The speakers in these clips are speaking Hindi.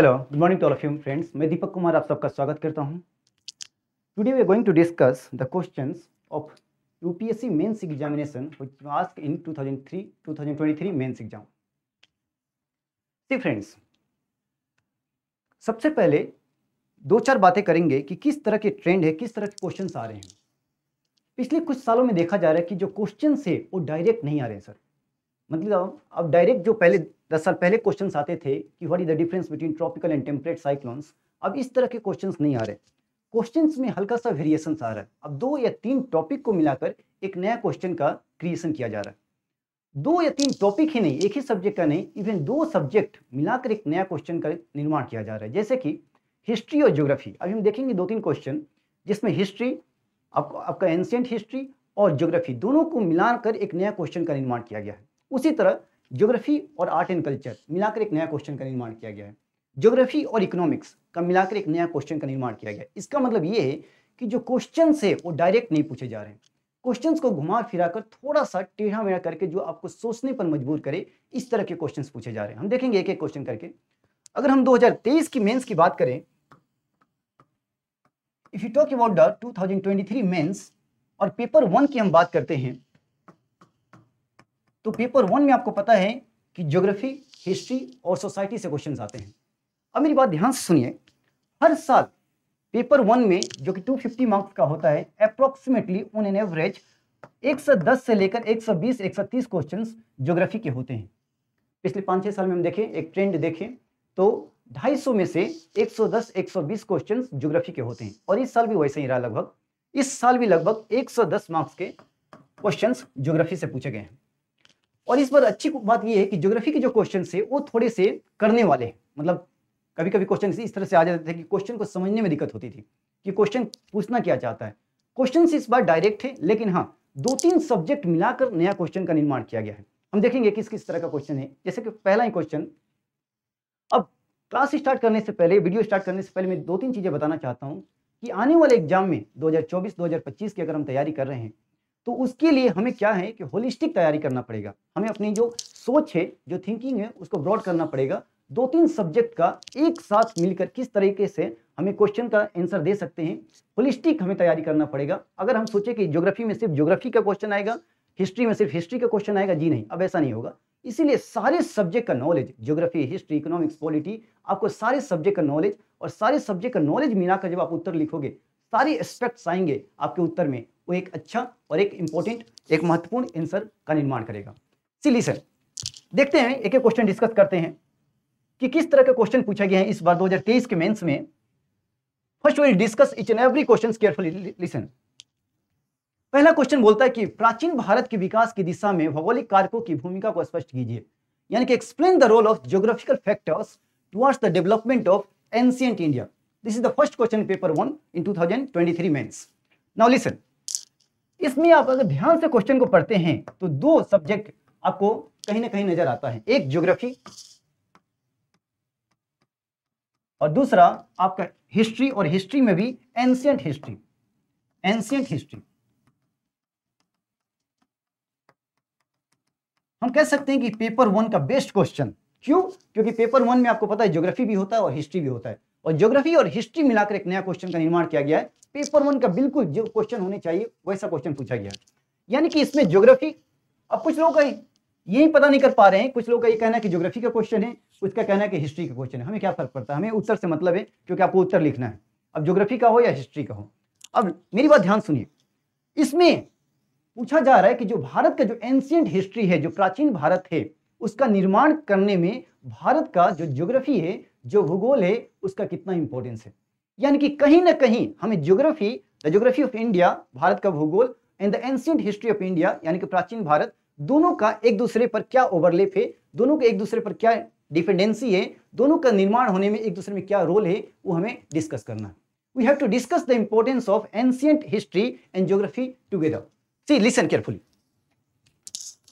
Hello good morning to all of you friends मैं दीपक कुमार आप सबका स्वागत करता हूं today we are going to discuss the questions of UPSC mains examination which ask in 2003 2023 mains exam see friends सबसे पहले दो चार बातें करेंगे कि किस तरह के ट्रेंड है किस तरह के क्वेश्चन आ रहे हैं पिछले कुछ सालों में देखा जा रहा है कि जो क्वेश्चन है वो डायरेक्ट नहीं आ रहे हैं सर मतलब अब डायरेक्ट जो पहले दस साल पहले क्वेश्चन आते थे कि what is the difference between tropical and temperate cyclones अब इस तरह के क्वेश्चन नहीं आ रहे क्वेश्चन में हल्का सा वेरिएशन आ रहा है अब दो या तीन टॉपिक को मिलाकर एक नया क्वेश्चन का क्रिएशन किया जा रहा है दो या तीन टॉपिक ही नहीं एक ही सब्जेक्ट का नहीं इवन दो सब्जेक्ट मिलाकर एक नया क्वेश्चन का निर्माण किया जा रहा है जैसे कि हिस्ट्री और ज्योग्राफी अभी हम देखेंगे दो तीन क्वेश्चन जिसमें हिस्ट्री आपको आपका एंशियंट हिस्ट्री और ज्योग्राफी दोनों को मिलाकर एक नया क्वेश्चन का निर्माण किया गया है उसी तरह ज्योग्राफी और आर्ट एंड कल्चर मिलाकर एक नया क्वेश्चन का निर्माण किया गया है ज्योग्राफी और इकोनॉमिक्स का मिलाकर एक नया क्वेश्चन का निर्माण किया गया इसका मतलब ये है कि जो क्वेश्चन है वो डायरेक्ट नहीं पूछे जा रहे हैं क्वेश्चंस को घुमा फिरा कर थोड़ा सा टेढ़ा मेढ़ा करके जो आपको सोचने पर मजबूर करे इस तरह के क्वेश्चंस पूछे जा रहे हैं हम देखेंगे एक एक क्वेश्चन करके अगर हम 2023 की मेंस की बात करें if you talk about the 2023 mains और पेपर वन की हम बात करते हैं तो पेपर वन में आपको पता है कि ज्योग्राफी हिस्ट्री और सोसाइटी से क्वेश्चन आते हैं अब मेरी बात ध्यान से सुनिए हर साल पेपर वन में जो कि 250 मार्क्स का होता है अप्रोक्सीमेटली ऑन एन एवरेज 110 से लेकर 120 130 क्वेश्चंस ज्योग्राफी के होते हैं पिछले पाँच छः साल में हम देखें एक ट्रेंड देखें तो 250 में से 110 120 क्वेश्चंस ज्योग्राफी के होते हैं और इस साल भी वैसे ही रहा लगभग इस साल भी लगभग 110 मार्क्स के क्वेश्चंस ज्योग्राफी से पूछे गए हैं और इस पर अच्छी बात यह है कि ज्योग्राफी के जो क्वेश्चन है वो थोड़े से करने वाले मतलब कभी कभी क्वेश्चन इस तरह से आ जाते थे कि क्वेश्चन को समझने में दिक्कत होती थी कि क्वेश्चन पूछना क्या चाहता है क्वेश्चन इस बार डायरेक्ट है लेकिन हाँ दो तीन सब्जेक्ट मिलाकर नया क्वेश्चन का निर्माण किया गया है हम देखेंगे किस किस तरह का क्वेश्चन है जैसे कि पहला ही क्वेश्चन अब क्लास स्टार्ट करने से पहले वीडियो स्टार्ट करने से पहले मैं दो तीन चीज़ें बताना चाहता हूँ कि आने वाले एग्जाम में 2024-2025 की अगर हम तैयारी कर रहे हैं तो उसके लिए हमें क्या है कि होलिस्टिक तैयारी करना पड़ेगा हमें अपनी जो सोच है जो थिंकिंग है उसको ब्रॉड करना पड़ेगा दो तीन सब्जेक्ट का एक साथ मिलकर किस तरीके से हमें क्वेश्चन का आंसर दे सकते हैं होलिस्टिक हमें तैयारी करना पड़ेगा अगर हम सोचे कि ज्योग्राफी में सिर्फ ज्योग्राफी का क्वेश्चन आएगा हिस्ट्री में सिर्फ हिस्ट्री का क्वेश्चन आएगा जी नहीं अब ऐसा नहीं होगा इसीलिए सारे सब्जेक्ट का knowledge geography history economics polity आपको सारे सब्जेक्ट का नॉलेज और सारे सब्जेक्ट का नॉलेज मिलाकर जब आप उत्तर लिखोगे सारे एस्पेक्ट्स आएंगे आपके उत्तर में वो एक अच्छा और एक इंपॉर्टेंट एक महत्वपूर्ण आंसर का निर्माण करेगा सिली सर देखते हैं एक एक क्वेश्चन डिस्कस करते हैं कि किस तरह के क्वेश्चन पूछा गया है इस बार 2023 के मेंस में first will discuss each and every question carefully listen पहला क्वेश्चन बोलता है कि प्राचीन भारत के विकास की दिशा में भौगोलिक कारकों की भूमिका को स्पष्ट कीजिए यानी कि explain the role of geographical factors towards the development of ancient India is first question paper one in two thousand twenty three mains now listen इसमें आप अगर ध्यान से क्वेश्चन को पढ़ते हैं तो दो सब्जेक्ट आपको कहीं ना कहीं नजर आता है एक ज्योग्राफी और दूसरा आपका हिस्ट्री और हिस्ट्री में भी एंशियंट हिस्ट्री एंशियंट हिस्ट्री हम कह सकते हैं कि पेपर वन का बेस्ट क्वेश्चन क्यों क्योंकि पेपर वन में आपको पता है ज्योग्राफी भी होता है और हिस्ट्री भी होता है और ज्योग्राफी और हिस्ट्री मिलाकर एक नया क्वेश्चन का निर्माण किया गया है पेपर वन का बिल्कुल जो क्वेश्चन होने चाहिए वैसा क्वेश्चन पूछा गया यानी कि इसमें ज्योग्राफी अब कुछ लोग यही पता नहीं कर पा रहे हैं कुछ लोग का ये कहना है कि ज्योग्राफी का क्वेश्चन है उसका कहना है कि हिस्ट्री का क्वेश्चन है हमें क्या फर्क पड़ता है हमें उत्तर से मतलब है क्योंकि आपको उत्तर लिखना है अब ज्योग्राफी का हो या हिस्ट्री का हो अब मेरी बात ध्यान सुनिए इसमें पूछा जा रहा है कि जो भारत का जो एंशियंट हिस्ट्री है जो प्राचीन भारत है उसका निर्माण करने में भारत का जो ज्योग्राफी है जो भूगोल है उसका कितना इंपॉर्टेंस है यानी कि कहीं ना कहीं हमें geography the geography of India Bharat का भूगोल and the ancient history of India यानी कि प्राचीन भारत दोनों का एक दूसरे पर क्या ओवरलेप है दोनों का एक दूसरे पर क्या डिपेंडेंसी है दोनों का निर्माण होने में एक दूसरे में क्या रोल है वो हमें डिस्कस करना है we have to discuss the importance of ancient history and geography together see listen carefully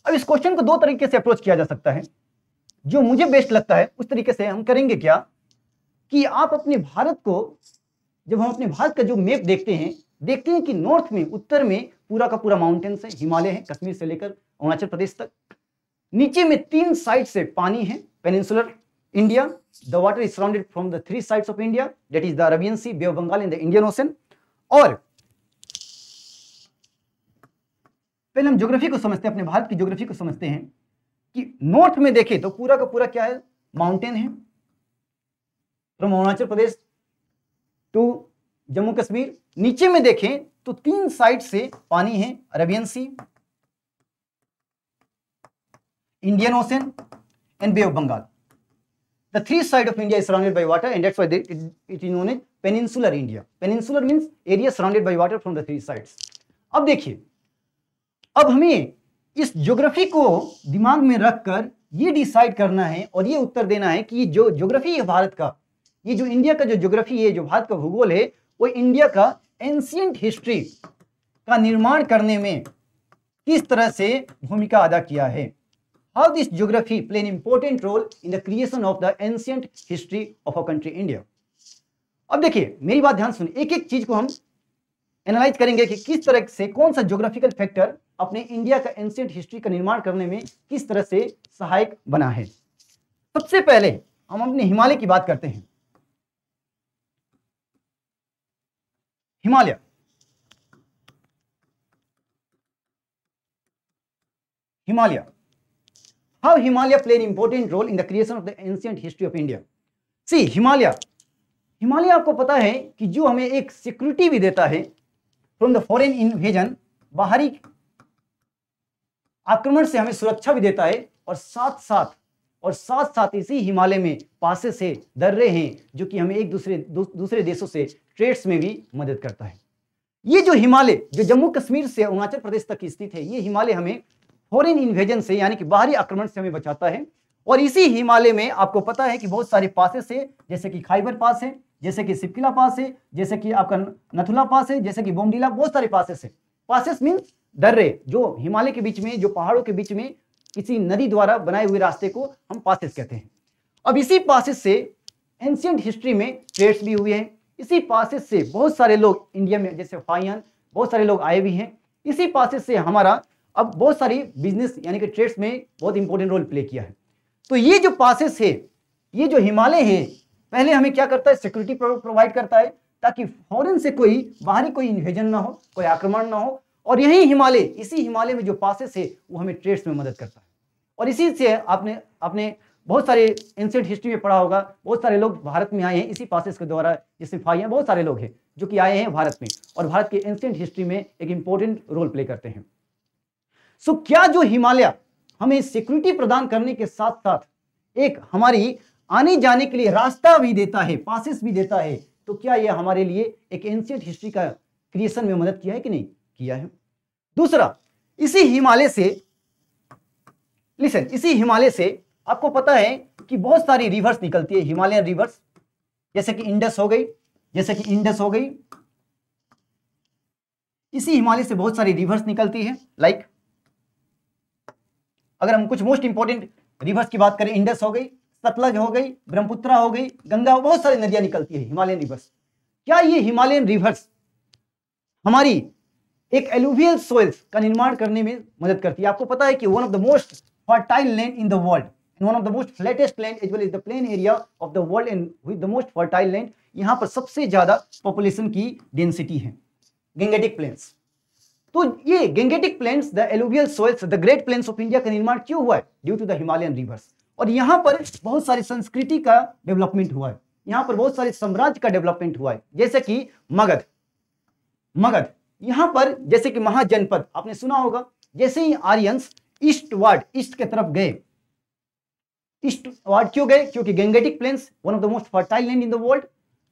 अब इस क्वेश्चन को दो तरीके से अप्रोच किया जा सकता है जो मुझे बेस्ट लगता है उस तरीके से हम करेंगे क्या कि आप अपने भारत को जब हम अपने भारत का जो मैप देखते हैं देखते हैं कि नॉर्थ में उत्तर में पूरा का पूरा माउंटेन्स है हिमालय है कश्मीर से लेकर अरुणाचल प्रदेश तक नीचे में तीन साइड से पानी है peninsular India the water is surrounded from the three side of India that is the Arabian Sea Bay of Bengal in the Indian Ocean और पहले हम ज्योग्राफी को समझते हैं अपने भारत की ज्योग्राफी को समझते हैं कि नॉर्थ में देखें तो पूरा का पूरा क्या है माउंटेन है फ्रॉम अरुणाचल प्रदेश टू जम्मू कश्मीर नीचे में देखें तो तीन साइड से पानी है Arabian Sea Indian Ocean and Bay of Bengal the three side of India is surrounded by water and it it is known as peninsular India peninsular means area surrounded by water from the three side अब देखिए अब हमें इस ज्योग्राफी को दिमाग में रखकर ये डिसाइड करना है और ये उत्तर देना है कि जो ज्योग्राफी है भारत का ये जो इंडिया का जो ज्योग्राफी है जो भारत का भूगोल है वो इंडिया का एंशियंट हिस्ट्री का निर्माण करने में किस तरह से भूमिका अदा किया है how this geography play an important role in the creation of the ancient history of a country India अब देखिए मेरी बात ध्यान सुनिए एक एक चीज को हम एनालाइज करेंगे कि किस तरह से कौन सा ज्योग्राफिकल फैक्टर अपने इंडिया का एंशियंट हिस्ट्री का निर्माण करने में किस तरह से सहायक बना है सबसे पहले हम अपने हिमालय की बात करते हैं Himalaya Himalaya how Himalaya play an important role in the creation of the ancient history of India see Himalaya Himalaya आपको पता है कि जो हमें एक सिक्योरिटी भी देता है फ्रॉम द फॉरेन इन्वेजन बाहरी आक्रमण से हमें सुरक्षा भी देता है और साथ साथ और साथ साथ इसी हिमालय में पासे से दर्रे हैं जो कि हमें एक दूसरे दू, दूसरे देशों से ट्रेड्स में भी मदद करता है ये जो हिमालय जो जम्मू कश्मीर से अरुणाचल प्रदेश तक स्थित है ये हिमालय हमें फॉरेन इन्वेजन से यानी कि बाहरी आक्रमण से हमें बचाता है और इसी हिमालय में आपको पता है कि बहुत सारे पासे है जैसे कि खाइबर पास है जैसे कि सिपकिला पास है जैसे कि आपका नथुला पास है जैसे कि बोमडीला बहुत सारे पासेस है पासेस मीन्स दर्रे जो हिमालय के बीच में जो पहाड़ों के बीच में किसी नदी द्वारा बनाए हुए रास्ते को हम पासिस कहते हैं अब इसी पासिस से एंशियंट हिस्ट्री में ट्रेड्स भी हुए हैं इसी पासिस से बहुत सारे लोग इंडिया में जैसे फाइन बहुत सारे लोग आए भी हैं इसी पासिस से हमारा अब बहुत सारी बिजनेस यानी कि ट्रेड्स में बहुत इंपॉर्टेंट रोल प्ले किया है तो ये जो पासिस है ये जो हिमालय है पहले हमें क्या करता है सिक्योरिटी प्रोवाइड करता है ताकि फॉरन से कोई बाहरी कोई इन्वेजन ना हो कोई आक्रमण ना हो और यही हिमालय इसी हिमालय में जो पासिस है वो हमें ट्रेड्स में मदद करता है और इसी से आपने आपने बहुत सारे एंशियंट हिस्ट्री में पढ़ा होगा बहुत सारे लोग भारत में आए हैं इसी पासिस के द्वारा जिसमें फाई हैं बहुत सारे लोग हैं जो कि आए हैं भारत में और भारत के एंशियंट हिस्ट्री में एक इम्पोर्टेंट रोल प्ले करते हैं सो so, क्या जो हिमालय हमें सिक्योरिटी प्रदान करने के साथ साथ एक हमारी आने जाने के लिए रास्ता भी देता है पासिस भी देता है तो क्या यह हमारे लिए एक एंशियट हिस्ट्री का क्रिएशन में मदद किया है कि नहीं किया है दूसरा इसी हिमालय से लिसन इसी हिमालय से आपको पता है कि बहुत सारी रिवर्स निकलती है हिमालयन रिवर्स जैसे कि इंडस हो गई जैसे कि इंडस हो गई इसी हिमालय से बहुत सारी रिवर्स निकलती है लाइक अगर हम कुछ मोस्ट इंपॉर्टेंट रिवर्स की बात करें इंडस हो गई सतलज हो गई ब्रह्मपुत्रा हो गई गंगा बहुत सारी नदियां निकलती है हिमालयन रिवर्स क्या ये हिमालयन रिवर्स हमारी एक एलुवियल सोइल्स का निर्माण करने में मदद करती है आपको पता है कि one of the most fertile land in the world one of the most flattest land as well is the plain area of the world and with the most fertile land यहाँ पर सबसे ज्यादा पॉपुलेशन की डेंसिटी है गेंगेटिक प्लेन्स तो ये Gangetic plains the alluvial soils the great plains of India का निर्माण क्यों हुआ है due to the Himalayan rivers और यहाँ पर बहुत सारी संस्कृति का डेवलपमेंट हुआ है यहाँ पर बहुत सारे साम्राज्य का डेवलपमेंट हुआ है जैसे कि मगध मगध यहाँ पर जैसे कि महाजनपद आपने सुना होगा जैसे ही आर्यंस ईस्ट वार्ड ईस्ट के तरफ गए ईस्ट वार्ड क्यों गए क्योंकि Gangetic plains one of the most fertile land in the world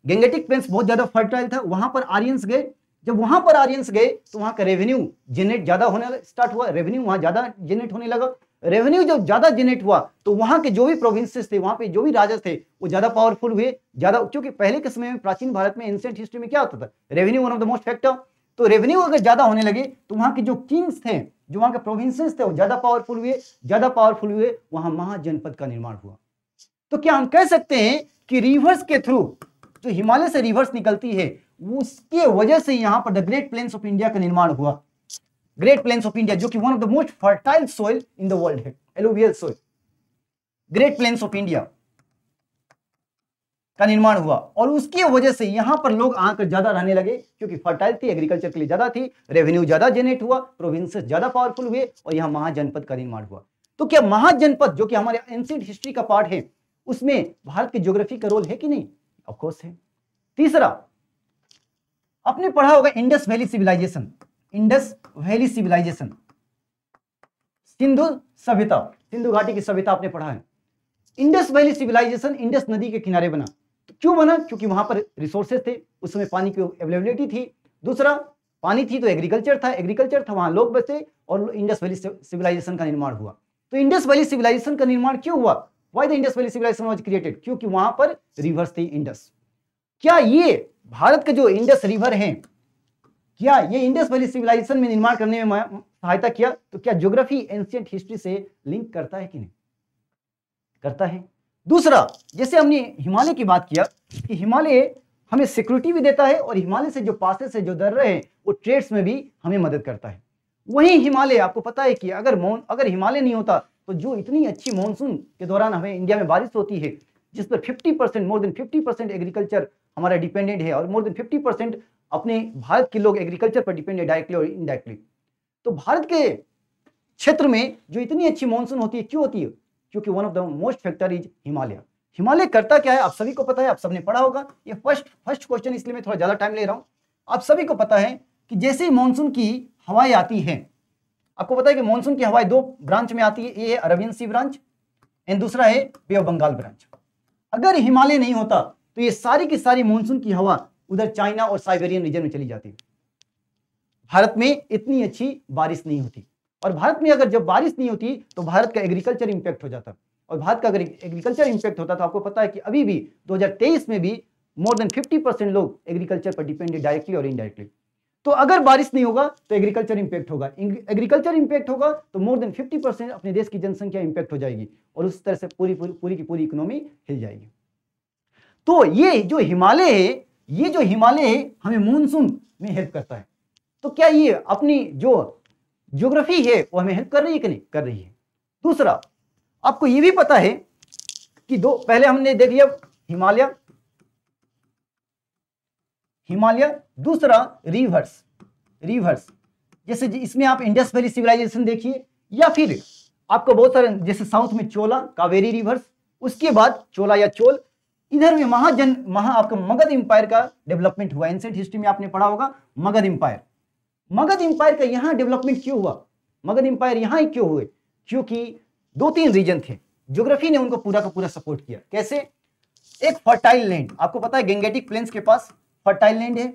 Gangetic plains बहुत ज्यादा फर्टाइल था वहां पर आर्यंस गए जब वहां पर आर्यंस गए तो वहां का रेवेन्यू जनरेट ज्यादा होने स्टार्ट हुआ रेवेन्यू वहां ज्यादा जनरेट होने लगा रेवेन्यू जब ज्यादा जनरेट हुआ तो वहां के जो भी प्रोविंसेस थे वहां पे जो भी राजा थे वो ज्यादा पावरफुल हुए ज्यादा क्योंकि पहले के समय में प्राचीन भारत में एंशियंट हिस्ट्री में क्या होता था revenue one of the most factor तो रेवेन्यू अगर ज़्यादा होने लगे तो वहां के जो किंग्स थे जो वहां के प्रोविंस थे वो ज़्यादा पावरफुल हुए ज़्यादा पावरफुल हुए वहां महाजनपद का निर्माण हुआ तो क्या हम कह सकते हैं कि रिवर्स के थ्रू जो हिमालय से रिवर्स निकलती है उसके वजह से यहां पर the great plains of India का निर्माण हुआ ग्रेट प्लेन्स ऑफ इंडिया जो कि one of the most fertile soil in the world है alluvial soil great plains of India का निर्माण हुआ और उसकी वजह से यहाँ पर लोग आकर ज्यादा रहने लगे क्योंकि फर्टाइलिटी एग्रीकल्चर के लिए ज्यादा थी रेवेन्यू ज्यादा जनरेट हुआ प्रोविंस ज्यादा पावरफुल हुए और यहाँ महाजनपद का निर्माण हुआ तो क्या महाजनपद जो कि हमारे एंशियंट हिस्ट्री का पार्ट है उसमें भारत की ज्योग्राफी का रोल है कि नहीं ऑफकोर्स है तीसरा आपने पढ़ा होगा Indus valley civilisation Indus valley civilisation सिंधु सभ्यता सिंधु घाटी की सभ्यता आपने पढ़ा है इंडस वैली सिविलाइजेशन इंडस नदी के किनारे बना तो क्यों बना क्योंकि वहां पर रिसोर्सेस थे उस समय पानी की अवेलेबिलिटी थी दूसरा पानी थी तो एग्रीकल्चर था एग्रीकल्चर था वहां लोग बसे और इंडस वैली सिविलाइजेशन का निर्माण हुआ तो इंडस वैली सिविलाइजेशन का निर्माण क्यों हुआ why the Indus valley civilisation was created क्योंकि वहां पर रिवर्स थी इंडस क्या ये भारत के जो इंडस रिवर है क्या ये इंडस वैली सिविलाइजेशन में निर्माण करने में सहायता किया तो क्या ज्योग्राफी एंशियंट हिस्ट्री से लिंक करता है कि नहीं करता है दूसरा जैसे हमने हिमालय की बात किया कि हिमालय हमें सिक्योरिटी भी देता है और हिमालय से जो पासे से जो रहे हैं वो ट्रेड्स में भी हमें मदद करता है वहीं हिमालय आपको पता है कि अगर मौन अगर हिमालय नहीं होता तो जो इतनी अच्छी मानसून के दौरान हमें इंडिया में बारिश होती है जिस पर 50 percent more than 50 percent agriculture हमारा डिपेंडेंट है और मोर देन 50 परसेंट अपने भारत के लोग एग्रीकल्चर पर डिपेंड है डायरेक्टली और इनडायरेक्टली तो भारत के क्षेत्र में जो इतनी अच्छी मानसून होती है क्यों होती है क्योंकि one of the most factor is Himalaya Himalaya करता क्या है आप सभी को पता है आप सबने पढ़ा होगा ये फर्स्ट फर्स्ट क्वेश्चन इसलिए मैं थोड़ा ज़्यादा टाइम ले रहा हूँ आप सभी को पता है कि जैसे ही मानसून की हवाएं आती हैं आपको पता है कि मानसून की हवाएं दो ब्रांच में आती है ये है अरविंद सी ब्रांच एंड दूसरा है बे ऑफ बंगाल ब्रांच अगर हिमालय नहीं होता तो ये सारी की सारी मानसून की हवा उधर चाइना और साइबेरियन रीजन में चली जाती भारत में इतनी अच्छी बारिश नहीं होती और भारत में अगर जब बारिश नहीं होती तो भारत का एग्रीकल्चर इंपैक्ट हो जाता और भारत का अगर एग्रीकल्चर इम्पैक्ट होता तो आपको पता है कि अभी भी 2023 में भी मोर देन 50 परसेंट लोग एग्रीकल्चर पर डिपेंड है डायरेक्टली और इनडायरेक्टली तो अगर बारिश नहीं होगा तो एग्रीकल्चर इंपैक्ट होगा एग्रीकल्चर इंपैक्ट होगा तो मोर देन 50 परसेंट अपने देश की जनसंख्या इंपैक्ट हो जाएगी और उस तरह से पूरी पूरी, पूरी की पूरी इकोनॉमी हिल जाएगी तो ये जो हिमालय है ये जो हिमालय है हमें मानसून में हेल्प करता है तो क्या ये अपनी जो ज्योग्राफी है वो हमें हेल्प कर रही है कि नहीं कर रही है दूसरा आपको ये भी पता है कि दो पहले हमने देख लिया हिमालय हिमालय दूसरा रिवर्स रिवर्स जैसे इसमें आप इंडस वैली सिविलाइजेशन देखिए या फिर आपको बहुत सारे जैसे साउथ में चोला कावेरी रिवर्स उसके बाद चोला या चोल इधर में महाजन महा आपका मगध एम्पायर का डेवलपमेंट हुआ एंसेंट हिस्ट्री में आपने पढ़ा होगा मगध एम्पायर मगध एम्पायर का यहाँ डेवलपमेंट क्यों हुआ मगध एम्पायर यहाँ ही क्यों हुए क्योंकि दो तीन रीजन थे ज्योग्राफी ने उनको पूरा का पूरा सपोर्ट किया कैसे एक फर्टाइल लैंड आपको पता है गेंगेटिक प्लेन्स के पास फर्टाइल लैंड है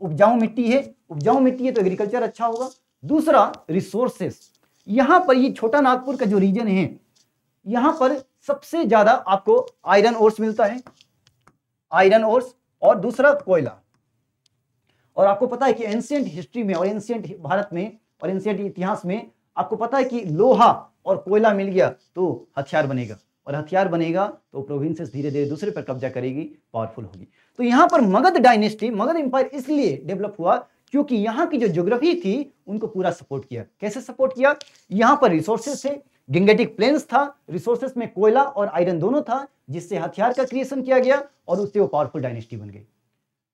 उपजाऊ मिट्टी है उपजाऊ मिट्टी है तो एग्रीकल्चर अच्छा होगा दूसरा रिसोर्सेस यहाँ पर ये छोटा नागपुर का जो रीजन है यहाँ पर सबसे ज्यादा आपको आयरन ओर्स मिलता है आयरन ओर्स और दूसरा कोयला और आपको पता है कि एंशियंट हिस्ट्री में और एंशियंट भारत में और एंशियंट इतिहास में आपको पता है कि लोहा और कोयला मिल गया तो हथियार बनेगा और हथियार बनेगा तो प्रोविंसेस धीरे धीरे दूसरे पर कब्जा करेगी पावरफुल होगी तो यहाँ पर मगध डायनेस्टी मगध एम्पायर इसलिए डेवलप हुआ क्योंकि यहाँ की जो ज्योग्राफी थी उनको पूरा सपोर्ट किया कैसे सपोर्ट किया यहाँ पर रिसोर्सेस थे गेंगेटिक प्लेन्स था रिसोर्सेस में कोयला और आयरन दोनों था जिससे हथियार का क्रिएशन किया गया और उससे वो पावरफुल डायनेस्टी बन गई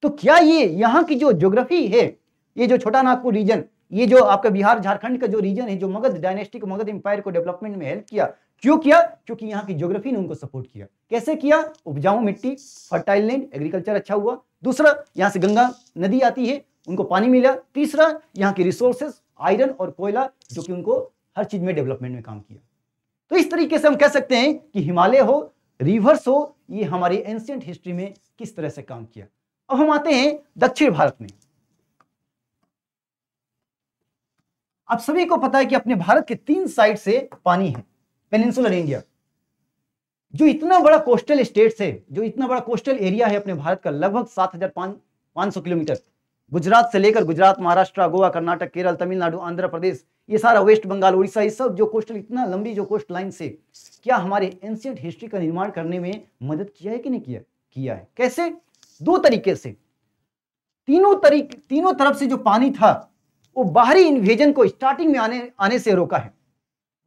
तो क्या ये यहाँ की जो ज्योग्राफी है ये जो छोटा नागपुर रीजन ये जो आपका बिहार झारखंड का जो रीजन है जो मगध डायनेस्टिक मगध एम्पायर को डेवलपमेंट में हेल्प किया क्यों किया क्योंकि यहाँ की ज्योग्राफी ने उनको सपोर्ट किया कैसे किया उपजाऊ मिट्टी फर्टाइल लैंड एग्रीकल्चर अच्छा हुआ दूसरा यहाँ से गंगा नदी आती है उनको पानी मिला तीसरा यहाँ की रिसोर्सेस आयरन और कोयला जो कि उनको हर चीज में डेवलपमेंट में काम किया तो इस तरीके से हम कह सकते हैं कि हिमालय हो रिवर्स हो ये हमारी एंशियंट हिस्ट्री में किस तरह से काम किया अब हम आते हैं दक्षिण भारत में आप सभी को पता है कि अपने भारत के तीन साइड से पानी है पेनिनसुलर इंडिया जो इतना बड़ा कोस्टल स्टेट है जो इतना बड़ा कोस्टल एरिया है अपने भारत का लगभग सात हजार पांच सौ किलोमीटर गुजरात से लेकर गुजरात महाराष्ट्र गोवा कर्नाटक केरल तमिलनाडु आंध्र प्रदेश ये सारा वेस्ट बंगाल उड़ीसा ये सब जो कोस्टल इतना लंबी जो कोस्ट लाइन से क्या हमारे एंशियंट हिस्ट्री का निर्माण करने में मदद किया है कि नहीं किया किया है कैसे दो तरीके से तीनों तरीके तीनों तरफ से जो पानी था वो बाहरी इन्वेजन को स्टार्टिंग में आने आने से रोका है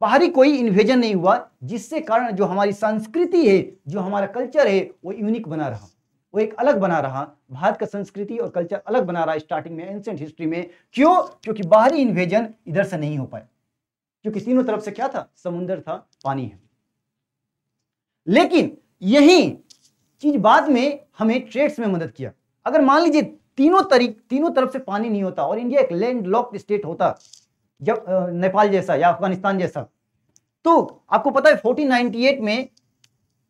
बाहरी कोई इन्वेजन नहीं हुआ जिससे कारण जो हमारी संस्कृति है जो हमारा कल्चर है वो यूनिक बना रहा वो एक अलग बना रहा भारत का संस्कृति और कल्चर अलग बना रहा स्टार्टिंग में एंशेंट हिस्ट्री में क्यों क्योंकि बाहरी इन्वेजन इधर से नहीं हो पाया क्योंकि तीनों तरफ से क्या था समुन्द्र था पानी है लेकिन यही चीज बाद में हमें ट्रेड्स में मदद किया अगर मान लीजिए तीनों तरीक तीनों तरफ से पानी नहीं होता और इंडिया एक लैंड लॉक्ड स्टेट होता जब नेपाल जैसा या अफगानिस्तान जैसा तो आपको पता है 1498 में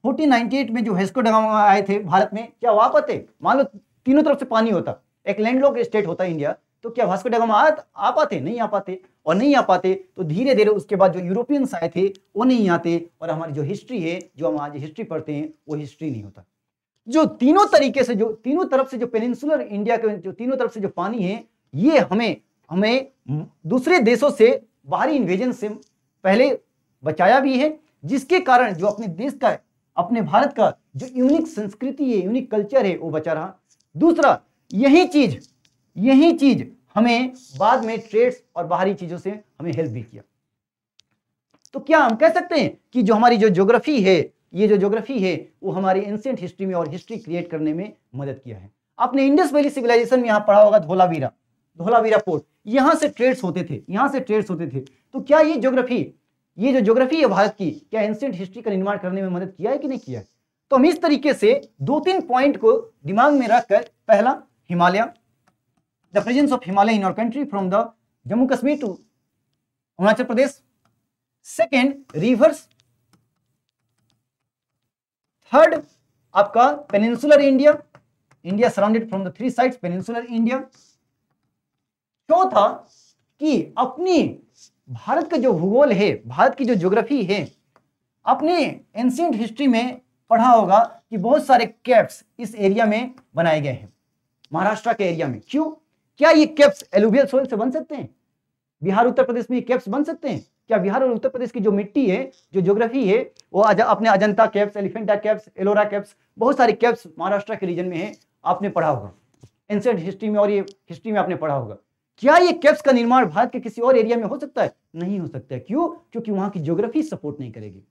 1498 में जो हेस्को डगामा आए थे भारत में क्या वापस थे मान लो तीनों तरफ से पानी होता एक लैंड लॉक स्टेट होता इंडिया तो क्या वास्को डगामा आ पाते नहीं आ पाते और नहीं आ पाते तो धीरे धीरे उसके बाद जो यूरोपियंस आए थे वो नहीं आते और हमारी जो हिस्ट्री है जो हम आज हिस्ट्री पढ़ते हैं वो हिस्ट्री नहीं होता जो तीनों तरीके से जो तीनों तरफ से जो पेनिनसुलर इंडिया के जो तीनों तरफ से जो पानी है ये हमें हमें दूसरे देशों से बाहरी इन्वेजन से पहले बचाया भी है जिसके कारण जो अपने देश का अपने भारत का जो यूनिक संस्कृति है यूनिक कल्चर है वो बचा रहा दूसरा यही चीज यही चीज हमें बाद में ट्रेड्स और बाहरी चीजों से हमें हेल्प भी किया तो क्या हम कह सकते हैं कि जो हमारी जो ज्योग्राफी है ये जो ज्योग्राफी है वो हमारी एंशियंट हिस्ट्री में और हिस्ट्री क्रिएट करने में मदद किया है आपने इंडस वैली सिविलाइजेशन में यहाँ पढ़ा होगा धोलावीरा धोलावीरा पोर्ट यहाँ से ट्रेड्स होते थे यहाँ से ट्रेड्स होते थे तो क्या ये ज्योग्राफी ये जो ज्योग्राफी है भारत की क्या एंशियंट हिस्ट्री का निर्माण करने में मदद किया है कि नहीं किया है तो हम इस तरीके से दो तीन पॉइंट को दिमाग में रखकर पहला Himalaya the presence of Himalaya in our country from the Jammu Kashmir to Arunachal Pradesh second rivers third आपका peninsular India India surrounded from the three sides peninsular India चौथा कि अपनी भारत का जो भूगोल है भारत की जो ज्योग्राफी है अपने एंशियंट हिस्ट्री में पढ़ा होगा कि बहुत सारे कैप्स इस एरिया में बनाए गए हैं महाराष्ट्र के एरिया में क्यों क्या ये कैप्स एलुवियल सोइल से बन सकते हैं बिहार उत्तर प्रदेश में ये कैप्स बन सकते हैं क्या बिहार और उत्तर प्रदेश की जो मिट्टी है जो ज्योग्राफी है वो अज, अपने Ajanta caves Elephanta caves Ellora caves बहुत सारे कैप्स महाराष्ट्र के रीजन में है आपने पढ़ा होगा एंसेंट हिस्ट्री में और ये हिस्ट्री में आपने पढ़ा होगा क्या ये कैप्स का निर्माण भारत के किसी और एरिया में हो सकता है नहीं हो सकता है क्यों क्योंकि वहां की ज्योग्राफी सपोर्ट नहीं करेगी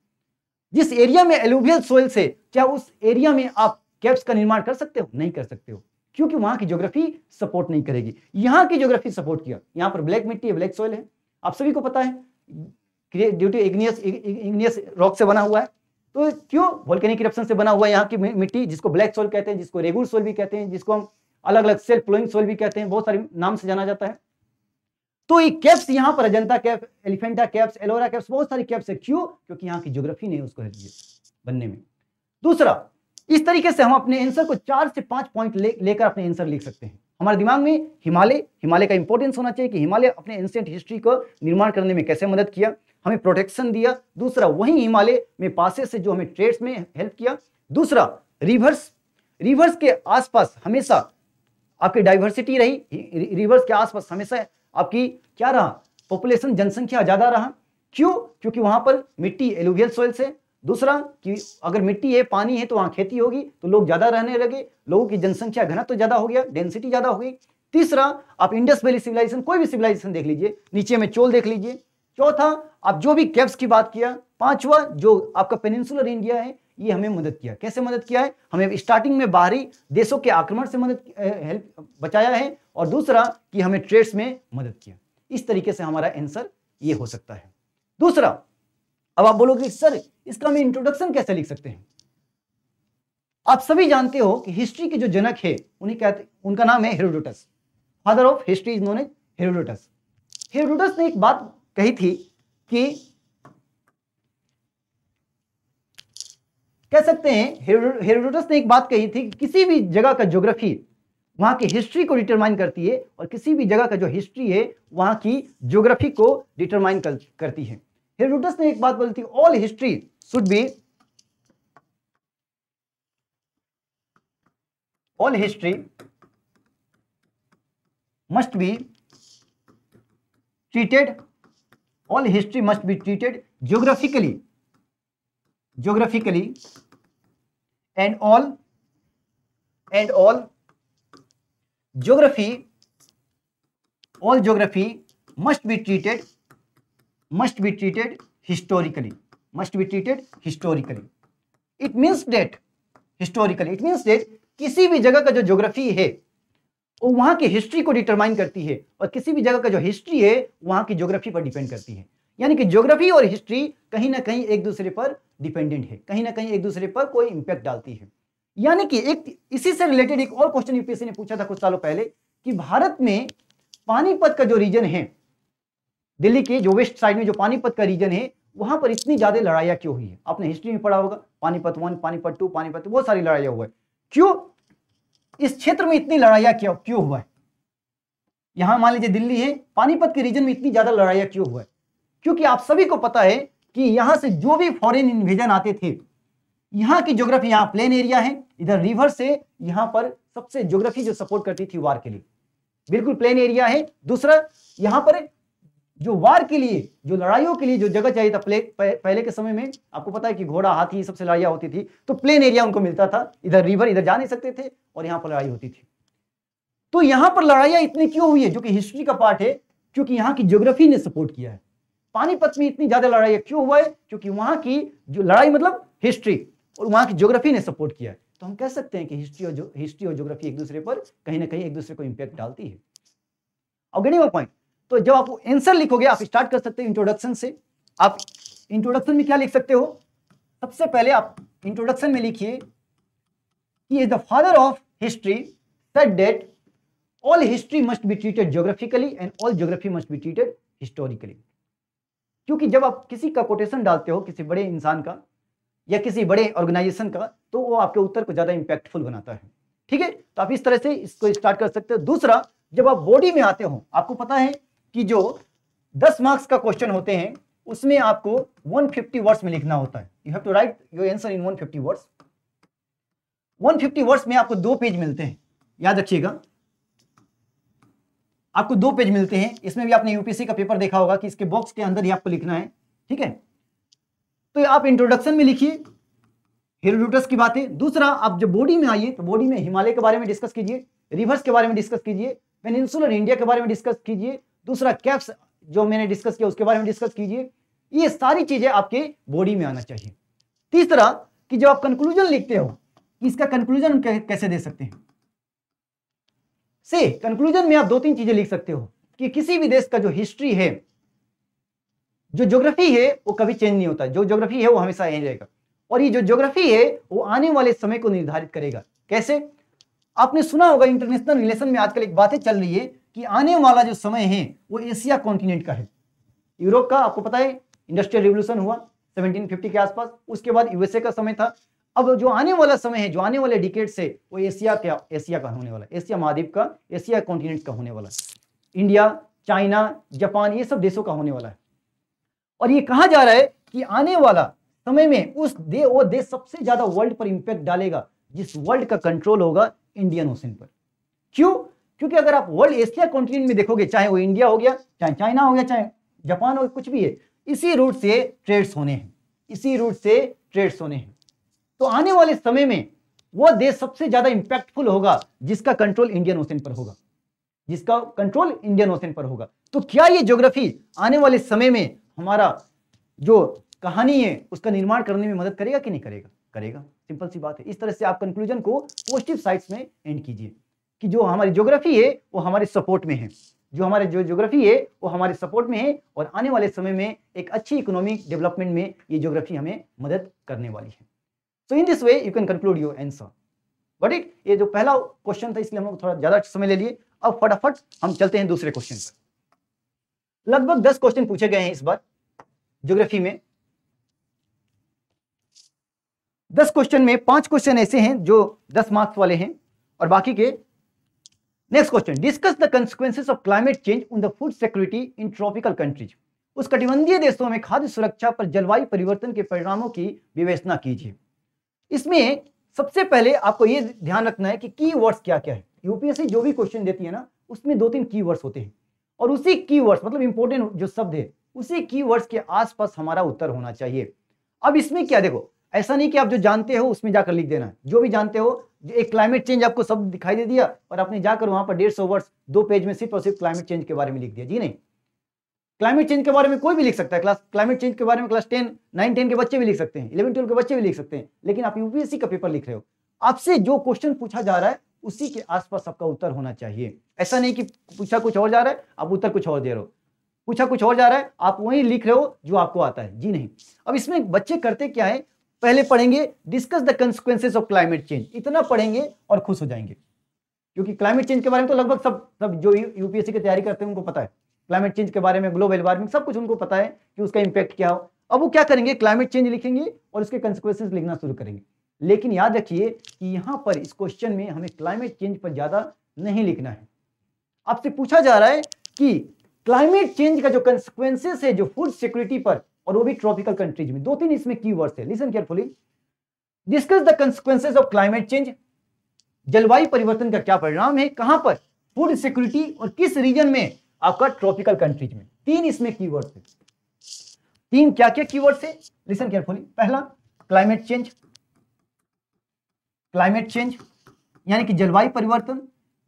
जिस एरिया में एलुवियल सोइल से क्या उस एरिया में आप कैप्स का निर्माण कर सकते हो नहीं कर सकते हो क्योंकि वहां की ज्योग्राफी सपोर्ट नहीं करेगी यहाँ की ज्योग्राफी सपोर्ट किया यहाँ पर ब्लैक मिट्टी है ब्लैक सोइल है आप सभी को पता है due to igneous igneous rock से बना हुआ है तो क्यों वोल्केनिक इरप्शन से बना हुआ है यहाँ की मिट्टी जिसको ब्लैक सोल कहते हैं जिसको रेगुलर सोल भी कहते हैं जिसको हम अलग अलग सेल फ्लोइंग सोल भी कहते हैं बहुत सारे नाम से जाना जाता है तो ये कैप्स यहाँ पर Ajanta cave Elephanta caves Ellora caves बहुत सारी कैप्स है क्यों क्योंकि यहाँ की ज्योग्राफी ने उसको हेल्प बनने में दूसरा इस तरीके से हम अपने आंसर को चार से पांच पॉइंट ले, लेकर अपने आंसर लिख सकते हैं हमारे दिमाग में हिमालय हिमालय का इंपॉर्टेंस होना चाहिए कि हिमालय अपने एंशियंट हिस्ट्री को निर्माण करने में कैसे मदद किया हमें प्रोटेक्शन दिया दूसरा वही हिमालय में पासे से जो हमें ट्रेड्स में हेल्प किया दूसरा रिवर्स रिवर्स के आसपास हमेशा आपकी डाइवर्सिटी रही रिवर्स के आसपास हमेशा आपकी क्या रहा पॉपुलेशन जनसंख्या ज़्यादा रहा क्यों क्योंकि वहाँ पर मिट्टी एलुवियल सॉइल्स है दूसरा कि अगर मिट्टी है पानी है तो वहाँ खेती होगी तो लोग ज़्यादा रहने लगे लोगों की जनसंख्या घनत्व तो ज़्यादा हो गया डेंसिटी ज़्यादा हो गई तीसरा आप इंडस वैली सिविलाइजेशन कोई भी सिविलाइजेशन देख लीजिए नीचे में चोल देख लीजिए चौथा आप जो भी कैप्स की बात किया पांचवा जो आपका पेनिनसुलर इंडिया है ये हमें मदद किया कैसे मदद किया है हमें स्टार्टिंग में बाहरी देशों के आक्रमण से मदद हेल्प बचाया है और दूसरा कि हमें ट्रेड्स में मदद किया इस तरीके से हमारा आंसर ये हो सकता है दूसरा अब आप बोलोगे सर इसका हम इंट्रोडक्शन कैसे लिख सकते हैं आप सभी जानते हो कि हिस्ट्री के जो जनक है उन्हें कहते उनका नाम है Herodotus father of history is known as Herodotus Herodotus ने एक बात कही थी कि कह सकते हैं हेरोडोटस ने एक बात कही थी कि किसी भी जगह का ज्योग्राफी वहां की हिस्ट्री को डिटरमाइन करती है और किसी भी जगह का जो हिस्ट्री है वहां की ज्योग्राफी को डिटरमाइन करती है हेरोडस ने एक बात बोली थी all history should be all history must be treated all history must be treated geographically geographically and all and all geography all geography must be treated must be treated historically must be treated historically it means that historically it means that किसी भी जगह का जो ज्योग्राफी है वो वहां की हिस्ट्री को डिटरमाइन करती है और किसी भी जगह का जो हिस्ट्री है वहां की ज्योग्राफी पर डिपेंड करती है यानी कि ज्योग्राफी और हिस्ट्री कहीं ना कहीं एक दूसरे पर डिपेंडेंट है कहीं ना कहीं एक दूसरे पर कोई इंपैक्ट डालती है यानी कि एक इसी से रिलेटेड एक और क्वेश्चन यूपीएससी ने पूछा था कुछ सालों पहले कि भारत में पानीपत का जो रीजन है दिल्ली के जो वेस्ट साइड में जो पानीपत का रीजन है वहां पर इतनी ज्यादा लड़ाइया क्यों हुई है आपने हिस्ट्री में पढ़ा होगा पानीपत वन पानीपत टू पानीपत बहुत सारी लड़ाइया हुआ है क्यों इस क्षेत्र में इतनी लड़ाइया क्यों क्यों हुआ है यहां मान लीजिए दिल्ली है पानीपत के रीजन में इतनी ज्यादा लड़ाइया क्यों हुआ है क्योंकि आप सभी को पता है कि यहां से जो भी फॉरेन इन्वेजन आते थे यहां की ज्योग्राफी यहाँ प्लेन एरिया है इधर रिवर से यहां पर सबसे ज्योग्राफी जो सपोर्ट करती थी वार के लिए बिल्कुल प्लेन एरिया है दूसरा यहां पर जो वार के लिए जो लड़ाइयों के लिए जो जगह चाहिए था प्ले पहले के समय में आपको पता है कि घोड़ा हाथी सबसे लड़ाइया होती थी तो प्लेन एरिया उनको मिलता था इधर रिवर इधर जा नहीं सकते थे और यहां पर लड़ाई होती थी तो यहां पर लड़ाइया इतनी क्यों हुई है जो कि हिस्ट्री का पार्ट है क्योंकि यहां की ज्योग्राफी ने सपोर्ट किया है पानीपत में इतनी ज्यादा लड़ाई क्यों हुआ है क्योंकि वहां की जो लड़ाई मतलब हिस्ट्री और वहां की ज्योग्राफी ने सपोर्ट किया है तो हम कह सकते हैं कि हिस्ट्री और हिस्ट्री और ज्योग्राफी एक दूसरे पर कहीं ना कहीं एक दूसरे को इम्पैक्ट डालती है और गेटिंग पॉइंट तो जब आप एंसर लिखोगे आप स्टार्ट कर सकते हो इंट्रोडक्शन से आप इंट्रोडक्शन में क्या लिख सकते हो सबसे पहले आप इंट्रोडक्शन में लिखिए कि is the father of history said that all history must be treated geographically and all geography must be treated historically क्योंकि जब आप किसी का कोटेशन डालते हो किसी बड़े इंसान का या किसी बड़े ऑर्गेनाइजेशन का तो वो आपके उत्तर को ज़्यादा इंपैक्टफुल बनाता है ठीक है तो आप इस तरह से इसको स्टार्ट कर सकते हो दूसरा जब आप बॉडी में आते हो आपको पता है कि जो 10 मार्क्स का क्वेश्चन होते हैं उसमें आपको 150 वर्ड्स में लिखना होता है you have to write your answer in 150 words 150 words में आपको दो पेज मिलते हैं याद रखिएगा आपको दो पेज मिलते हैं इसमें भी आपने यूपीएससी का पेपर देखा होगा कि इसके बॉक्स के अंदर ही आपको लिखना है ठीक है तो आप इंट्रोडक्शन में लिखिए हेरोडोटस की बातें दूसरा आप जब बॉडी में आइए तो बॉडी में हिमालय के बारे में डिस्कस कीजिए रिवर्स के बारे में डिस्कस कीजिए पेनिनसुलर इंडिया के बारे में डिस्कस कीजिए दूसरा कैप्स जो मैंने डिस्कस किया उसके बारे में डिस्कस कीजिए ये सारी चीजें आपके बॉडी में आना चाहिए तीसरा कि जब आप कंक्लूजन लिखते हो इसका कंक्लूजन कैसे दे सकते हैं से कंक्लूजन में आप दो तीन चीजें लिख सकते हो कि किसी भी देश का जो हिस्ट्री है जो ज्योग्राफी है वो कभी चेंज नहीं होता जो ज्योग्राफी है वो हमेशा यही रहेगा और ये जो ज्योग्राफी है वो आने वाले समय को निर्धारित करेगा कैसे आपने सुना होगा इंटरनेशनल रिलेशन में आजकल एक बातें चल रही है कि आने वाला जो समय है वो एशिया कॉन्टिनेंट का है यूरोप का आपको पता है इंडस्ट्रियल रिवोल्यूशन हुआ 1750 के आसपास उसके बाद यूएसए का समय था अब जो आने वाला समय है जो आने वाले डिकेट से वो एशिया का एशिया का होने वाला एशिया महाद्वीप का एशिया कॉन्टिनेंट का होने वाला इंडिया चाइना जापान ये सब देशों का होने वाला है और ये कहा जा रहा है कि आने वाला समय में उस दे वो देश सबसे ज्यादा वर्ल्ड पर इंपैक्ट डालेगा जिस वर्ल्ड का कंट्रोल होगा इंडियन ओशन पर क्यों क्योंकि अगर आप वर्ल्ड एशिया कॉन्टिनेंट में देखोगे चाहे वो इंडिया हो गया चाहे चाइना हो गया चाहे जापान हो गया कुछ भी है इसी रूट से ट्रेड्स होने हैं इसी रूट से ट्रेड्स होने हैं तो आने वाले समय में वह देश सबसे ज्यादा इंपैक्टफुल होगा जिसका कंट्रोल इंडियन ओशन पर होगा जिसका कंट्रोल इंडियन ओशन पर होगा तो क्या ये ज्योग्राफी आने वाले समय में हमारा जो कहानी है उसका निर्माण करने में मदद करेगा कि नहीं करेगा करेगा सिंपल सी बात है इस तरह से आप कंक्लूजन को पॉजिटिव साइड्स में एंड कीजिए कि जो हमारी ज्योग्राफी है वो हमारे सपोर्ट में है जो हमारे जो ज्योग्राफी है वो हमारे सपोर्ट में है और आने वाले समय में एक अच्छी इकोनॉमिक डेवलपमेंट में ये ज्योग्राफी हमें मदद करने वाली है so in this way you can conclude your answer but it ये जो पहला क्वेश्चन था इसलिए हम लोग थोड़ा ज्यादा समय ले लिए अब फटाफट हम चलते हैं दूसरे क्वेश्चन पर लगभग दस क्वेश्चन पूछे गए हैं इस बार ज्योग्राफी में दस क्वेश्चन में पांच क्वेश्चन ऐसे हैं जो दस मार्क्स वाले हैं और बाकी के next question discuss the consequences of climate change in the food security in tropical countries उस कटिबंधीय देशों में खाद्य सुरक्षा पर जलवायु परिवर्तन के परिणामों की विवेचना कीजिए इसमें सबसे पहले आपको ये ध्यान रखना है कि की वर्ड्स क्या क्या है यूपीएससी जो भी क्वेश्चन देती है ना उसमें दो तीन की वर्ड्स होते हैं और उसी की वर्ड्स मतलब इंपॉर्टेंट जो शब्द है उसी की वर्ड्स के आसपास हमारा उत्तर होना चाहिए अब इसमें क्या देखो ऐसा नहीं कि आप जो जानते हो उसमें जाकर लिख देना जो भी जानते हो एक क्लाइमेट चेंज आपको सब दिखाई दे दिया और आपने जाकर वहां पर डेढ़ सौ वर्ष दो पेज में सिर्फ और सिर्फ क्लाइमेट चेंज के बारे में लिख दिया जी नहीं क्लाइमेट चेंज के बारे में कोई भी लिख सकता है क्लास क्लाइमेट चेंज के बारे में क्लास टेन नाइन टेन के बच्चे भी लिख सकते हैं इलेवन ट्वेल्व के बच्चे भी लिख सकते हैं लेकिन आप यूपीएससी का पेपर लिख रहे हो आपसे जो क्वेश्चन पूछा जा रहा है उसी के आसपास आपका उत्तर होना चाहिए ऐसा नहीं कि पूछा कुछ और जा रहा है आप उत्तर कुछ और दे रहे हो पूछा कुछ और जा रहा है आप वही लिख रहे हो जो आपको आता है जी नहीं अब इसमें बच्चे करते क्या है पहले पढ़ेंगे discuss the consequences of climate change इतना पढ़ेंगे और खुश हो जाएंगे क्योंकि क्लाइमेट चेंज के बारे में तो लगभग सब सब जो यूपीएससी की तैयारी करते हैं उनको पता है क्लाइमेट चेंज के बारे में ग्लोबल वार्मिंग सब कुछ उनको पता है कि उसका इंपैक्ट क्या हो अब वो क्या करेंगे क्लाइमेट चेंज लिखेंगे और उसके कंसिक्वेंसेज लिखना शुरू करेंगे लेकिन याद रखिए कि यहां पर इस क्वेश्चन में हमें क्लाइमेट चेंज पर ज़्यादा नहीं लिखना है आपसे पूछा जा रहा है कि क्लाइमेट चेंज का जो कंसिक्वेंसेस है जो फूड सिक्योरिटी पर और वो भी ट्रॉपिकल कंट्रीज में दो तीन इसमें की वर्ड है listen carefully discuss the consequences of climate change जलवायु परिवर्तन का क्या परिणाम है कहां पर फूड सिक्योरिटी और किस रीजन में आपका ट्रॉपिकल कंट्रीज में तीन इसमें कीवर्ड्स है तीन क्या क्या कीवर्ड्स है लिसन केयरफुली पहला क्लाइमेट चेंज क्लाइमेट चेंज यानी कि जलवायु परिवर्तन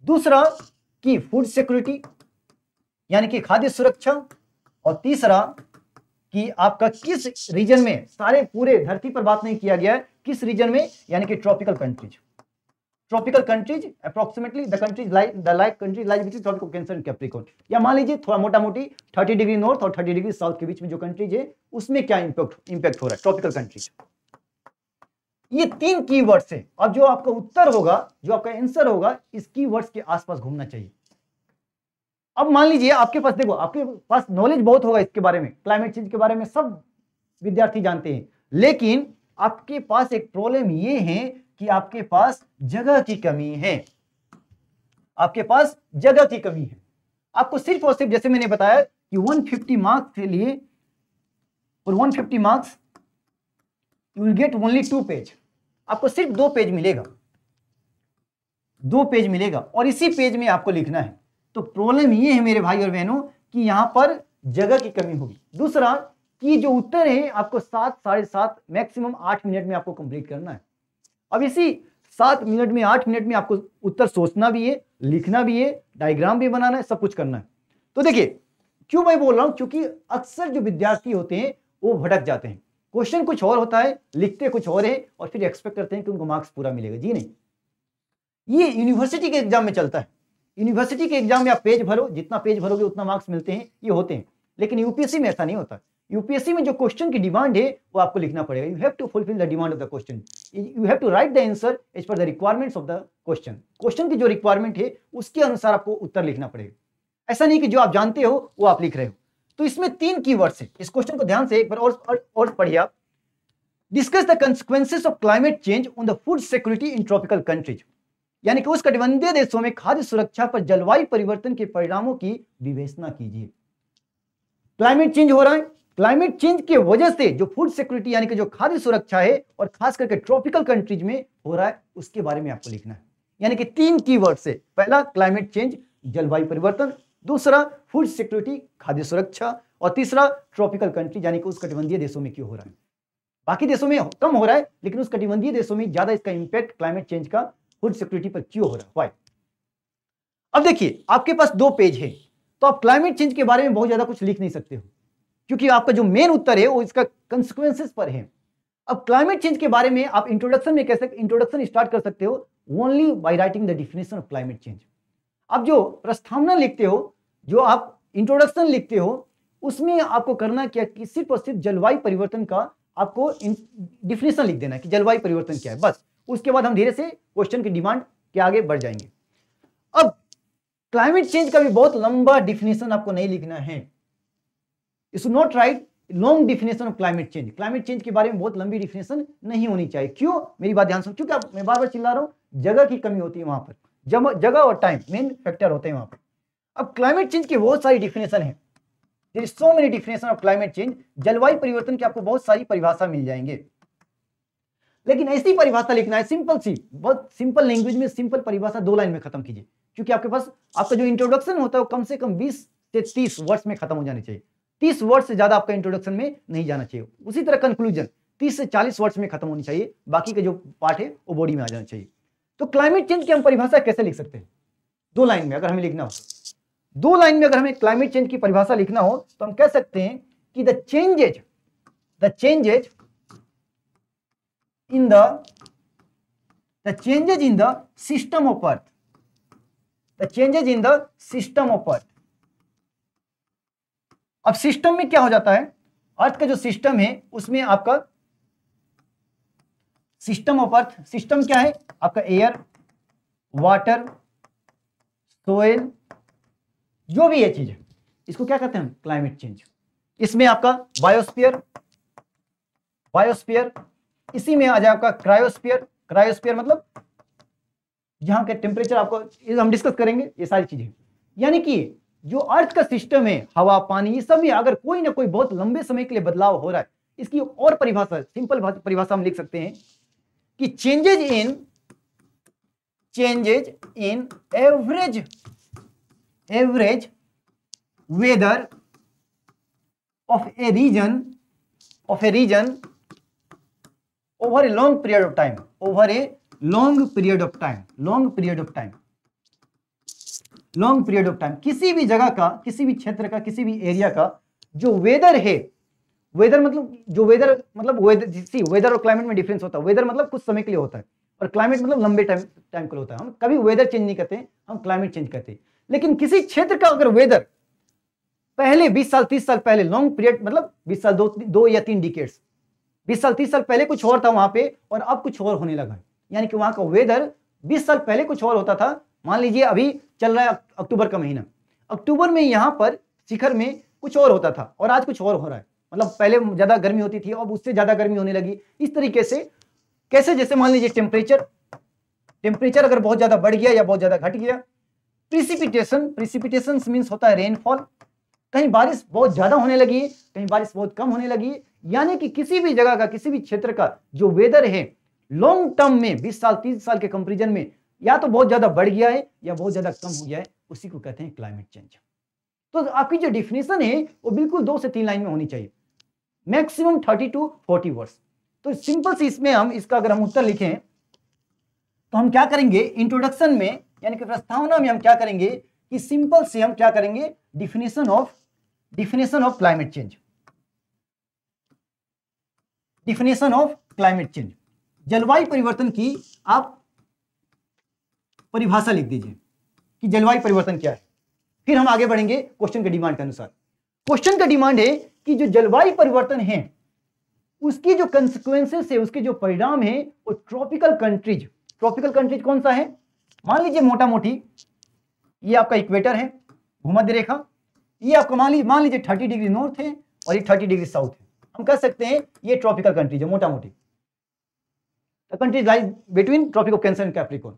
दूसरा की फूड सिक्योरिटी यानी कि खाद्य सुरक्षा और तीसरा कि आपका किस रीजन में सारे पूरे धरती पर बात नहीं किया गया है किस रीजन में यानी कि tropical countries tropical countries approximately the countries like the like countries like between tropical Cancer and Capricorn या मान लीजिए थोड़ा मोटा मोटी 30 डिग्री नॉर्थ और 30 डिग्री साउथ के बीच में जो कंट्रीज है उसमें क्या इंपैक्ट इंपैक्ट हो रहा है ट्रॉपिकल कंट्रीज ये तीन की वर्ड्स है अब जो आपका उत्तर होगा जो आपका आंसर होगा इस की वर्ड्स के आसपास घूमना चाहिए अब मान लीजिए आपके पास देखो आपके पास नॉलेज बहुत होगा इसके बारे में क्लाइमेट चेंज के बारे में सब विद्यार्थी जानते हैं लेकिन आपके पास एक प्रॉब्लम ये है कि आपके पास जगह की कमी है आपके पास जगह की कमी है आपको सिर्फ और सिर्फ जैसे मैंने बताया कि 150 मार्क्स के लिए और 150 marks you will get only two page आपको सिर्फ दो पेज मिलेगा दो पेज मिलेगा और इसी पेज में आपको लिखना है तो प्रॉब्लम ये है मेरे भाई और बहनों कि यहाँ पर जगह की कमी होगी दूसरा कि जो उत्तर है आपको सात साढ़े सात मैक्सिमम आठ मिनट में आपको कंप्लीट करना है अब इसी सात मिनट में आठ मिनट में आपको उत्तर सोचना भी है लिखना भी है डायग्राम भी बनाना है सब कुछ करना है तो देखिए क्यों मैं बोल रहा हूं क्योंकि अक्सर जो विद्यार्थी होते हैं वो भटक जाते हैं क्वेश्चन कुछ और होता है लिखते कुछ और है और फिर एक्सपेक्ट करते हैं कि उनको मार्क्स पूरा मिलेगा जी नहीं ये यूनिवर्सिटी के एग्जाम में चलता है यूनिवर्सिटी के एग्जाम में आप पेज भरो जितना पेज भरोगे उतना मार्क्स मिलते हैं ये होते हैं लेकिन यूपीएससी में ऐसा नहीं होता यूपीएससी में जो क्वेश्चन की डिमांड है वो आपको लिखना पड़ेगा you have to fulfil the demand of the question you have to write the answer as per the requirements of the question question की जो रिक्वायरमेंट है उसके अनुसार आपको उत्तर लिखना पड़ेगा ऐसा नहीं कि जो आप जानते हो वो आप लिख रहे हो तो इसमें तीन की वर्ड्स है इस क्वेश्चन को ध्यान से एक बार और और, और पढ़िए आप discuss the consequences of climate change on the food security in tropical countries यानी कि उस कटिबंधीय देशों में खाद्य सुरक्षा पर जलवायु परिवर्तन के परिणामों की विवेचना कीजिए क्लाइमेट चेंज हो रहा है क्लाइमेट चेंज की वजह से जो फूड सिक्योरिटी यानी कि जो खाद्य सुरक्षा है और खास करके ट्रॉपिकल कंट्रीज में हो रहा है उसके बारे में आपको लिखना है यानी कि तीन की से पहला क्लाइमेट चेंज जलवायु परिवर्तन दूसरा फूड सिक्योरिटी खाद्य सुरक्षा और तीसरा ट्रॉपिकल कंट्री यानी कि उस कटिबंधीय देशों में क्यों हो रहा है बाकी देशों में कम हो रहा है लेकिन उस कटिबंधीय देशों में ज्यादा इसका इंपैक्ट क्लाइमेट चेंज का फूड सिक्योरिटी पर क्यों हो रहा है अब देखिए आपके पास दो पेज हैं तो आप क्लाइमेट चेंज के बारे में बहुत ज्यादा कुछ लिख नहीं सकते हो क्योंकि आपका जो मेन उत्तर है वो इसका कंसिक्वेंसिस पर है अब क्लाइमेट चेंज के बारे में आप इंट्रोडक्शन में कैसे इंट्रोडक्शन स्टार्ट कर सकते हो only by writing the definition of climate change आप जो प्रस्तावना लिखते हो जो आप इंट्रोडक्शन लिखते हो उसमें आपको करना क्या किसी प्रसिद्ध जलवायु परिवर्तन का आपको डिफिनेशन लिख देना है कि जलवायु परिवर्तन क्या है बस उसके बाद हम धीरे से क्वेश्चन की डिमांड के आगे बढ़ जाएंगे अब क्लाइमेट चेंज का भी बहुत लंबा डिफिनेशन आपको नहीं लिखना है is not write long definition of climate change climate change के बारे में बहुत लंबी डिफिनेशन नहीं होनी चाहिए क्यों मेरी बात ध्यान सुन क्योंकि मैं बार बार चिल्ला रहा हूं जगह की कमी होती है वहां पर जगह और टाइम मेन फैक्टर होते हैं वहां पर अब क्लाइमेट चेंज की बहुत सारी डिफिनेशन है so many definition of climate change जलवायु परिवर्तन की आपको बहुत सारी परिभाषा मिल जाएंगे लेकिन ऐसी परिभाषा लिखना है सिंपल सी बहुत सिंपल लैंग्वेज में सिंपल परिभाषा दो लाइन में खत्म कीजिए क्योंकि आपके पास आपका जो इंट्रोडक्शन होता है वो कम से कम बीस से तीस वर्ड्स में खत्म हो जाने चाहिए तीस वर्ड से ज्यादा आपका इंट्रोडक्शन में नहीं जाना चाहिए उसी तरह कंक्लूजन तीस से चालीस वर्ड्स में खत्म होनी चाहिए बाकी का जो पार्ट है वो बॉडी में आ जाना चाहिए तो क्लाइमेट चेंज की हम परिभाषा कैसे लिख सकते हैं दो लाइन में अगर हमें लिखना हो दो लाइन में अगर हमें क्लाइमेट चेंज की परिभाषा लिखना हो तो हम कह सकते हैं कि the changes the changes in the the changes in the system of earth the changes in the system of earth अब सिस्टम में क्या हो जाता है अर्थ का जो सिस्टम है उसमें आपका सिस्टम ऑफ अर्थ सिस्टम क्या है आपका एयर वाटर सोयल जो भी यह चीज है इसको क्या कहते हैं क्लाइमेट चेंज इसमें आपका बायोस्फीयर बायोस्फीयर इसी में आ जाए आपका क्रायोस्पियर क्रायोस्पियर मतलब यहाँ के टेम्परेचर आपको हम डिस्कस करेंगे ये सारी चीजें यानी कि जो अर्थ का सिस्टम है हवा पानी ये सब अगर कोई ना कोई बहुत लंबे समय के लिए बदलाव हो रहा है इसकी और परिभाषा सिंपल परिभाषा हम लिख सकते हैं कि changes in changes in average average weather of a region of a region over a long period of time over a long period of time long period of time long period of time किसी भी जगह का किसी भी क्षेत्र का किसी भी एरिया का जो वेदर है वेदर मतलब जो वेदर मतलब वेदर सी वेदर और क्लाइमेट में डिफरेंस होता है वेदर मतलब कुछ समय के लिए होता है और क्लाइमेट मतलब लंबे टाइम टाइम के लिए होता है हम कभी वेदर चेंज नहीं करते हम क्लाइमेट चेंज करते लेकिन किसी क्षेत्र का अगर वेदर पहले 20 साल 30 साल पहले लॉन्ग पीरियड मतलब 20 साल दो दो या तीन डिकेट्स बीस साल तीस साल पहले कुछ और था वहां पे और अब कुछ और होने लगा है यानी कि वहां का वेदर बीस साल पहले कुछ और होता था मान लीजिए अभी चल रहा है अक्टूबर का महीना अक्टूबर में यहाँ पर शिखर में कुछ और होता था और आज कुछ और हो रहा है मतलब पहले ज़्यादा गर्मी होती थी अब उससे ज़्यादा गर्मी होने लगी इस तरीके से कैसे जैसे मान लीजिए टेम्परेचर टेम्परेचर अगर बहुत ज़्यादा बढ़ गया या बहुत ज़्यादा घट गया प्रिसिपिटेशन प्रिसिपिटेशन मीन्स होता है रेनफॉल कहीं बारिश बहुत ज़्यादा होने लगी कहीं बारिश बहुत कम होने लगी यानी कि किसी भी जगह का किसी भी क्षेत्र का जो वेदर है लॉन्ग टर्म में 20 साल 30 साल के कंपेरिजन में या तो बहुत ज़्यादा बढ़ गया है या बहुत ज़्यादा कम हो गया है उसी को कहते हैं क्लाइमेट चेंज तो आपकी जो डिफिनेशन है वो बिल्कुल दो से तीन लाइन में होनी चाहिए maximum thirty to forty words तो सिंपल से इसमें हम इसका अगर हम उत्तर लिखें तो हम क्या करेंगे इंट्रोडक्शन में यानी कि प्रस्तावना में हम क्या करेंगे कि सिंपल से हम क्या करेंगे definition of definition of climate change definition of climate change जलवायु परिवर्तन की आप परिभाषा लिख दीजिए कि जलवायु परिवर्तन क्या है फिर हम आगे बढ़ेंगे क्वेश्चन के डिमांड के अनुसार क्वेश्चन का डिमांड है कि जो जलवायु परिवर्तन है उसकी जो कंसिक्वेंसेस है उसके जो परिणाम है वो ट्रॉपिकल कंट्रीज ट्रॉपिकल कंट्रीज कौन सा है मान लीजिए मोटा मोटी ये आपका इक्वेटर है भूमध्य रेखा ये आपको मान लीजिए मान लीजिए थर्टी डिग्री नॉर्थ है और ये थर्टी डिग्री साउथ है हम कह सकते हैं ये ट्रॉपिकल कंट्रीज है मोटा मोटी countries lies between tropic of Cancer and Capricorn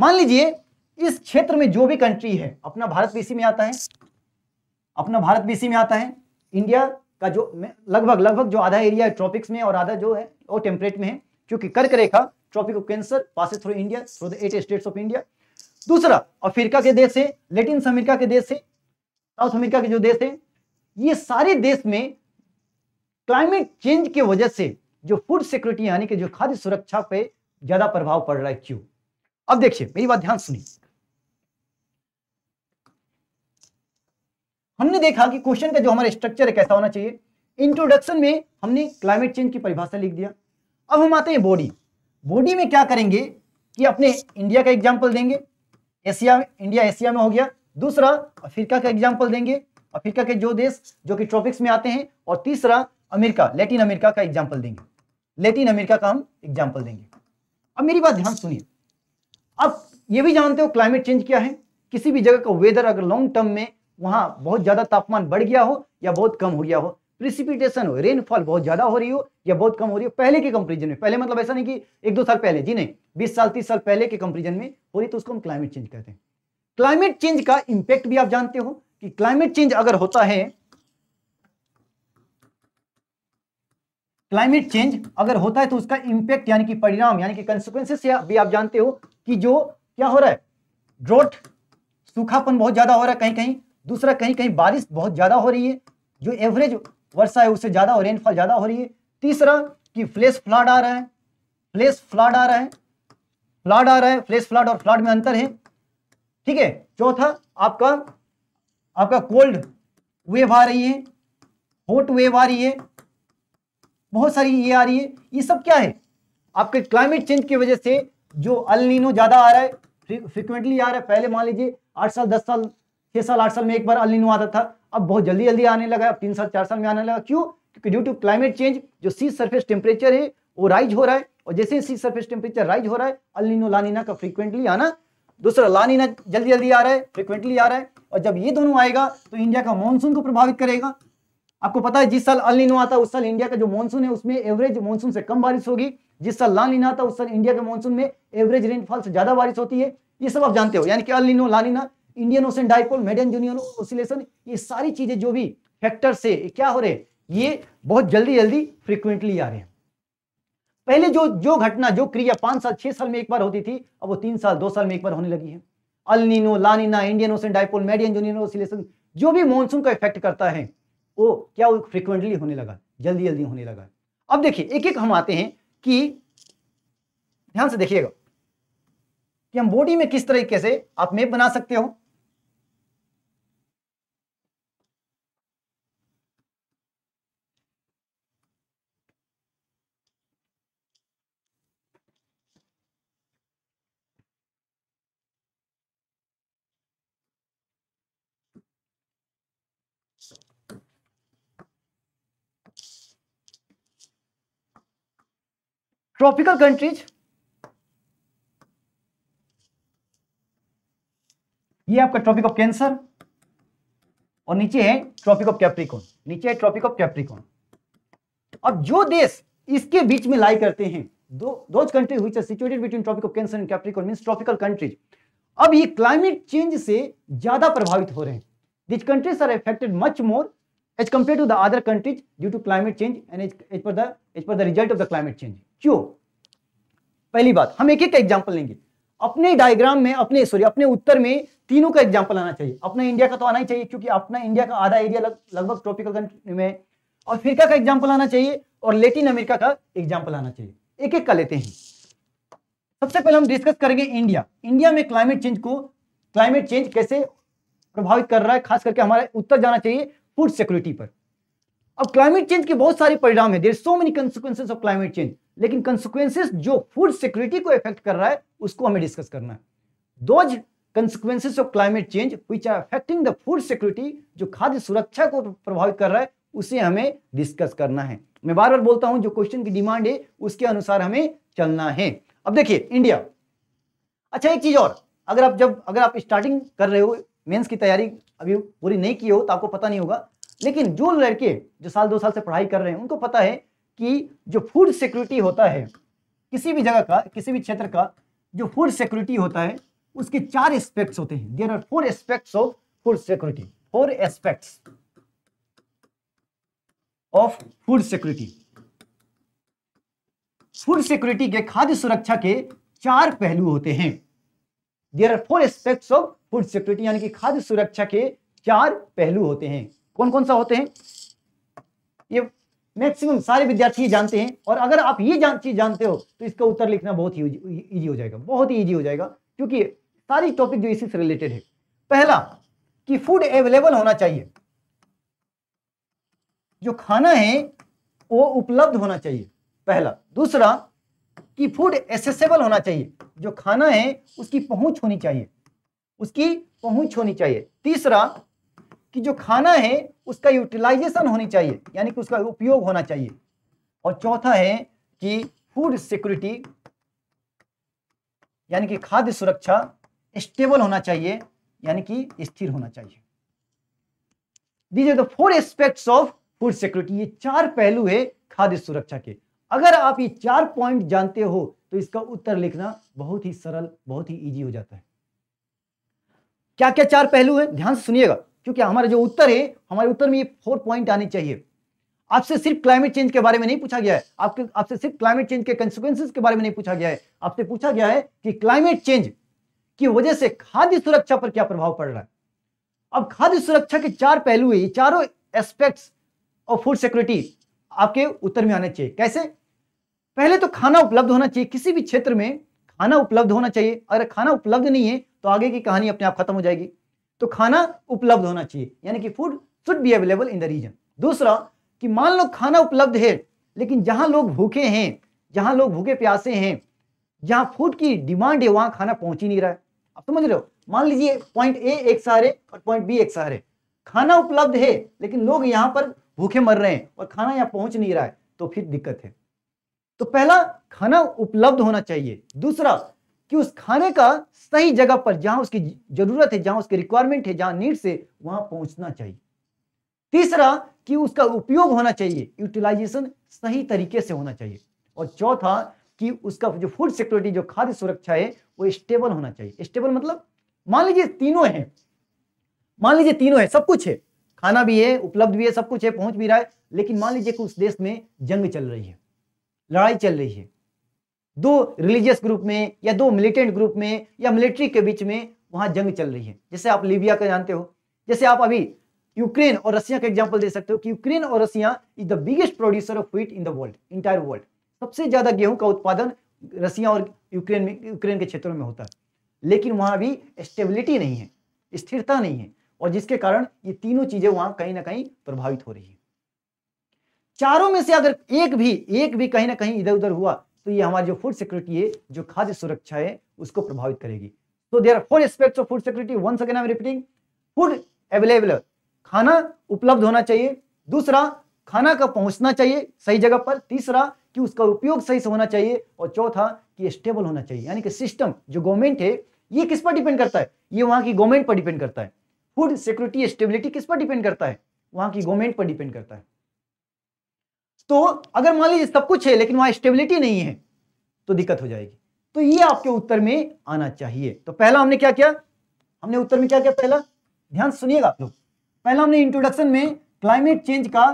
मान लीजिए इस क्षेत्र में जो भी कंट्री है अपना भारत भी इसी में आता है अपना भारत भी इसी में आता है इंडिया का जो लगभग लगभग जो आधा एरिया है ट्रॉपिक्स में और आधा जो है वो टेम्परेट में है क्योंकि कर्क रेखा tropic of Cancer passes through India through the eight states of India दूसरा अफ्रीका के देश है लेटिन अमेरिका के देश है साउथ अमेरिका के जो देश है ये सारे देश में क्लाइमेट चेंज की वजह से जो फूड सिक्योरिटी यानी कि जो खाद्य सुरक्षा पे ज्यादा प्रभाव पड़ रहा है क्यों अब देखिए मेरी बात ध्यान सुनिए हमने देखा कि क्वेश्चन का जो हमारा स्ट्रक्चर है कैसा होना चाहिए इंट्रोडक्शन में हमने क्लाइमेट चेंज की परिभाषा लिख दिया अब हम आते हैं बॉडी बॉडी में क्या करेंगे कि अपने इंडिया का एग्जाम्पल देंगे एशिया इंडिया एशिया में हो गया दूसरा अफ्रीका का एग्जाम्पल देंगे अफ्रीका के जो देश जो कि ट्रॉपिक्स में आते हैं और तीसरा अमेरिका लेटिन अमेरिका का एग्जाम्पल देंगे लेटिन अमेरिका का हम एग्जाम्पल देंगे अब मेरी बात ध्यान सुनिए आप ये भी जानते हो क्लाइमेट चेंज क्या है किसी भी जगह का वेदर अगर लॉन्ग टर्म में वहां बहुत ज़्यादा तापमान बढ़ गया हो या बहुत कम हो गया हो प्रिसिपिटेशन हो रेनफॉल बहुत ज्यादा हो रही हो या बहुत कम हो रही हो पहले के कंपेरिजन में पहले मतलब ऐसा नहीं कि एक दो साल पहले जी नहीं बीस साल तीस साल पहले के कंपेरिजन में हो रही तो उसको हम क्लाइमेट चेंज कहते हैं क्लाइमेट चेंज का इंपैक्ट भी आप जानते हो कि क्लाइमेट चेंज अगर होता है क्लाइमेट चेंज अगर होता है तो उसका इंपैक्ट यानी कि परिणाम यानी कि कंसिक्वेंसेस भी आप जानते हो कि जो क्या हो रहा है ड्रोट सूखापन बहुत ज्यादा हो रहा है कहीं कहीं दूसरा कहीं कहीं बारिश बहुत ज्यादा हो रही है जो एवरेज वर्षा है उससे ज़्यादा और रेनफॉल ज़्यादा हो रही है तीसरा कि फ्लैश फ्लड आ रहा है फ्लैश फ्लड आ रहा है फ्लड आ रहा है फ्लैश फ्लड और फ्लड में अंतर है ठीक है चौथा आपका आपका कोल्ड वेव आ रही है हॉट वेव आ रही है बहुत सारी ये आ रही है ये सब क्या है आपके क्लाइमेट चेंज की वजह से जो अलिनो ज़्यादा आ रहा है फ्रिक्वेंटली आ रहा है पहले मान लीजिए आठ साल दस साल छह साल आठ साल में एक बार अलिनो आता था अब बहुत जल्दी जल्दी आने लगा अब तीन साल चार साल में आने लगा क्यों क्योंकि ड्यू टू क्लाइमेट चेंज जो सी सर्फेस टेम्परेचर है वो राइज हो रहा है और जैसे ही सी सर्फेस टेम्परेचर राइज हो रहा है अलिनो लानिना का फ्रीक्वेंटली आना दूसरा लानिना जल्दी जल्दी आ रहा है फ्रिक्वेंटली आ रहा है और जब ये दोनों आएगा तो इंडिया का मानसून को प्रभावित करेगा आपको पता है जिस साल अलिनो आता उस साल इंडिया का जो मानसून है उसमें एवरेज मानसून से कम बारिश होगी जिस साल लानीना आता उस साल इंडिया के मानसून में एवरेज रेनफॉल से ज्यादा बारिश होती है ये सब आप जानते हो यानी कि El Nino La Nina Indian ocean dipole Madden Julian oscillation ये सारी चीजें जो भी फैक्टर से क्या हो रहे ये बहुत जल्दी जल्दी फ्रिक्वेंटली आ रहे हैं पहले जो जो घटना जो क्रिया पांच साल छह साल में एक बार होती थी अब वो तीन साल दो साल में एक बार होने लगी है El Nino La Nina Indian ocean dipole Madden Julian oscillation जो भी मानसून का इफेक्ट करता है वो क्या वो फ्रिक्वेंटली होने लगा जल्दी जल्दी होने लगा अब देखिए एक एक हम आते हैं कि ध्यान से देखिएगा कि हम बॉडी में किस तरीके से आप मैप बना सकते हो ट्रॉपिकल कंट्रीज ये आपका ट्रॉपिक ऑफ कैंसर और नीचे है ट्रॉपिक ऑफ कैप्रिकॉन नीचे है ट्रॉपिक ऑफ कैप्रिकॉन अब जो देश इसके बीच में लाई करते हैं दो कंट्री हुई situated between tropic of Cancer and Capricorn means tropical countries अब ये क्लाइमेट चेंज से ज्यादा प्रभावित हो रहे हैं these countries are affected much more as compare to the other countries due to climate change and as per the as per the result of the climate change क्यों पहली बात हम एक एक एग्जाम्पल लेंगे अपने डायग्राम में अपने सॉरी अपने उत्तर में तीनों का एग्जाम्पल आना चाहिए अपना इंडिया का तो आना ही चाहिए क्योंकि अपना इंडिया का आधा एरिया लगभग ट्रॉपिकल कंट्री में अफ्रीका का एग्जाम्पल आना चाहिए और लेटिन अमेरिका का एग्जाम्पल आना चाहिए एक एक का लेते हैं सबसे पहले हम डिस्कस करेंगे इंडिया इंडिया में क्लाइमेट चेंज को क्लाइमेट चेंज कैसे प्रभावित कर रहा है खास करके हमारे उत्तर जाना चाहिए फूड सिक्योरिटी पर अब क्लाइमेट चेंज के बहुत सारे परिणाम है there so many consequences of climate change लेकिन कंसिक्वेंसेस जो फूड सिक्योरिटी को इफेक्ट कर रहा है उसको हमें डिस्कस करना है those consequences of climate change which are affecting the food security जो खाद्य सुरक्षा को प्रभावित कर रहा है उसे हमें डिस्कस करना है मैं बार बार बोलता हूं जो क्वेश्चन की डिमांड है उसके अनुसार हमें चलना है अब देखिए इंडिया अच्छा एक चीज और अगर आप जब अगर आप स्टार्टिंग कर रहे हो मेंस की तैयारी अभी पूरी नहीं की हो तो आपको पता नहीं होगा लेकिन जो लड़के जो साल दो साल से पढ़ाई कर रहे हैं उनको पता है कि जो फूड सिक्योरिटी होता है किसी भी जगह का किसी भी क्षेत्र का जो फूड सिक्योरिटी होता है उसके चार एस्पेक्ट्स होते हैं there are four aspects of food security four aspects of food security food security के खाद्य सुरक्षा के चार पहलू होते हैं there are four aspects of food security यानी कि खाद्य सुरक्षा के चार पहलू होते हैं कौन कौन सा होते हैं ये मैक्सिमम सारे विद्यार्थी जानते हैं और अगर आप ये जान चीज जानते हो तो इसका उत्तर लिखना बहुत ही ईजी हो जाएगा बहुत ही ईजी हो जाएगा क्योंकि सारी टॉपिक जो इसी से रिलेटेड है पहला कि फूड अवेलेबल होना चाहिए जो खाना है वो उपलब्ध होना चाहिए पहला दूसरा कि फूड एसेसेबल होना चाहिए जो खाना है उसकी पहुंच होनी चाहिए उसकी पहुंच होनी चाहिए तीसरा कि जो खाना है उसका यूटिलाइजेशन होनी चाहिए यानी कि उसका उपयोग होना चाहिए और चौथा है कि फूड सिक्योरिटी यानी कि खाद्य सुरक्षा स्टेबल होना चाहिए यानी कि स्थिर होना चाहिए these are the four aspects of food security ये चार पहलू है खाद्य सुरक्षा के अगर आप ये चार पॉइंट जानते हो तो इसका उत्तर लिखना बहुत ही सरल बहुत ही इजी हो जाता है क्या क्या चार पहलू है ध्यान से सुनिएगा क्योंकि हमारा जो उत्तर है हमारे उत्तर में ये फोर पॉइंट आने चाहिए आपसे सिर्फ क्लाइमेट चेंज के बारे में नहीं पूछा गया है आपके आपसे सिर्फ क्लाइमेट चेंज के कंसिक्वेंसिस के बारे में नहीं पूछा गया है आपसे पूछा गया है कि क्लाइमेट चेंज की वजह से खाद्य सुरक्षा पर क्या प्रभाव पड़ रहा है अब खाद्य सुरक्षा के चार पहलू है ये चारों एस्पेक्ट्स ऑफ फूड सिक्योरिटी आपके उत्तर में आने चाहिए कैसे पहले तो खाना उपलब्ध होना चाहिए किसी भी क्षेत्र में खाना उपलब्ध होना चाहिए अगर खाना उपलब्ध नहीं है तो आगे की कहानी अपने आप खत्म हो जाएगी तो खाना उपलब्ध होना चाहिए यानी कि food should be available in the region दूसरा कि मान लो खाना उपलब्ध है लेकिन जहां लोग भूखे हैं जहां लोग भूखे प्यासे हैं जहां फूड की डिमांड है वहां खाना पहुंच ही नहीं रहा है आप समझ रहे हो मान लीजिए पॉइंट ए एक सहारे और पॉइंट बी एक सहारे खाना उपलब्ध है लेकिन लोग यहाँ पर भूखे मर रहे हैं और खाना यहाँ पहुंच नहीं रहा है तो फिर दिक्कत है तो पहला खाना उपलब्ध होना चाहिए दूसरा कि उस खाने का सही जगह पर जहां उसकी जरूरत है जहां उसकी रिक्वायरमेंट है जहां नीड से वहां पहुंचना चाहिए तीसरा कि उसका उपयोग होना चाहिए यूटिलाइजेशन सही तरीके से होना चाहिए और चौथा कि उसका जो फूड सिक्योरिटी जो खाद्य सुरक्षा है वो स्टेबल होना चाहिए स्टेबल मतलब मान लीजिए तीनों है मान लीजिए तीनों है सब कुछ है खाना भी है उपलब्ध भी है सब कुछ है पहुंच भी रहा है लेकिन मान लीजिए कि उस देश में जंग चल रही है लड़ाई चल रही है दो रिलीजियस ग्रुप में या दो मिलिटेंट ग्रुप में या मिलिट्री के बीच में वहां जंग चल रही है जैसे आप लीबिया का जानते हो जैसे आप अभी यूक्रेन और रसिया का एग्जाम्पल दे सकते हो कि यूक्रेन और Russia is the biggest producer of wheat in the world entire world सबसे ज्यादा गेहूं का उत्पादन रसिया और यूक्रेन में यूक्रेन के क्षेत्रों में होता है लेकिन वहां भी स्टेबिलिटी नहीं है स्थिरता नहीं है और जिसके कारण ये तीनों चीजें वहां कहीं ना कहीं प्रभावित हो रही है चारों में से अगर एक भी एक भी कहीं ना कहीं इधर उधर हुआ तो ये हमारी जो फूड सिक्योरिटी है जो खाद्य सुरक्षा है उसको प्रभावित करेगी तो there four aspect of food security one second I repeating food available खाना उपलब्ध होना चाहिए दूसरा खाना का पहुंचना चाहिए सही जगह पर तीसरा कि उसका उपयोग सही से होना चाहिए और चौथा कि स्टेबल होना चाहिए यानी कि सिस्टम जो गवर्नमेंट है ये किस पर डिपेंड करता है ये वहां की गवर्नमेंट पर डिपेंड करता है फूड सिक्योरिटी स्टेबिलिटी किस पर डिपेंड करता है वहां की गवर्नमेंट पर डिपेंड करता है तो अगर मान लीजिए सब कुछ है लेकिन वहां स्टेबिलिटी नहीं है तो दिक्कत हो जाएगी तो ये आपके उत्तर में आना चाहिए तो पहला हमने क्या किया हमने उत्तर में क्या किया पहला ध्यान सुनिएगा आप लोग पहला हमने इंट्रोडक्शन में क्लाइमेट चेंज का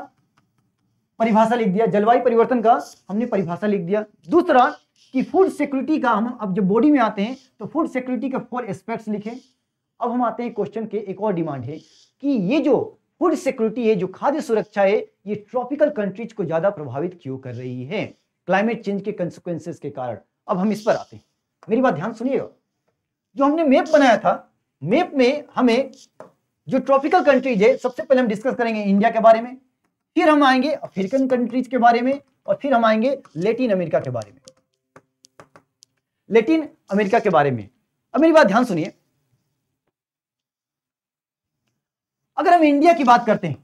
परिभाषा लिख दिया जलवायु परिवर्तन का हमने परिभाषा लिख दिया दूसरा कि फूड सिक्योरिटी का हम अब जब बॉडी में आते हैं तो फूड सिक्योरिटी के फोर एस्पेक्ट्स लिखे अब हम आते हैं क्वेश्चन के एक और डिमांड है कि ये जो फूड सिक्योरिटी है जो खाद्य सुरक्षा है ये ट्रॉपिकल कंट्रीज को ज्यादा प्रभावित क्यों कर रही है क्लाइमेट चेंज के कंसिक्वेंसेज के कारण अब हम इस पर आते हैं मेरी बात ध्यान सुनिएगा जो हमने मैप बनाया था मैप में हमें जो ट्रॉपिकल कंट्रीज है सबसे पहले हम डिस्कस करेंगे इंडिया के बारे में फिर हम आएंगे अफ्रीकन कंट्रीज के बारे में और फिर हम आएंगे लेटिन अमेरिका के बारे में लेटिन अमेरिका के बारे में अब मेरी बात ध्यान सुनिए अगर हम इंडिया की बात करते हैं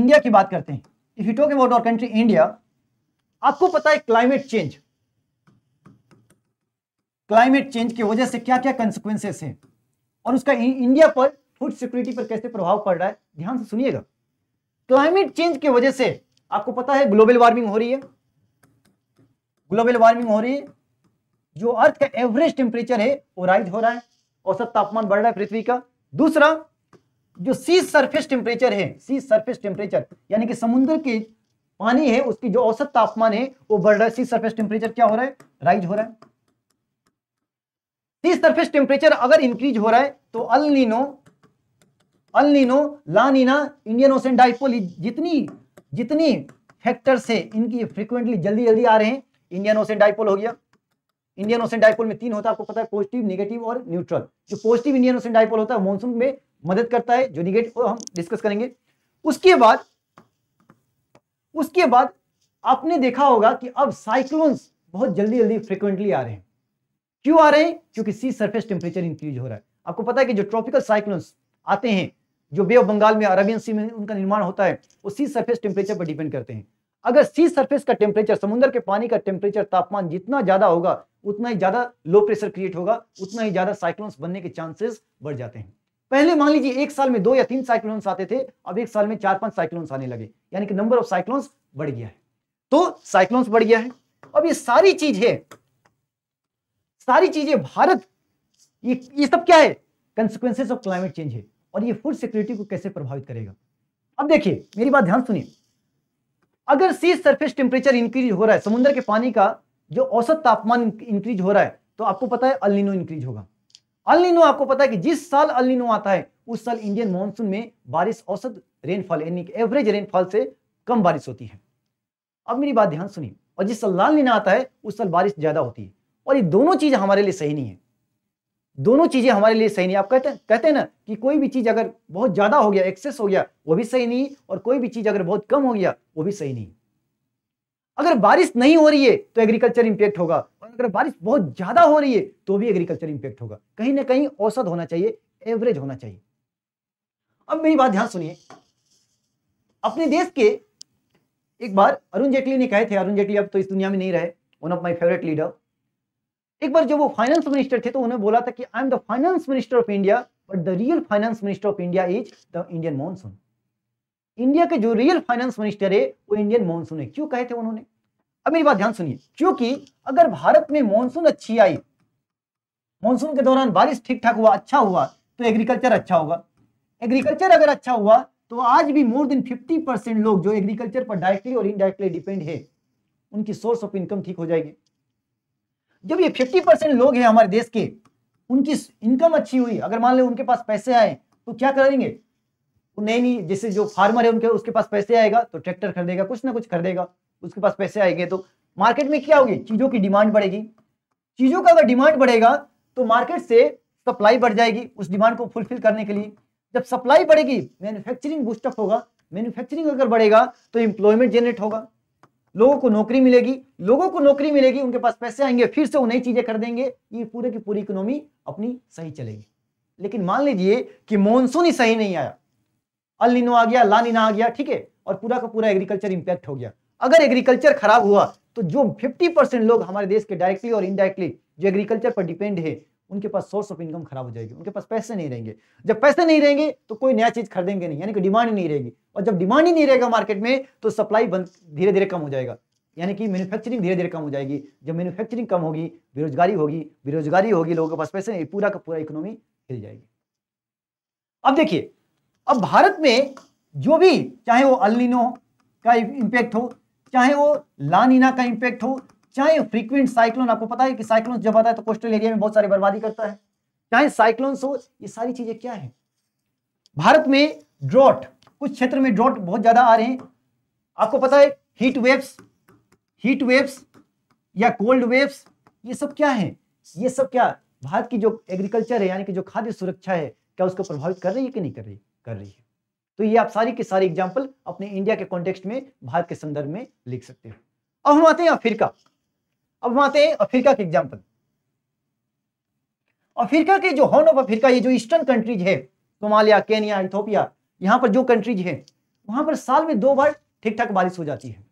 इंडिया की बात करते हैं if you talk about our country India आपको पता है क्लाइमेट चेंज क्लाइमेट चेंज की वजह से क्या क्या कंसिक्वेंसेस है और उसका इंडिया पर फूड सिक्योरिटी पर कैसे प्रभाव पड़ रहा है ध्यान से सुनिएगा क्लाइमेट चेंज की वजह से आपको पता है ग्लोबल वार्मिंग हो रही है ग्लोबल वार्मिंग हो रही है जो अर्थ का एवरेज टेम्परेचर है वो राइज हो रहा है औसत तापमान बढ़ रहा है पृथ्वी का दूसरा जो सी सरफेस टेम्परेचर है सी सरफेस टेम्परेचर यानी कि समुद्र के पानी है उसकी जो औसत तापमान है वो बढ़ रहा है सी सरफेस टेम्परेचर क्या हो रहा है राइज हो रहा है सी सरफेस टेम्परेचर अगर इंक्रीज हो रहा है तो El Nino El Nino La Nina Indian ocean dipole जितनी जितनी फैक्टर्स है इनकी फ्रिक्वेंटली जल्दी जल्दी आ रहे हैं इंडियन ओशन डाइपोल हो गया इंडियन ओशन डाइपोल में तीन होता है आपको पता है पॉजिटिव नेगेटिव और न्यूट्रल जो पॉजिटिव इंडियन ओशन डाइपोल होता है मानसून में मदद करता है जो निगेटिव हम डिस्कस करेंगे उसके बाद उसके बाद आपने देखा होगा कि अब साइक्लोन्स बहुत जल्दी जल्दी फ्रिक्वेंटली आ रहे हैं क्यों आ रहे हैं क्योंकि सी सरफेस टेम्परेचर इंक्रीज हो रहा है आपको पता है कि जो ट्रॉपिकल साइक्लोन्स आते हैं जो बे ऑफ बंगाल में अरबियन सी में उनका निर्माण होता है वो सी सरफेस टेम्परेचर पर डिपेंड करते हैं अगर सी सरफेस का टेम्परेचर समुद्र के पानी का टेम्परेचर तापमान जितना ज्यादा होगा उतना ही ज्यादा लो प्रेशर क्रिएट होगा उतना ही ज्यादा साइक्लोन्स बनने के चांसेस बढ़ जाते हैं पहले मान लीजिए एक साल में दो या तीन साइक्लोन्स आते थे अब एक साल में चार पांच साइक्लोन्स आने लगे यानी कि नंबर ऑफ साइक्लोन्स बढ़ गया है तो साइक्लोन्स बढ़ गया है अब ये सारी चीज है सारी चीजें भारत ये ये सब क्या है कंसिक्वेंसेस ऑफ क्लाइमेट चेंज है और ये फूड सिक्योरिटी को कैसे प्रभावित करेगा अब देखिए मेरी बात ध्यान सुनिए अगर सी सरफेस टेम्परेचर इंक्रीज हो रहा है समुद्र के पानी का जो औसत तापमान इंक्रीज हो रहा है तो आपको पता है अलिनो इंक्रीज होगा अलिनो आपको पता है कि जिस साल अलिनो आता है उस साल इंडियन मॉनसून में बारिश औसत रेनफॉल यानी कि एवरेज रेनफॉल से कम बारिश होती है अब मेरी बात ध्यान सुनिए और जिस साल लाल लीना आता है उस साल बारिश ज्यादा होती है और ये दोनों चीज हमारे लिए सही नहीं है दोनों चीजें हमारे लिए सही नहीं आप कहते हैं कहते हैं ना कि कोई भी चीज अगर बहुत ज्यादा हो गया एक्सेस हो गया वो भी सही नहीं और कोई भी चीज अगर बहुत कम हो गया वो भी सही नहीं अगर बारिश नहीं हो रही है तो एग्रीकल्चर इंपैक्ट होगा अगर बारिश बहुत ज्यादा हो रही है तो भी एग्रीकल्चर इंपैक्ट होगा कहीं ना कहीं औसत होना चाहिए एवरेज होना चाहिए अब मेरी बात ध्यान सुनिए अपने देश के एक बार अरुण जेटली ने कहे थे अरुण जेटली अब तो इस दुनिया में नहीं रहे one of my favourite leader एक बार जब वो फाइनेंस मिनिस्टर थे तो उन्होंने बोला था कि I am the finance minister of India but the real finance minister of India is the Indian monsoon India के जो रियल फाइनेंस मिनिस्टर है वो इंडियन मॉनसून है क्यों कहे थे उन्होंने अब मेरी बात ध्यान सुनिए क्योंकि अगर भारत में मानसून अच्छी आई मानसून के दौरान बारिश ठीक ठाक हुआ अच्छा हुआ तो एग्रीकल्चर अच्छा होगा एग्रीकल्चर अगर अच्छा हुआ तो आज भी मोर देन 50 परसेंट लोग जो एग्रीकल्चर पर डायरेक्टली और इनडायरेक्टली डिपेंड है उनकी सोर्स ऑफ इनकम ठीक हो जाएगी जब ये 50 परसेंट लोग हैं हमारे देश के उनकी इनकम अच्छी हुई अगर मान लो उनके पास पैसे आए तो क्या करेंगे तो नहीं नहीं जैसे जो फार्मर है उनके उसके पास पैसे आएगा तो ट्रैक्टर खरीदेगा कुछ ना कुछ खरीदेगा उसके पास पैसे आएंगे तो मार्केट में क्या होगी चीज़ों की डिमांड बढ़ेगी चीज़ों का अगर डिमांड बढ़ेगा तो मार्केट से सप्लाई बढ़ जाएगी उस डिमांड को फुलफिल करने के लिए जब सप्लाई बढ़ेगी मैन्युफैक्चरिंग बूस्टअप होगा मैन्युफैक्चरिंग अगर बढ़ेगा तो इंप्लॉयमेंट जनरेट होगा लोगों को नौकरी मिलेगी लोगों को नौकरी मिलेगी उनके पास पैसे आएंगे फिर से वो नई चीजें कर देंगे ये पूरे की पूरी इकोनॉमी अपनी सही चलेगी लेकिन मान लीजिए कि मानसून ही सही नहीं आया अल निनो आ गया लानिना आ गया ठीक है और पूरा का पूरा एग्रीकल्चर इंपैक्ट हो गया अगर एग्रीकल्चर खराब हुआ तो जो 50 परसेंट लोग हमारे देश के डायरेक्टली और इनडायरेक्टली जो एग्रीकल्चर पर डिपेंड है उनके पास सोर्स ऑफ इनकम खराब हो जाएगी उनके पास पैसे नहीं रहेंगे जब पैसे नहीं रहेंगे तो कोई नया चीज खरीदेंगे नहीं यानी कि डिमांड ही नहीं रहेगी और जब डिमांड ही नहीं रहेगा मार्केट में तो सप्लाई बंद धीरे धीरे कम हो जाएगा यानी कि मैन्युफैक्चरिंग धीरे धीरे कम हो जाएगी जब मैन्युफैक्चरिंग कम होगी बेरोजगारी होगी बेरोजगारी होगी लोगों के पास पैसे नहीं पूरा का पूरा इकोनॉमी हिल जाएगी अब देखिए अब भारत में जो भी चाहे वो अलिनो का इम्पैक्ट हो चाहे वो लानीना का इम्पैक्ट हो चाहे फ्रीक्वेंट साइक्लोन आपको पता है कि साइक्लोन जब आता है तो कोस्टल एरिया में बहुत सारी बर्बादी करता है चाहे साइक्लोन्स हो ये सारी चीजें क्या है भारत में ड्रॉट कुछ क्षेत्र में ड्रॉट बहुत ज्यादा आ रहे हैं आपको पता है हीट वेव्स हीट वेव्स या कोल्ड वेव्स ये सब क्या है ये सब क्या भारत की जो एग्रीकल्चर है यानी कि जो खाद्य सुरक्षा है क्या उसको प्रभावित कर रही है कि नहीं कर रही कर रही है तो ये आप सारी की सारी एग्जाम्पल अपने इंडिया के कॉन्टेक्स्ट में भारत के संदर्भ में लिख सकते हो अब हम आते हैं अफ्रीका अब हम आते हैं अफ्रीका के एग्जाम्पल अफ्रीका के जो हॉर्न ऑफ अफ्रीका ये जो ईस्टर्न कंट्रीज है सोमालिया केनिया इथोपिया यहाँ पर जो कंट्रीज है वहां पर साल में दो बार ठीक ठाक बारिश हो जाती है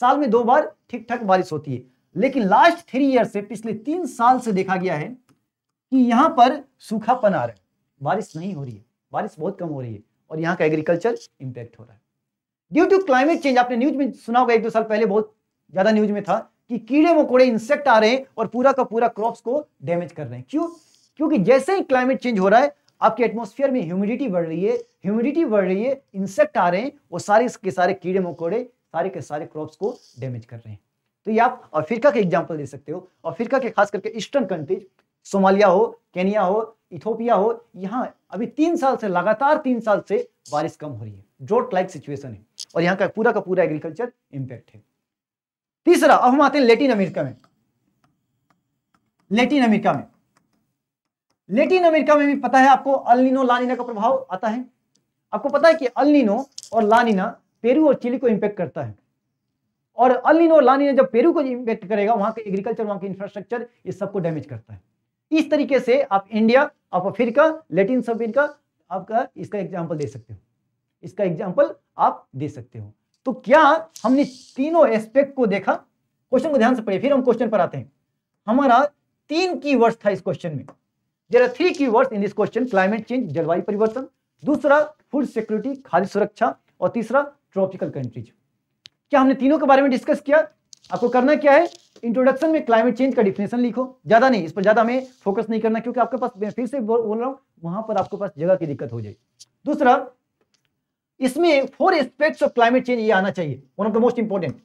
साल में दो बार ठीक ठाक बारिश होती है लेकिन लास्ट थ्री ईयर से पिछले तीन साल से देखा गया है कि यहाँ पर सूखापन आ रहा है बारिश नहीं हो रही है बारिश बहुत कम हो रही है और यहाँ का एग्रीकल्चर इम्पैक्ट हो रहा है ड्यू टू क्लाइमेट चेंज आपने न्यूज में सुना होगा एक दो साल पहले बहुत ज्यादा न्यूज में था कि कीड़े मकोड़े इंसेक्ट आ रहे हैं और पूरा का पूरा क्रॉप्स को डैमेज कर रहे हैं क्यों क्योंकि जैसे ही क्लाइमेट चेंज हो रहा है आपके एटमोसफियर में ह्यूमिडिटी बढ़ रही है ह्यूमिडिटी बढ़ रही है इंसेक्ट आ रहे हैं वो सारे के सारे कीड़े मकोड़े सारे के सारे क्रॉप्स को डैमेज कर रहे हैं तो ये आप अफ्रीका के एग्जाम्पल दे सकते हो अफ्रीका के खास करके ईस्टर्न कंट्रीज सोमालिया हो केनिया हो इथोपिया हो यहाँ अभी तीन साल से लगातार तीन साल से बारिश कम हो रही है ड्रोट लाइक सिचुएशन है और यहाँ का पूरा का पूरा एग्रीकल्चर इम्पैक्ट है तीसरा अब हम आते हैं लेटिन अमेरिका में लेटिन अमेरिका में लेटिन अमेरिका में भी पता है आपको अलिनो लानिना का प्रभाव आता है आपको पता है कि अलिनो और लानिना पेरू और चिली को इम्पेक्ट करता है और और लानिना जब पेरू को इम्पेक्ट करेगा वहां का एग्रीकल्चर वहां का इंफ्रास्ट्रक्चर ये सबको डैमेज करता है इस तरीके से आप इंडिया आप अफ्रीका लेटिन सब इनका आपका इसका एग्जाम्पल दे सकते हो इसका एग्जाम्पल आप दे सकते हो तो क्या हमने तीनों एस्पेक्ट को देखा क्वेश्चन को ध्यान से पढ़िए फिर हम क्वेश्चन पर आते हैं हमारा तीन की वर्ड्स था इस क्वेश्चन में जरा three key in this question climate change जलवायु परिवर्तन दूसरा फूड सिक्योरिटी खाद्य सुरक्षा और तीसरा ट्रॉपिकल कंट्रीज क्या हमने तीनों के बारे में डिस्कस किया आपको करना क्या है इंट्रोडक्शन में क्लाइमेट चेंज का डिफिनेशन लिखो ज्यादा नहीं इस पर ज्यादा हमें फोकस नहीं करना क्योंकि आपके पास मैं फिर से बोल रहा हूँ वहां पर आपके पास जगह की दिक्कत हो जाएगी दूसरा इसमें four aspects of climate change ये आना चाहिए one of the most important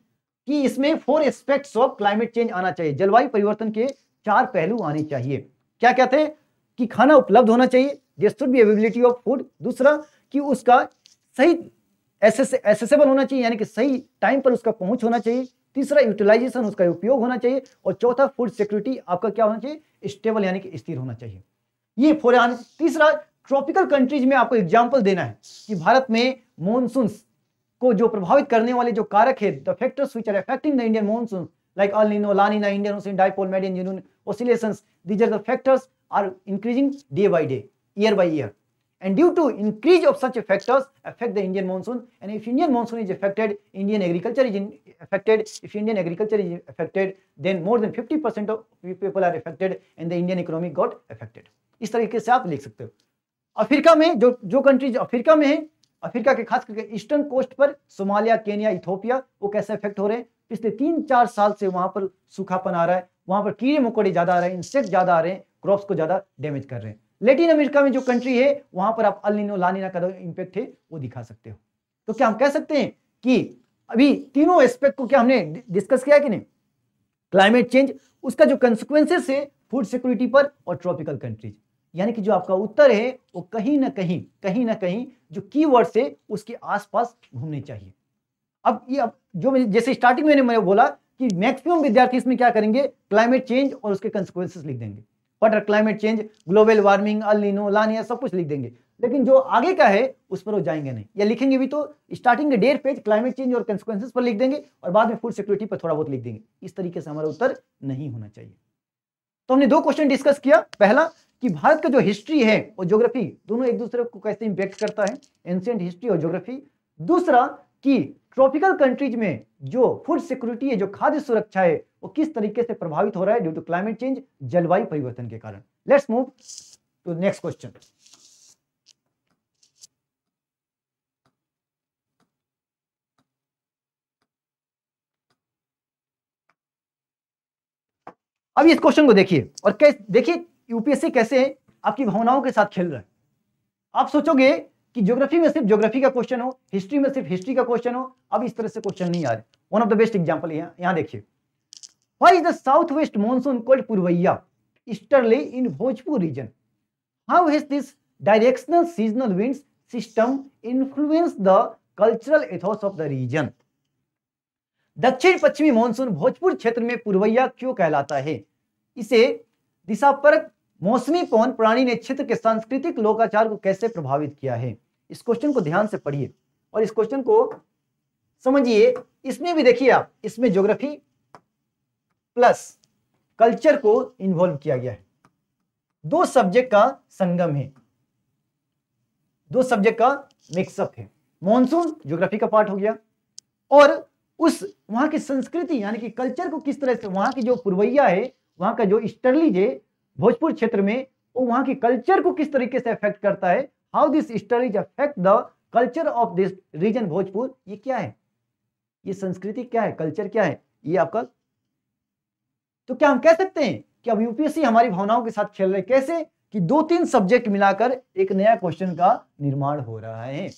कि इसमें four aspects of climate change आना चाहिए जलवायु परिवर्तन के चार पहलू आने चाहिए क्या कहते हैं कि खाना उपलब्ध होना चाहिए there should be availability of food दूसरा कि उसका सही एसेसेबल होना चाहिए यानी कि सही टाइम पर उसका पहुंच होना चाहिए तीसरा यूटिलाइजेशन उसका उपयोग होना चाहिए और चौथा फूड सिक्योरिटी आपका क्या होना चाहिए स्टेबल यानी कि स्थिर होना चाहिए ये फोर तीसरा ट्रॉपिकल कंट्रीज में आपको एग्जाम्पल देना है कि भारत में मानसून को जो प्रभावित करने वाले जो कारक है the factors which are affecting the Indian monsoon like El Nino, La Nina, Indian Ocean, Dipole, Median Union, oscillations. Are are the factors are increasing day by and due to increase of such factors affect the Indian monsoon and if Indian monsoon is affected, Indian agriculture is affected, if Indian agriculture is affected then more than 50% of people are affected and the Indian economy got affected. इस तरीके से आप लिख सकते हो अफ्रीका में जो जो कंट्रीज अफ्रीका में है अफ्रीका के खास करके ईस्टर्न कोस्ट पर सोमालिया केनिया इथोपिया वो कैसे इफेक्ट हो रहे हैं पिछले तीन चार साल से वहां पर सूखापन आ रहा है वहां पर कीड़े मकोड़े ज्यादा आ रहे हैं इंसेक्ट ज्यादा आ रहे हैं क्रॉप्स को ज्यादा डैमेज कर रहे हैं लेटिन अमेरिका में जो कंट्री है वहां पर आप अलिनो लानिना का इंपैक्ट है वो दिखा सकते हो तो क्या हम कह सकते हैं कि अभी तीनों एस्पेक्ट को क्या हमने डिस्कस किया कि नहीं क्लाइमेट चेंज उसका जो कंसिक्वेंसेस है फूड सिक्योरिटी पर और ट्रॉपिकल कंट्रीज यानी कि जो आपका उत्तर है वो कहीं ना कहीं कहीं ना कहीं जो की वर्ड है उसके आसपास घूमने चाहिए अब ये अब जो जैसे स्टार्टिंग में मैंने बोला कि मैक्सिमम विद्यार्थी इसमें क्या करेंगे क्लाइमेट चेंज और उसके कंसिक्वेंसेस लिख देंगे water climate change global warming El Nino La Nina सब कुछ लिख देंगे लेकिन जो आगे का है उस पर वो जाएंगे नहीं या लिखेंगे भी तो स्टार्टिंग के डेढ़ पेज क्लाइमेट चेंज और कंसिक्वेंसेस पर लिख देंगे और बाद में फूड सिक्योरिटी पर थोड़ा बहुत लिख देंगे इस तरीके से हमारा उत्तर नहीं होना चाहिए तो हमने दो क्वेश्चन डिस्कस किया पहला कि भारत का जो हिस्ट्री है और ज्योग्राफी दोनों एक दूसरे को कैसे इंपैक्ट करता है एंशियंट हिस्ट्री और ज्योग्राफी दूसरा कि ट्रॉपिकल कंट्रीज में जो फूड सिक्योरिटी है जो खाद्य सुरक्षा है वो किस तरीके से प्रभावित हो रहा है ड्यू टू क्लाइमेट चेंज जलवायु परिवर्तन के कारण let's move to next question अब इस क्वेश्चन को देखिए और कैसे देखिए यूपीएससी कैसे आपकी भावनाओं के साथ खेल रहा है आप सोचोगे कि ज्योग्राफी में सिर्फ ज्योग्राफी का क्वेश्चन हो हिस्ट्री में सिर्फ हिस्ट्री का क्वेश्चन हो अब इस तरह से क्वेश्चन नहीं आ रहे one of the best example यहाँ देखिए why is the south west monsoon called purvaiya easterly in Bhojpur region how has this directional seasonal wind system influence the cultural ethos of the region दक्षिण पश्चिमी मॉनसून भोजपुर क्षेत्र में पुरवैया क्यों कहलाता है इसे दिशा पर मौसमी पवन प्राणी ने क्षेत्र के सांस्कृतिक लोकाचार को कैसे प्रभावित किया है इस क्वेश्चन को ध्यान से पढ़िए और इस क्वेश्चन को समझिए इसमें भी देखिए आप इसमें ज्योग्राफी प्लस कल्चर को इन्वॉल्व किया गया है दो सब्जेक्ट का संगम है दो सब्जेक्ट का मिक्सअप है मॉनसून ज्योग्राफी का पार्ट हो गया और उस वहां की संस्कृति यानी कि कल्चर को किस तरह से वहां की जो पुरवैया है वहां का जो स्टर्लीज है भोजपुर क्षेत्र में वो वहां की कल्चर को किस तरीके से अफेक्ट करता है how this studies affect the culture of this region Bhojpur ये क्या है ये संस्कृति क्या है कल्चर क्या है ये आपका तो क्या हम कह सकते हैं कि अब यूपीएससी हमारी भावनाओं के साथ खेल रहे कैसे कि दो तीन सब्जेक्ट मिलाकर एक नया क्वेश्चन का निर्माण हो रहा है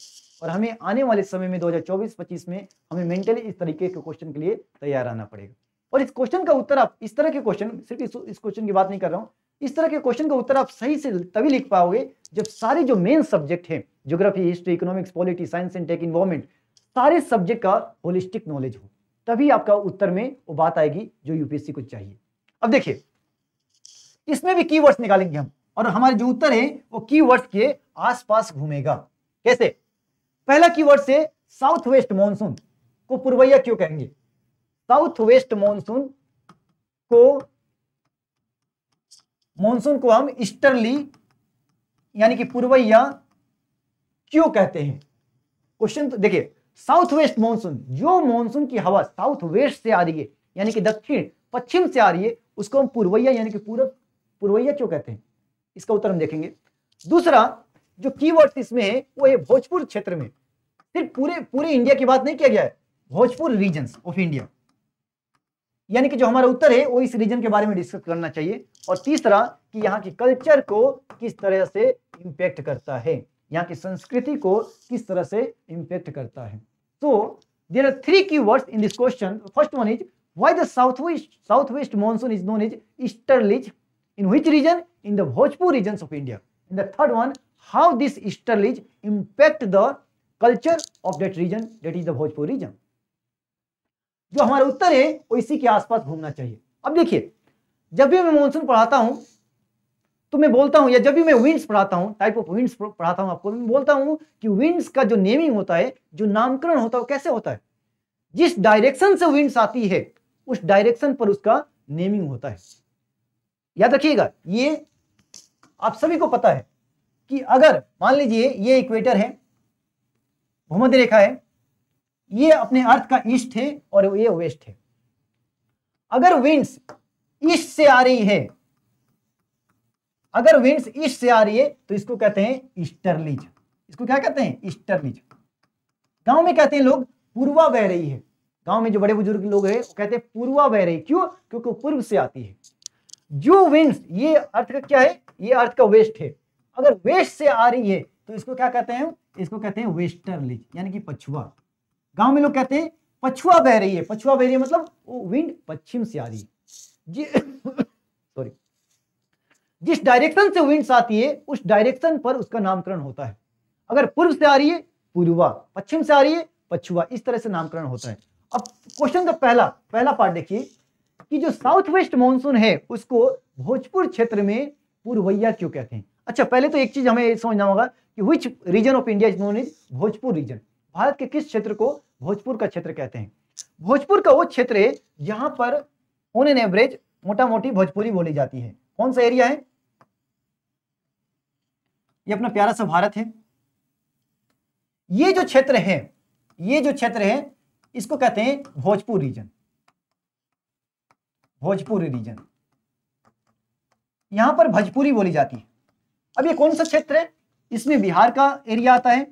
और हमें आने वाले समय में 2024-25 में हमें मेंटली इस तरीके के क्वेश्चन के लिए तैयार आना पड़ेगा और इस क्वेश्चन का उत्तर आप इस तरह के क्वेश्चन सिर्फ इस, इस क्वेश्चन की बात नहीं कर रहा हूँ इस तरह के क्वेश्चन का उत्तर आप सही से तभी लिख पाओगे जब सारे जो मेन सब्जेक्ट है geography history economics polity science and tech environment सारे सब्जेक्ट का होलिस्टिक नॉलेज हो तभी आपका उत्तर में वो बात आएगी जो यूपीएससी को चाहिए अब देखिए इसमें भी कीवर्ड्स निकालेंगे हम और हमारे जो उत्तर है वो कीवर्ड्स के आसपास घूमेगा कैसे पहला कीवर्ड से साउथ वेस्ट मानसून को पूर्वैया क्यों कहेंगे साउथ वेस्ट मानसून को मानसून को हम ईस्टर्ली यानी कि पूर्वैया क्यों कहते हैं क्वेश्चन तो देखिए साउथ वेस्ट मानसून जो मानसून की हवा साउथ वेस्ट से आ रही है यानी कि दक्षिण पश्चिम से आ रही है उसको हम पूर्वैया यानी कि पूर्व पूर्वैया क्यों कहते हैं इसका उत्तर हम देखेंगे दूसरा जो कीवर्ड्स इसमें है वो है भोजपुर क्षेत्र में सिर्फ पूरे पूरे इंडिया की बात नहीं किया गया है भोजपुर रीजन ऑफ इंडिया यानी कि जो हमारा उत्तर है वो इस रीजन के बारे में डिस्कस करना चाहिए और तीसरा कि यहाँ की कल्चर को किस तरह से इंपैक्ट करता है यहाँ की संस्कृति को किस तरह से इम्पेक्ट करता है तो there are three key word in this question first one is why south south west south monsoon is known is easterlies in which region in the Bhojpur region of India in the third one how this easterlies impact the culture of that region that is the Bhojpur region जो हमारा उत्तर है वो इसी के आसपास घूमना चाहिए अब देखिए जब भी मैं मानसून पढ़ाता हूं तो मैं बोलता हूँ या जब भी मैं विंड्स पढ़ाता हूँ टाइप ऑफ विंड्स पढ़ाता हूँ आपको मैं बोलता हूँ कि विंड्स का जो नेमिंग होता है जो नामकरण होता है वो कैसे होता है जिस डायरेक्शन से विंड्स आती है उस डायरेक्शन पर उसका नेमिंग होता है याद रखिएगा ये आप सभी को पता है कि अगर मान लीजिए ये इक्वेटर है भूमध्य रेखा है ये अपने अर्थ का ईस्ट है और ये वेस्ट है अगर विंड्स ईस्ट से आ रही है अगर विंड्स ईस्ट से आ रही है तो इसको कहते हैं ईस्टरलीज इसको क्या कहते हैं ईस्टरलीज गांव में कहते हैं लोग पूर्वा बह रही है गांव में जो बड़े बुजुर्ग लोग हैं वो कहते हैं पूर्वा बह रही क्यों क्योंकि पूर्व से आती है जो विंड्स ये अर्थ का क्या है ये अर्थ का वेस्ट है अगर वेस्ट से आ रही है तो इसको क्या कहते हैं इसको कहते हैं वेस्टरलीज यानी कि पछुआ गांव में लोग कहते हैं पछुआ बह रही है पछुआ बह रही है मतलब वो विंड पश्चिम से आ रही है जिस डायरेक्शन से विंड्स आती है उस डायरेक्शन पर उसका नामकरण होता है अगर पूर्व से आ रही है पूर्वा पश्चिम से आ रही है पछुआ इस तरह से नामकरण होता है अब क्वेश्चन का पहला पहला पार्ट देखिए कि जो साउथ वेस्ट मानसून है उसको भोजपुर क्षेत्र में पूर्वैया क्यों कहते हैं अच्छा पहले तो एक चीज हमें समझना होगा कि which region of India is known is Bhojpur region Bharat के किस क्षेत्र को भोजपुर का क्षेत्र कहते हैं भोजपुर का वो क्षेत्र है जहां पर ऑन एन एवरेज मोटा मोटी भोजपुरी बोली जाती है कौन सा एरिया है ये अपना प्यारा सा भारत है ये जो क्षेत्र है ये जो क्षेत्र है इसको कहते हैं भोजपुर रीजन भोजपुरी रीजन यहां पर भोजपुरी बोली जाती है अब ये कौन सा क्षेत्र है इसमें बिहार का एरिया आता है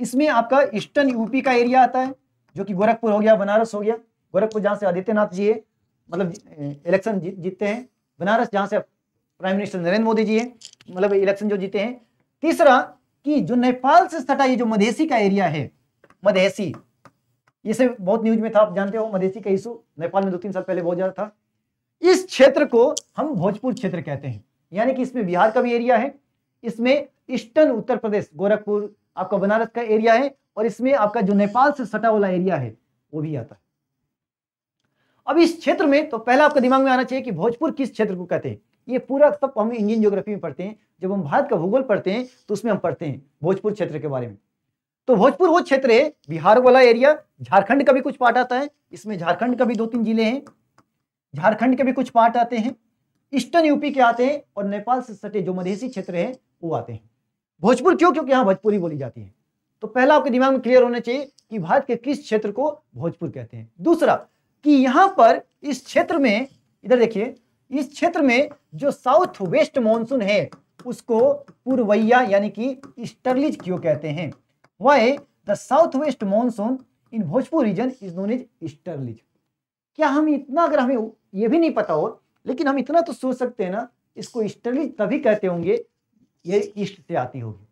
इसमें आपका ईस्टर्न यूपी का एरिया आता है जो कि गोरखपुर हो गया बनारस हो गया गोरखपुर जहां से आदित्यनाथ जी है मतलब इलेक्शन जीतते हैं बनारस जहां से प्राइम मिनिस्टर नरेंद्र मोदी जी है मतलब इलेक्शन जो जीते हैं तीसरा कि जो नेपाल से सटा ये जो मधेसी का एरिया है मधेसी ये सब बहुत न्यूज में था आप जानते हो मधेसी का इशू नेपाल में दो तीन साल पहले बहुत ज्यादा था इस क्षेत्र को हम भोजपुर क्षेत्र कहते हैं यानी कि इसमें बिहार का भी एरिया है इसमें ईस्टर्न उत्तर प्रदेश गोरखपुर आपका बनारस का एरिया है और इसमें आपका जो नेपाल से सटा वाला एरिया है वो भी आता है अब इस क्षेत्र में तो पहला आपका दिमाग में आना चाहिए कि भोजपुर किस क्षेत्र को कहते हैं ये पूरा सब हम इंडियन ज्योग्राफी में पढ़ते हैं जब हम भारत का भूगोल पढ़ते हैं तो उसमें हम पढ़ते हैं भोजपुर क्षेत्र के बारे में तो भोजपुर वो क्षेत्र है बिहार वाला एरिया झारखंड का भी कुछ पार्ट आता है इसमें झारखंड का भी दो तीन जिले हैं झारखंड के भी कुछ पार्ट आते हैं ईस्टर्न यूपी के आते हैं और नेपाल से सटे जो मधेसी क्षेत्र है वो आते हैं भोजपुर क्यों क्योंकि यहाँ भोजपुरी बोली जाती है तो पहला आपके दिमाग में क्लियर होना चाहिए कि भारत के किस क्षेत्र को भोजपुर कहते हैं दूसरा कि यहाँ पर इस क्षेत्र में इधर देखिए इस क्षेत्र में जो साउथ वेस्ट मानसून है उसको पूर्वैया यानी कि स्टर्लिज क्यों कहते हैं why the south west monsoon in Bhojpur region is known is easterlies क्या हम इतना अगर हमें ये भी नहीं पता हो लेकिन हम इतना तो सोच सकते हैं ना इसको स्टर्लिज तभी कहते होंगे ये ईस्ट से आती होगी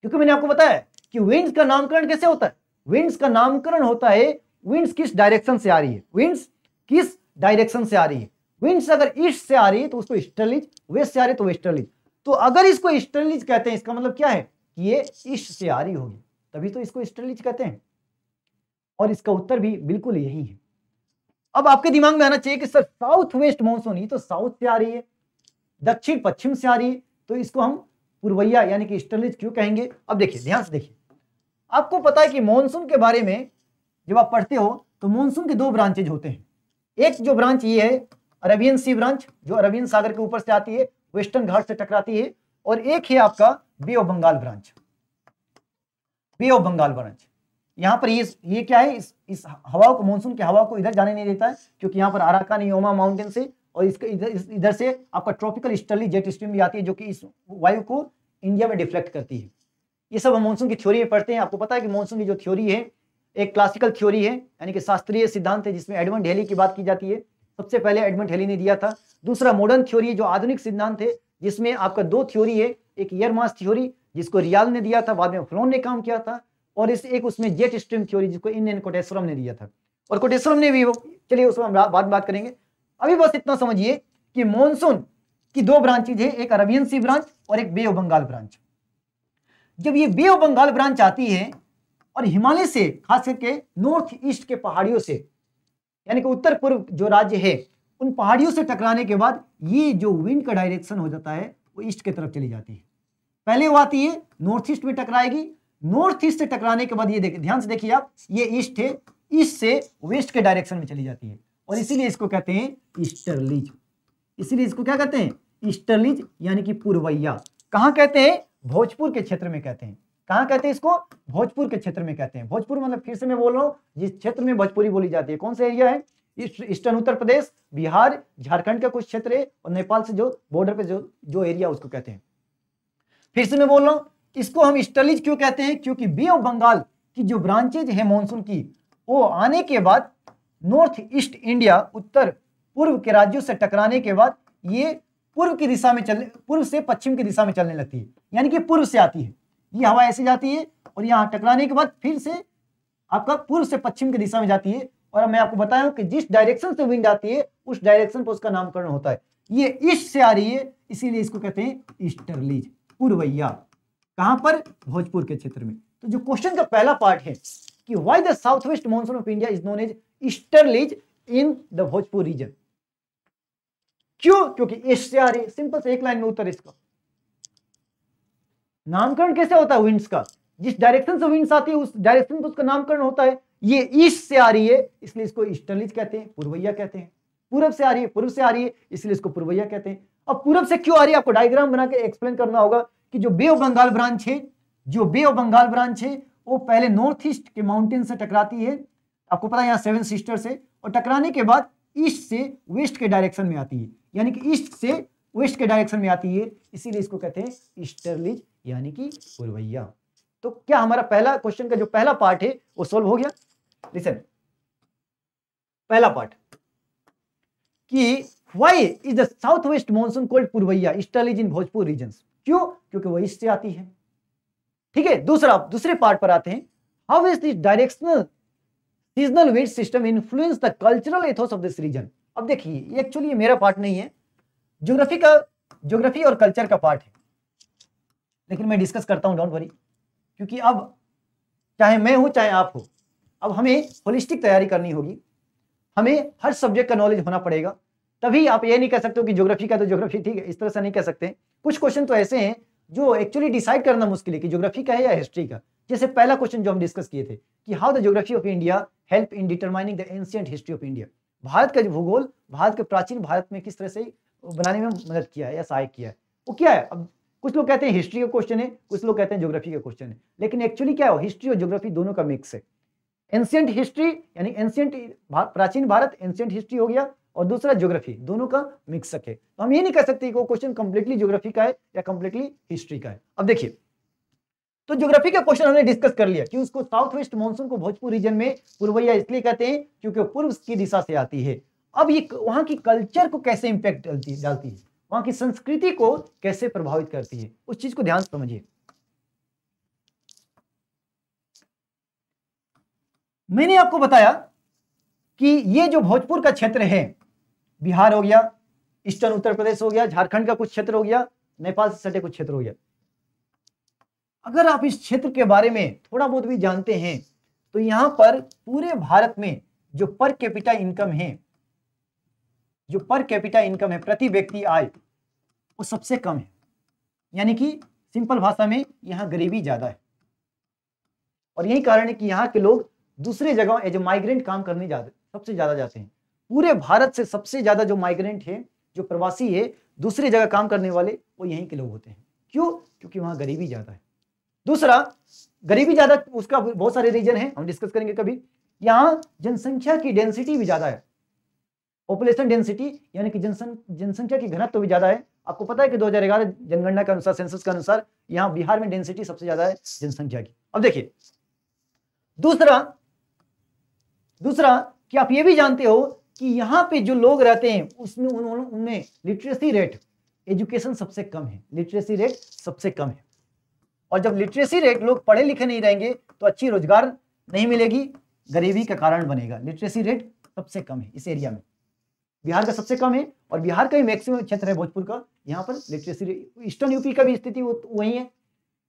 क्योंकि मैंने आपको बताया कि विंड्स का नामकरण कैसे होता है विंड्स का नामकरण होता है विंड्स किस डायरेक्शन से आ रही है विंड्स किस डायरेक्शन से आ रही है विंड्स अगर ईस्ट से आ रही है तो उसको ईस्टर्लीज वेस्ट से आ रही है तो वेस्टर्लीज तो अगर इसको ईस्टर्लीज कहते हैं इसका मतलब क्या है कि ये ईस्ट से आ रही होगी तभी तो इसको ईस्टर्लीज कहते हैं और इसका उत्तर भी बिल्कुल यही है अब आपके दिमाग में आना चाहिए कि सर साउथ वेस्ट मानसून ये तो साउथ से आ रही है दक्षिण पश्चिम से आ रही है तो इसको हम पूर्वैया यानी कि ईस्टर्लीज क्यों कहेंगे अब देखिए ध्यान से देखिए आपको पता है कि मानसून के बारे में जब आप पढ़ते हो तो मानसून के दो ब्रांचेज होते हैं एक जो ब्रांच ये है अरबियन सी ब्रांच जो अरबियन सागर के ऊपर से आती है वेस्टर्न घाट से टकराती है और एक है आपका Bay of Bengal branch Bay of Bengal branch यहाँ पर ये ये क्या है इस इस हवा को मानसून की हवा को इधर जाने नहीं देता है क्योंकि यहाँ पर आराकान योमा माउंटेन से और इसके इधर इधर से आपका ट्रॉपिकल स्टर्ली जेट स्ट्रीम भी आती है जो कि इस वायु को इंडिया में डिफ्लेक्ट करती है ये सब हम मानसून की थ्योरी में पढ़ते हैं आपको पता है कि मानसून की जो थ्योरी है एक क्लासिकल थ्योरी है यानी कि शास्त्रीय सिद्धांत है जिसमें एडवन डेली की बात की जाती है सबसे पहले एडमंड हेली ने दिया था दूसरा मॉडर्न थ्योरी जो आधुनिक सिद्धांत है जिसमें आपका दो थ्योरी है एक ईयर मास थ्योरी जिसको रियाल ने दिया था बाद में फ्लोन ने काम किया था और इस एक उसमें जेट स्ट्रीम थ्योरी जिसको इन एन कोटेश्वरम ने दिया था और कोटेश्वरम ने भी वो चलिए उसमें हम बाद बात करेंगे अभी बस इतना समझिए कि मॉनसून की दो ब्रांचेज है एक अरबियन सी ब्रांच और एक बे ऑफ बंगाल ब्रांच जब ये बे ऑफ बंगाल ब्रांच आती है और हिमालय से खास करके नॉर्थ ईस्ट के पहाड़ियों से यानी कि उत्तर पूर्व जो राज्य है उन पहाड़ियों से टकराने के बाद ये जो विंड का डायरेक्शन हो जाता है वो ईस्ट की तरफ चली जाती है पहले वो आती है नॉर्थ ईस्ट में टकराएगी नॉर्थ ईस्ट से टकराने के बाद ये देख ध्यान से देखिए आप ये ईस्ट है ईस्ट से वेस्ट के डायरेक्शन में चली जाती है और इसीलिए इसको कहते हैं ईस्टरलीज इसीलिए इसको क्या कहते हैं ईस्टरलीज यानी कि पूर्वैया कहा कहते हैं भोजपुर के क्षेत्र में कहते हैं कहा कहते हैं इसको भोजपुर के क्षेत्र में कहते हैं भोजपुर मतलब फिर से मैं बोल रहा हूँ जिस क्षेत्र में भोजपुरी बोली जाती है कौन सा एरिया है ईस्टर्न उत्तर प्रदेश बिहार झारखंड का कुछ क्षेत्र है और नेपाल से जो बॉर्डर पे जो जो एरिया उसको कहते हैं फिर से मैं बोल रहा हूँ इसको हम स्टलिज क्यों कहते हैं क्योंकि बे ऑफ बंगाल की जो ब्रांचेज है मानसून की वो आने के बाद नॉर्थ ईस्ट इंडिया उत्तर पूर्व के राज्यों से टकराने के बाद ये पूर्व की दिशा में चलने पूर्व से पश्चिम की दिशा में चलने लगती है यानी कि पूर्व से आती है ये हवा ऐसे जाती है और यहाँ टकराने के बाद फिर से आपका पूर्व से पश्चिम की दिशा में जाती है और मैं आपको बताया कि जिस डायरेक्शन से विंड आती है उस डायरेक्शन पर उसका नामकरण होता है ये ईस्ट से आ रही है इसीलिए इसको कहते हैं ईस्टरलीज पूर्वैया कहां पर भोजपुर के क्षेत्र में तो जो क्वेश्चन का पहला पार्ट है कि why the south west monsoon of India is known as easterlies in the Bhojpur region क्यों क्योंकि ईस्ट से आ रही है सिंपल से एक लाइन में उत्तर इसका नामकरण कैसे होता है विंड्स का जिस डायरेक्शन से विंड्स आती है उस डायरेक्शन पर उसका नामकरण होता है ये ईस्ट से आ रही है इसलिए इसको ईस्टर्लिज कहते हैं पूर्वैया कहते हैं पूरब से आ रही है पूर्व से आ रही है इसलिए इसको पूर्वैया कहते हैं अब पूरब से क्यों आ रही है आपको डायग्राम बनाकर एक्सप्लेन करना होगा कि जो बे ऑफ बंगाल ब्रांच है जो बे ऑफ बंगाल ब्रांच है वो पहले नॉर्थ ईस्ट के माउंटेन से टकराती है आपको पता है यहाँ सेवन सिस्टर से और टकराने के बाद ईस्ट से वेस्ट के डायरेक्शन में आती है यानी कि ईस्ट से वेस्ट के डायरेक्शन में आती है इसीलिए इसको कहते हैं ईस्टर्लिज यानी कि पुरवैया तो क्या हमारा पहला क्वेश्चन का जो पहला पार्ट है वो सोल्व हो गया लिसन पहला पार्ट कि why is the south west monsoon called purvaiya eastern is in Bhojpur region क्यों क्योंकि वह इससे आती है ठीक है दूसरा दूसरे पार्ट पर आते हैं how is this directional seasonal wet system influence the cultural ethos of this region अब देखिए एक्चुअली मेरा पार्ट नहीं है ज्योग्राफी का ज्योग्राफी और कल्चर का पार्ट है लेकिन मैं डिस्कस करता हूँ डोंट वरी क्योंकि अब चाहे मैं हूँ चाहे आप हो अब हमें होलिस्टिक तैयारी करनी होगी हमें हर सब्जेक्ट का नॉलेज होना पड़ेगा तभी आप ये नहीं कह सकते हो कि ज्योग्राफी का तो ज्योग्राफी ठीक है इस तरह से नहीं कह सकते कुछ क्वेश्चन तो ऐसे हैं जो एक्चुअली डिसाइड करना मुश्किल है कि ज्योग्राफी का है या हिस्ट्री का जैसे पहला क्वेश्चन जो हम डिस्कस किए थे कि how the geography of India help in determining the ancient history of India Bharat का जो भूगोल भारत के प्राचीन भारत में किस तरह से बनाने में मदद किया है या सहायक किया है वो क्या है अब कुछ लोग कहते हैं हिस्ट्री का क्वेश्चन है कुछ लोग कहते हैं ज्योग्राफी का क्वेश्चन है लेकिन एक्चुअली क्या हो हिस्ट्री और ज्योग्राफी दोनों का मिक्स है एंशियंट हिस्ट्री यानी एंशियंट प्राचीन भारत एंशियंट हिस्ट्री हो गया और दूसरा ज्योग्राफी दोनों का मिक्सअप है तो हम ये नहीं कह सकते कि वो क्वेश्चन कंप्लीटली ज्योग्राफी का है या कंप्लीटली हिस्ट्री का है अब देखिए तो ज्योग्राफी का क्वेश्चन हमने डिस्कस कर लिया कि उसको साउथ वेस्ट मानसून को भोजपुर रीजन में पूर्वैया इसलिए कहते हैं क्योंकि पूर्व की दिशा से आती है अब ये वहां की कल्चर को कैसे इंपैक्ट डालती है वहां की संस्कृति को कैसे प्रभावित करती है उस चीज को ध्यान समझिए मैंने आपको बताया कि ये जो भोजपुर का क्षेत्र है बिहार हो गया ईस्टर्न उत्तर प्रदेश हो गया झारखंड का कुछ क्षेत्र हो गया नेपाल से सटे कुछ क्षेत्र हो गया अगर आप इस क्षेत्र के बारे में थोड़ा बहुत भी जानते हैं तो यहां पर पूरे भारत में जो पर कैपिटा इनकम है जो पर कैपिटा इनकम है प्रति व्यक्ति आय वो सबसे कम है यानी कि सिंपल भाषा में यहाँ गरीबी ज़्यादा है और यही कारण है कि यहाँ के लोग दूसरे जगह एज ए माइग्रेंट काम करने जाते सबसे ज़्यादा जाते हैं पूरे भारत से सबसे ज़्यादा जो माइग्रेंट है जो प्रवासी है दूसरे जगह काम करने वाले वो यहीं के लोग होते हैं क्यों क्योंकि वहाँ गरीबी ज़्यादा है दूसरा गरीबी ज़्यादा उसका बहुत सारे रीजन है हम डिस्कस करेंगे कभी यहाँ जनसंख्या की डेंसिटी भी ज़्यादा है पॉपुलेशन डेंसिटी यानी कि जनसं जनसंख्या की घनत्व तो भी ज्यादा है आपको पता है कि 2011 जनगणना के अनुसार सेंसस के अनुसार यहाँ बिहार में डेंसिटी सबसे ज्यादा है जनसंख्या की अब देखिए दूसरा दूसरा कि आप ये भी जानते हो कि यहाँ पे जो लोग रहते हैं उसमें उन्होंने उनमें लिटरेसी रेट एजुकेशन सबसे कम है लिटरेसी रेट सबसे कम है और जब लिटरेसी रेट लोग पढ़े लिखे नहीं रहेंगे तो अच्छी रोजगार नहीं मिलेगी गरीबी का कारण बनेगा लिटरेसी रेट सबसे कम है इस एरिया में बिहार का सबसे कम है और बिहार का ही मैक्सिमम क्षेत्र है भोजपुर का यहाँ पर लिटरेसी ईस्टर्न यूपी का भी स्थिति तो वही है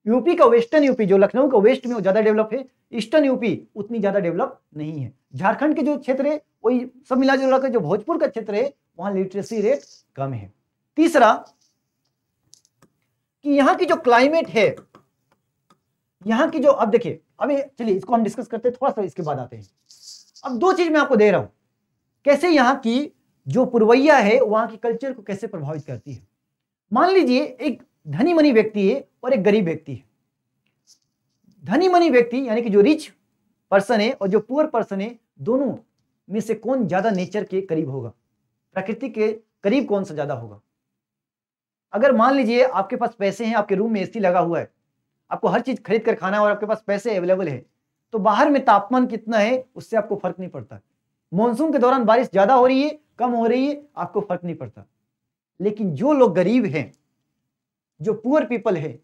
यूपी का वेस्टर्न यूपी जो लखनऊ का वेस्ट में वो ज्यादा डेवलप है ईस्टर्न यूपी उतनी ज्यादा डेवलप नहीं है झारखंड के जो क्षेत्र है वही सब मिला जुला जो भोजपुर का क्षेत्र है वहां लिटरेसी रेट कम है तीसरा कि यहाँ की जो क्लाइमेट है यहाँ की जो अब देखिए अभी चलिए इसको हम डिस्कस करते हैं थोड़ा सा इसके बाद आते हैं अब दो चीज मैं आपको दे रहा हूं कैसे यहाँ की जो पुरवैया है वहां के कल्चर को कैसे प्रभावित करती है मान लीजिए एक धनी मनी व्यक्ति है और एक गरीब व्यक्ति है धनी मनी व्यक्ति यानी कि जो रिच पर्सन है और जो पुअर पर्सन है दोनों में से कौन ज्यादा नेचर के करीब होगा प्रकृति के करीब कौन सा ज्यादा होगा अगर मान लीजिए आपके पास पैसे हैं आपके रूम में एसी लगा हुआ है आपको हर चीज खरीद कर खाना है और आपके पास पैसे अवेलेबल है तो बाहर में तापमान कितना है उससे आपको फर्क नहीं पड़ता मानसून के दौरान बारिश ज्यादा हो रही है कम हो रही है आपको फर्क नहीं पड़ता लेकिन जो लोग गरीब हैं जो पुअर पीपल है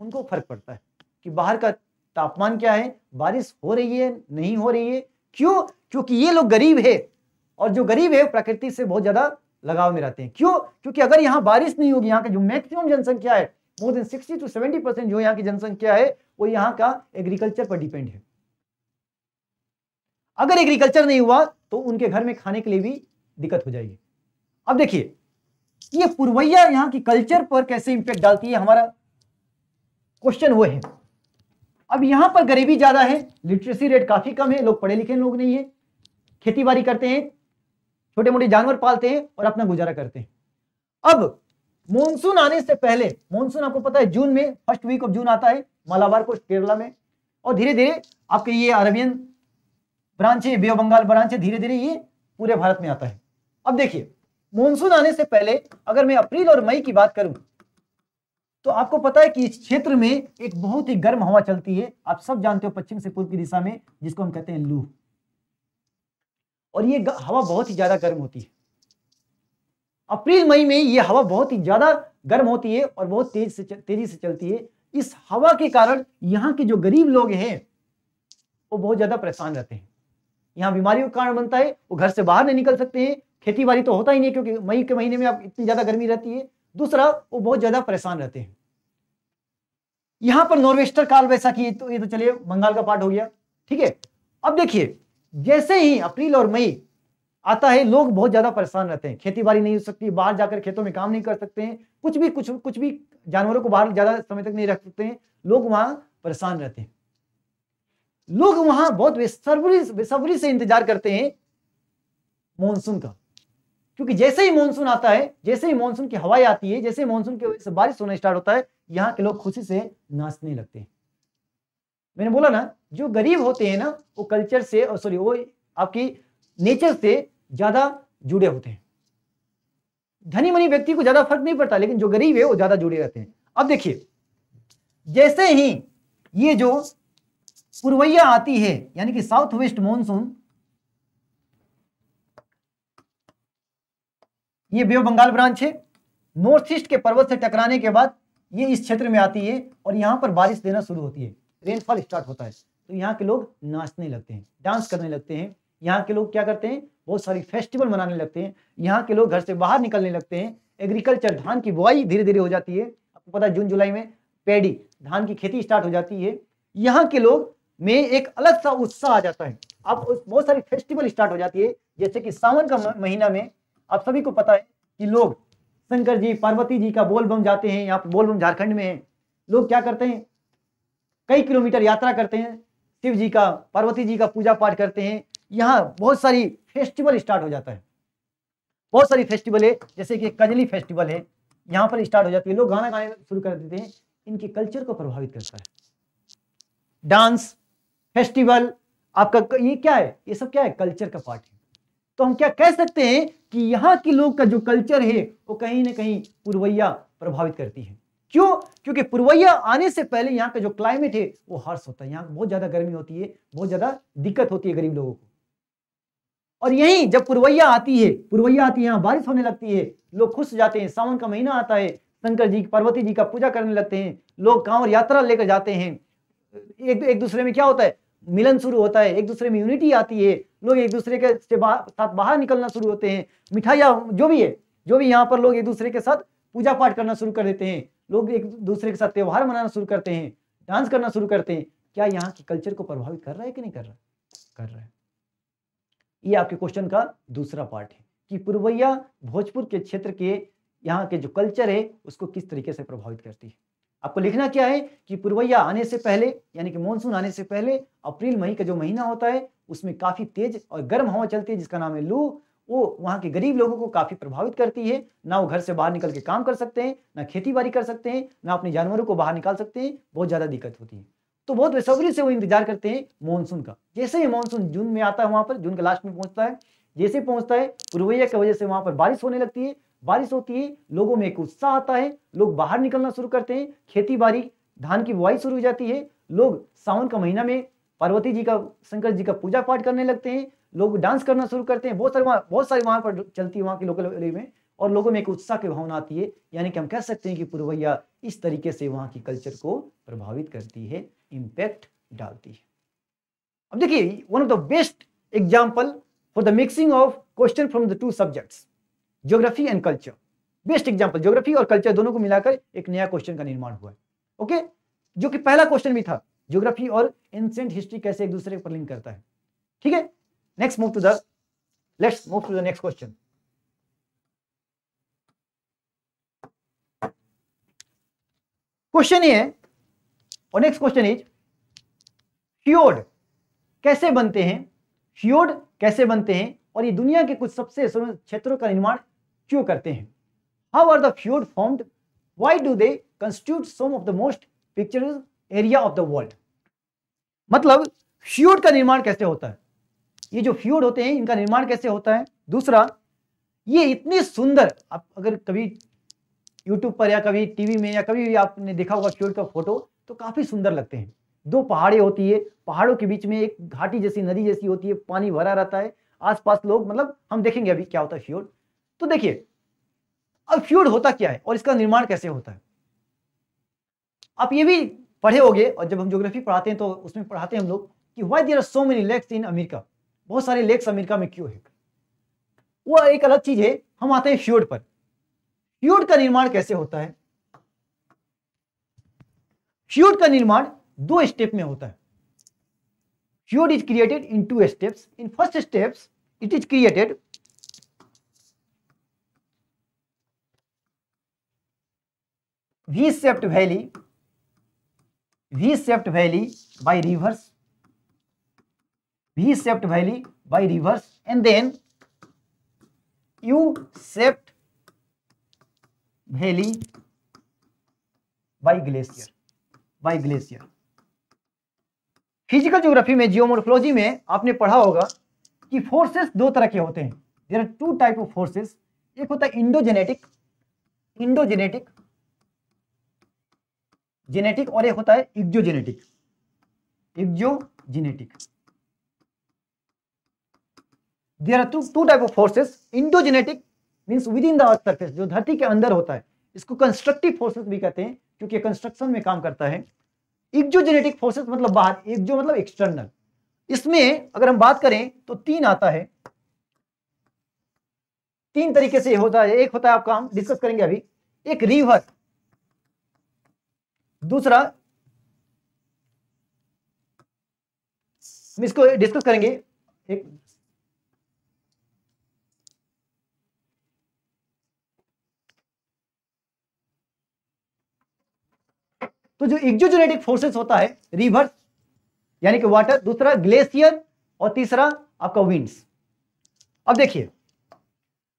उनको फर्क पड़ता है कि बाहर का तापमान क्या है बारिश हो रही है नहीं हो रही है क्यों क्योंकि ये लोग गरीब है और जो गरीब है प्रकृति से बहुत ज्यादा लगाव में रहते हैं क्यों क्योंकि अगर यहाँ बारिश नहीं होगी यहाँ का जो मैक्सिमम जनसंख्या है more than sixty two seventy percent जो यहाँ की जनसंख्या है वो यहाँ का एग्रीकल्चर पर डिपेंड है अगर एग्रीकल्चर नहीं हुआ तो उनके घर में खाने के लिए भी दिक्कत हो जाएगी अब देखिए ये पुरवैया यहाँ की कल्चर पर कैसे इंपैक्ट डालती है हमारा क्वेश्चन वो है अब यहां पर गरीबी ज़्यादा है लिटरेसी रेट काफ़ी कम है लोग पढ़े लिखे लोग नहीं है खेती बाड़ी करते हैं छोटे मोटे जानवर पालते हैं और अपना गुजारा करते हैं अब मानसून आने से पहले मानसून आपको पता है जून में फर्स्ट वीक ऑफ जून आता है मालाबार को केरला में और धीरे धीरे आपके ये अरबियन ब्रांच है बे बंगाल ब्रांच है धीरे धीरे ये पूरे भारत में आता है अब देखिए मानसून आने से पहले अगर मैं अप्रैल और मई की बात करूं तो आपको पता है कि इस क्षेत्र में एक बहुत ही गर्म हवा चलती है आप सब जानते हो पश्चिम से पूर्व की दिशा में जिसको हम कहते हैं लू और ये हवा बहुत ही ज्यादा गर्म होती है अप्रैल मई में ये हवा बहुत ही ज्यादा गर्म होती है और बहुत तेज से तेजी से चलती है इस हवा के कारण यहाँ के जो गरीब लोग हैं वो बहुत ज्यादा परेशान रहते हैं यहाँ बीमारियों का कारण बनता है वो घर से बाहर नहीं निकल सकते हैं खेती बाड़ी तो होता ही नहीं क्योंकि मई के महीने में आप इतनी ज़्यादा गर्मी रहती है दूसरा वो बहुत ज़्यादा परेशान रहते हैं यहां पर नॉर्वेस्टर काल वैसा की तो ये तो चलिए बंगाल का पार्ट हो गया ठीक है अब देखिए जैसे ही अप्रैल और मई आता है लोग बहुत ज्यादा परेशान रहते हैं खेती बाड़ी नहीं हो सकती बाहर जाकर खेतों में काम नहीं कर सकते हैं कुछ भी कुछ कुछ भी जानवरों को बाहर ज्यादा समय तक नहीं रख सकते हैं लोग वहां परेशान रहते हैं लोग वहां बहुत बेसब्री बेसब्री से इंतजार करते हैं मानसून का क्योंकि जैसे ही मानसून आता है जैसे ही मानसून की हवाएं आती है जैसे ही मानसून की वजह से बारिश होना स्टार्ट होता है यहाँ के लोग खुशी से नाचने लगते हैं मैंने बोला ना जो गरीब होते हैं ना वो कल्चर से सॉरी वो आपकी नेचर से ज्यादा जुड़े होते हैं धनी मनी व्यक्ति को ज्यादा फर्क नहीं पड़ता लेकिन जो गरीब है वो ज्यादा जुड़े रहते हैं अब देखिए जैसे ही ये जो पुरवैया आती है यानी कि साउथ वेस्ट मानसून ये बे बंगाल ब्रांच है नॉर्थ ईस्ट के पर्वत से टकराने के बाद ये इस क्षेत्र में आती है और यहाँ पर बारिश देना शुरू होती है रेनफॉल स्टार्ट होता है तो यहाँ के लोग नाचने लगते हैं डांस करने लगते हैं यहाँ के लोग क्या करते हैं बहुत सारी फेस्टिवल मनाने लगते हैं यहाँ के लोग घर से बाहर निकलने लगते हैं एग्रीकल्चर धान की बुआई धीरे धीरे हो जाती है आपको पता है जून जुलाई में पेड़ी धान की खेती स्टार्ट हो जाती है यहाँ के लोग में एक अलग सा उत्साह आ जाता है अब बहुत सारी फेस्टिवल स्टार्ट हो जाती है जैसे कि सावन का महीना में आप सभी को पता है कि लोग शंकर जी पार्वती जी का बोलबम जाते हैं यहाँ पर बोलबम झारखंड में है लोग क्या करते हैं कई किलोमीटर यात्रा करते हैं शिव जी का पार्वती जी का पूजा पाठ करते हैं यहाँ बहुत सारी फेस्टिवल स्टार्ट हो जाता है बहुत सारी फेस्टिवल है जैसे कि कजली फेस्टिवल है यहाँ पर स्टार्ट हो जाती है लोग गाना गाने शुरू कर देते हैं इनके कल्चर को प्रभावित करता है डांस फेस्टिवल आपका ये क्या है ये सब क्या है कल्चर का पार्ट तो हम क्या कह सकते हैं कि यहाँ के लोग का जो कल्चर है वो कहीं ना कहीं पुरवैया प्रभावित करती है क्यों क्योंकि पुरवैया आने से पहले यहाँ का जो क्लाइमेट है वो हर्ष होता है यहाँ बहुत ज्यादा गर्मी होती है बहुत ज्यादा दिक्कत होती है गरीब लोगों को और यहीं जब पुरवैया आती है पुरवैया आती है यहाँ बारिश होने लगती है लोग खुश जाते हैं सावन का महीना आता है शंकर जी पार्वती जी का पूजा करने लगते हैं लोग गांव यात्रा लेकर जाते हैं एक एक दूसरे में क्या होता है मिलन शुरू होता है एक दूसरे में यूनिटी आती है लोग एक दूसरे के से बा, साथ बाहर निकलना शुरू होते हैं मिठाइयाँ जो भी है जो भी यहाँ पर लोग एक दूसरे के साथ पूजा पाठ करना शुरू कर देते हैं लोग एक दूसरे के साथ त्यौहार मनाना शुरू करते हैं डांस करना शुरू करते हैं क्या यहाँ के कल्चर को प्रभावित कर रहा है कि नहीं कर रहा कर रहा है ये आपके क्वेश्चन का दूसरा पार्ट है कि पूर्वैया भोजपुर के क्षेत्र के यहाँ के जो कल्चर है उसको किस तरीके से प्रभावित करती है आपको लिखना क्या है कि पुरवैया आने से पहले यानी कि मानसून आने से पहले अप्रैल मई का जो महीना होता है उसमें काफ़ी तेज और गर्म हवा चलती है जिसका नाम है लू वो वहाँ के गरीब लोगों को काफ़ी प्रभावित करती है ना वो घर से बाहर निकल के काम कर सकते हैं ना खेती बाड़ी कर सकते हैं ना अपने जानवरों को बाहर निकाल सकते हैं बहुत ज़्यादा दिक्कत होती है तो बहुत बेसब्री से वो इंतजार करते हैं मानसून का जैसे ही मानसून जून में आता है वहाँ पर जून के लास्ट में पहुँचता है जैसे पहुँचता है पूर्वैया की वजह से वहाँ पर बारिश होने लगती है बारिश होती है लोगों में एक उत्साह आता है लोग बाहर निकलना शुरू करते हैं खेती बाड़ी धान की बुआई शुरू हो जाती है लोग सावन का महीना में पार्वती जी का शंकर जी का पूजा पाठ करने लगते हैं लोग डांस करना शुरू करते हैं बहुत सारे वहाँ बहुत सारे वहाँ पर चलती है वहाँ के लोकल एरिया में और लोगों में एक उत्साह की भावना आती है यानी कि हम कह सकते हैं कि पूर्वैया इस तरीके से वहाँ की कल्चर को प्रभावित करती है इम्पैक्ट डालती है अब देखिए one of the best example for the mixing of question from the two subjects geography and culture best example geography और कल्चर दोनों को मिलाकर एक नया क्वेश्चन का निर्माण हुआ है ओके जो कि पहला क्वेश्चन भी था ज्योग्राफी और एंसेंट हिस्ट्री कैसे एक दूसरे पर लिंक करता है ठीक है next move to the let's move to the next question question ये है और नेक्स्ट क्वेश्चन इज फ्योर्ड कैसे बनते हैं फ्योर्ड कैसे बनते हैं और ये दुनिया के कुछ सबसे क्षेत्रों का निर्माण क्यों करते हैं how are the fjord formed why do they constitute some of the most picture area of the world मतलब फ्यूड का निर्माण कैसे होता है ये जो फ्यूड होते हैं इनका निर्माण कैसे होता है दूसरा ये इतने सुंदर आप अगर कभी YouTube पर या कभी टीवी में या कभी भी आपने देखा होगा फ्यूड का फोटो तो काफ़ी सुंदर लगते हैं दो पहाड़े होती है पहाड़ों के बीच में एक घाटी जैसी नदी जैसी होती है पानी भरा रहता है आसपास लोग मतलब हम देखेंगे अभी क्या होता है फ्यूड तो देखिए अब फ्यूड होता क्या है और इसका निर्माण कैसे होता है आप ये भी पढ़े होंगे और जब हम ज्योग्राफी पढ़ाते हैं तो उसमें पढ़ाते हैं हम लोग कि why there are so many lakes in America बहुत सारे लेक्स अमेरिका में क्यों है वो एक अलग चीज है हम आते हैं फ्यूड पर फ्यूड का निर्माण कैसे होता है फ्यूड का निर्माण दो स्टेप में होता है fjord is created in two steps in first steps it is created V shaped valley V shaped valley by rivers V shaped valley by rivers and then U shaped valley by glacier by glacier physical geography में जियोमोर्फोलॉजी में आपने पढ़ा होगा कि फोर्सेस दो तरह के होते हैं there are two type of forces एक होता है इंडोजेनेटिक इंडोजेनेटिक जेनेटिक और एक होता है exogenetic exogenetic there are two two type of forces endogenetic means within the earth surface जो धरती के अंदर होता है इसको कंस्ट्रक्टिव फोर्सेस भी कहते हैं क्योंकि कंस्ट्रक्शन में काम करता है इग्जो जेनेटिक फोर्सेस मतलब बाहर इग्जो मतलब एक्सटर्नल इसमें अगर हम बात करें तो तीन आता है तीन तरीके से होता है एक होता है आपका हम डिस्कस करेंगे अभी एक रिवर दूसरा इसको डिस्कस करेंगे एक तो जो एक्जोजेनेटिक फोर्सेस होता है रिवर्स यानी कि वाटर दूसरा ग्लेशियर और तीसरा आपका विंड्स अब देखिए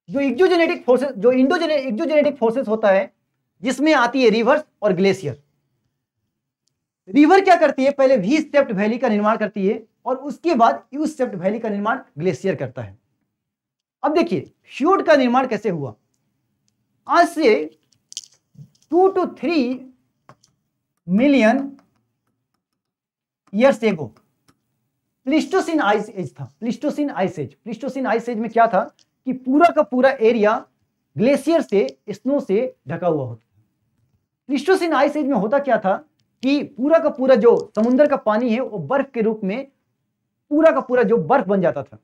जो एक्जोजेनेटिक फोर्सेस जो इंडोजेनेटिक एक्जोजेनेटिक फोर्सेस होता है जिसमें आती है रिवर्स और ग्लेशियर रिवर क्या करती है पहले वी सेप्ट वैली का निर्माण करती है और उसके बाद यू सेप्ट वैली का निर्माण ग्लेशियर करता है अब देखिए फ्यूड का निर्माण कैसे हुआ आज से two two three million years ago Pleistocene ice age था Pleistocene ice age Pleistocene ice age में क्या था कि पूरा का पूरा एरिया ग्लेशियर से स्नो से ढका हुआ होता प्लिस्टोसिन आइस एज में होता क्या था कि पूरा का पूरा जो समुन्द्र का पानी है वो बर्फ के रूप में पूरा का पूरा जो बर्फ बन जाता था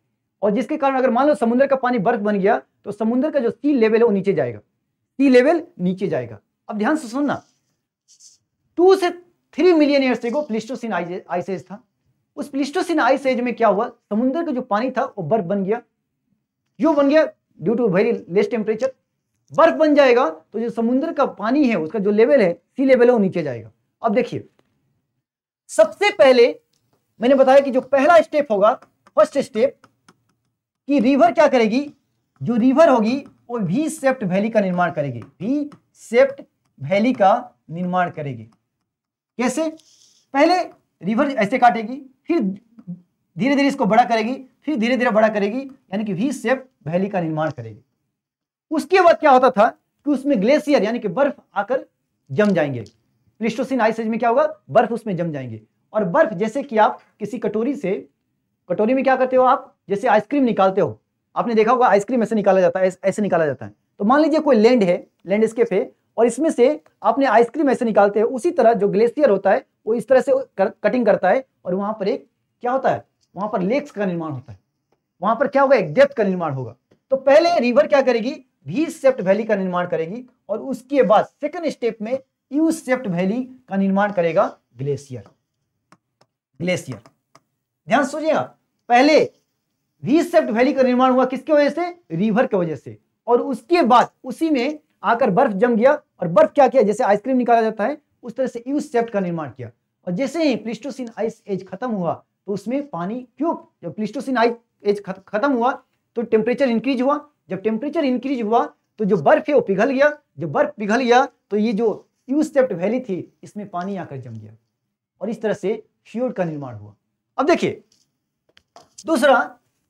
और जिसके कारण अगर मान लो समुद्र का पानी बर्फ बन गया तो समुद्र का जो सी लेवल है वो नीचे जाएगा सी लेवल नीचे जाएगा अब ध्यान से सुनना टू से three million years ago Pleistocene ice age था उस प्लिस्टोसिन आइस एज में क्या हुआ समुद्र का जो पानी था वो बर्फ बन गया क्यों बन गया due to very less temperature बर्फ बन जाएगा तो जो समुद्र का पानी है उसका जो लेवल है सी लेवल है वो नीचे जाएगा अब देखिए सबसे पहले मैंने बताया कि जो पहला स्टेप होगा फर्स्ट स्टेप कि रिवर क्या करेगी जो रिवर होगी वो वी सेप्ट वैली का निर्माण करेगी वी सेप्ट वैली का निर्माण करेगी कैसे पहले रिवर ऐसे काटेगी फिर धीरे धीरे इसको बड़ा करेगी फिर धीरे धीरे बड़ा करेगी यानी कि वी सेप वैली का निर्माण करेगी उसके बाद क्या होता था कि उसमें ग्लेशियर यानी कि बर्फ आकर जम जाएंगे प्लिस्टोसिन आइस एज में क्या होगा बर्फ उसमें जम जाएंगे और बर्फ जैसे कि आप किसी कटोरी से कटोरी में क्या करते हो आप जैसे आइसक्रीम निकालते हो आपने देखा होगा आइसक्रीम ऐसे निकाला जाता है ऐसे निकाला जाता है तो मान लीजिए कोई लैंड है लैंडस्केप है और इसमें से आपने आइसक्रीम ऐसे निकालते हैं उसी तरह जो ग्लेशियर होता है वो इस तरह से कर, कटिंग करता है और वहां पर एक क्या होता है वहां पर लेक्स का निर्माण होता है वहां पर क्या होगा एक डेप्थ का निर्माण होगा तो पहले रिवर क्या करेगी भी सेप्ट वैली का निर्माण करेगी और उसके बाद सेकंड स्टेप में यू सेफ्ट वैली का निर्माण करेगा ग्लेशियर ग्लेशियर ध्यान सुनिएगा पहले वी सेफ्ट वैली का निर्माण हुआ किसके वजह से रिवर के वजह से और उसके बाद उसी में आकर बर्फ जम गया और बर्फ क्या किया जैसे आइसक्रीम निकाला जाता है उस तरह से यू सेफ्ट का निर्माण किया और जैसे ही प्लिस्टोसिन आइस एज खत्म हुआ तो उसमें पानी क्यों जब प्लिस्टोसिन आइस एज खत्म हुआ तो टेम्परेचर इंक्रीज हुआ जब टेम्परेचर इंक्रीज हुआ तो जो बर्फ है वो पिघल गया जब बर्फ पिघल गया तो ये जो क्यू स्टेप्ट वैली थी इसमें पानी आकर जम गया और इस तरह से फ्यूड का निर्माण हुआ अब देखिए दूसरा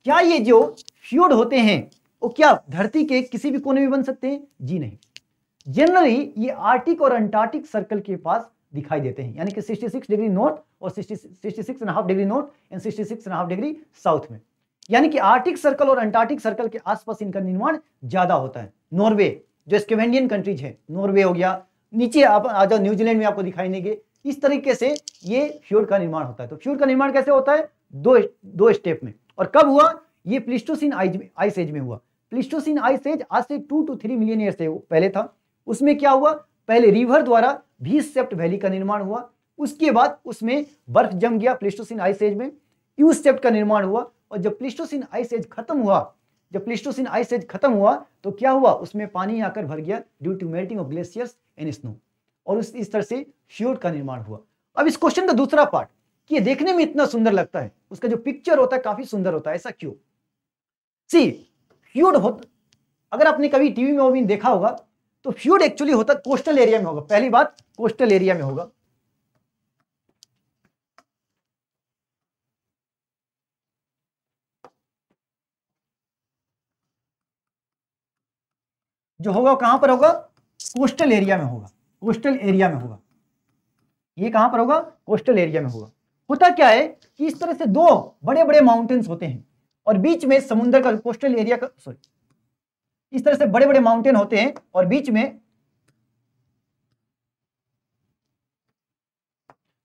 क्या ये जो फ्यूड होते हैं वो क्या धरती के किसी भी कोने में बन सकते हैं जी नहीं जनरली ये आर्टिक और अंटार्कटिक सर्कल के पास दिखाई देते हैं यानी कि 66 डिग्री नॉर्थ और 66 and half degree north and 66 and half degree south में यानी कि आर्टिक सर्कल और अंटार्कटिक सर्कल के आसपास इनका निर्माण ज्यादा होता है नॉर्वे जो स्केवेंडियन कंट्रीज है नॉर्वे हो गया नीचे आप आ जाओ न्यूजीलैंड में आपको दिखाई देंगे इस तरीके से ये फ्यूर का निर्माण होता है तो फ्यूर का निर्माण कैसे होता है दो दो स्टेप में और कब हुआ ये प्लिस्टोसिन आइस एज में हुआ प्लिस्टोसिन आइस एज आज से two two three million year से पहले था उसमें क्या हुआ पहले रिवर द्वारा भी सेप्ट वैली का निर्माण हुआ उसके बाद उसमें बर्फ जम गया प्लिस्टोसिन आइस एज में यू सेप्ट का निर्माण हुआ और जब प्लिस्टोसिन आइस एज खत्म हुआ जब प्लिस्टोसिन आइस एज खत्म हुआ तो क्या हुआ उसमें पानी आकर भर गया due to melting of glaciers and snow और उस इस तरह से फ्यूड का निर्माण हुआ अब इस क्वेश्चन का दूसरा पार्ट कि ये देखने में इतना सुंदर लगता है उसका जो पिक्चर होता है काफी सुंदर होता है ऐसा क्यों सी फ्यूड होता अगर आपने कभी टीवी में भी देखा होगा तो फ्यूड एक्चुअली होता कोस्टल एरिया में होगा पहली बात कोस्टल एरिया में होगा जो होगा कहां पर होगा कोस्टल एरिया में होगा कोस्टल एरिया में होगा ये कहां पर होगा कोस्टल एरिया में होगा होता क्या है कि इस तरह से दो बड़े बड़े माउंटेन्स होते हैं और बीच में समुद्र का कोस्टल एरिया का सॉरी इस तरह से बड़े बड़े माउंटेन होते हैं और बीच में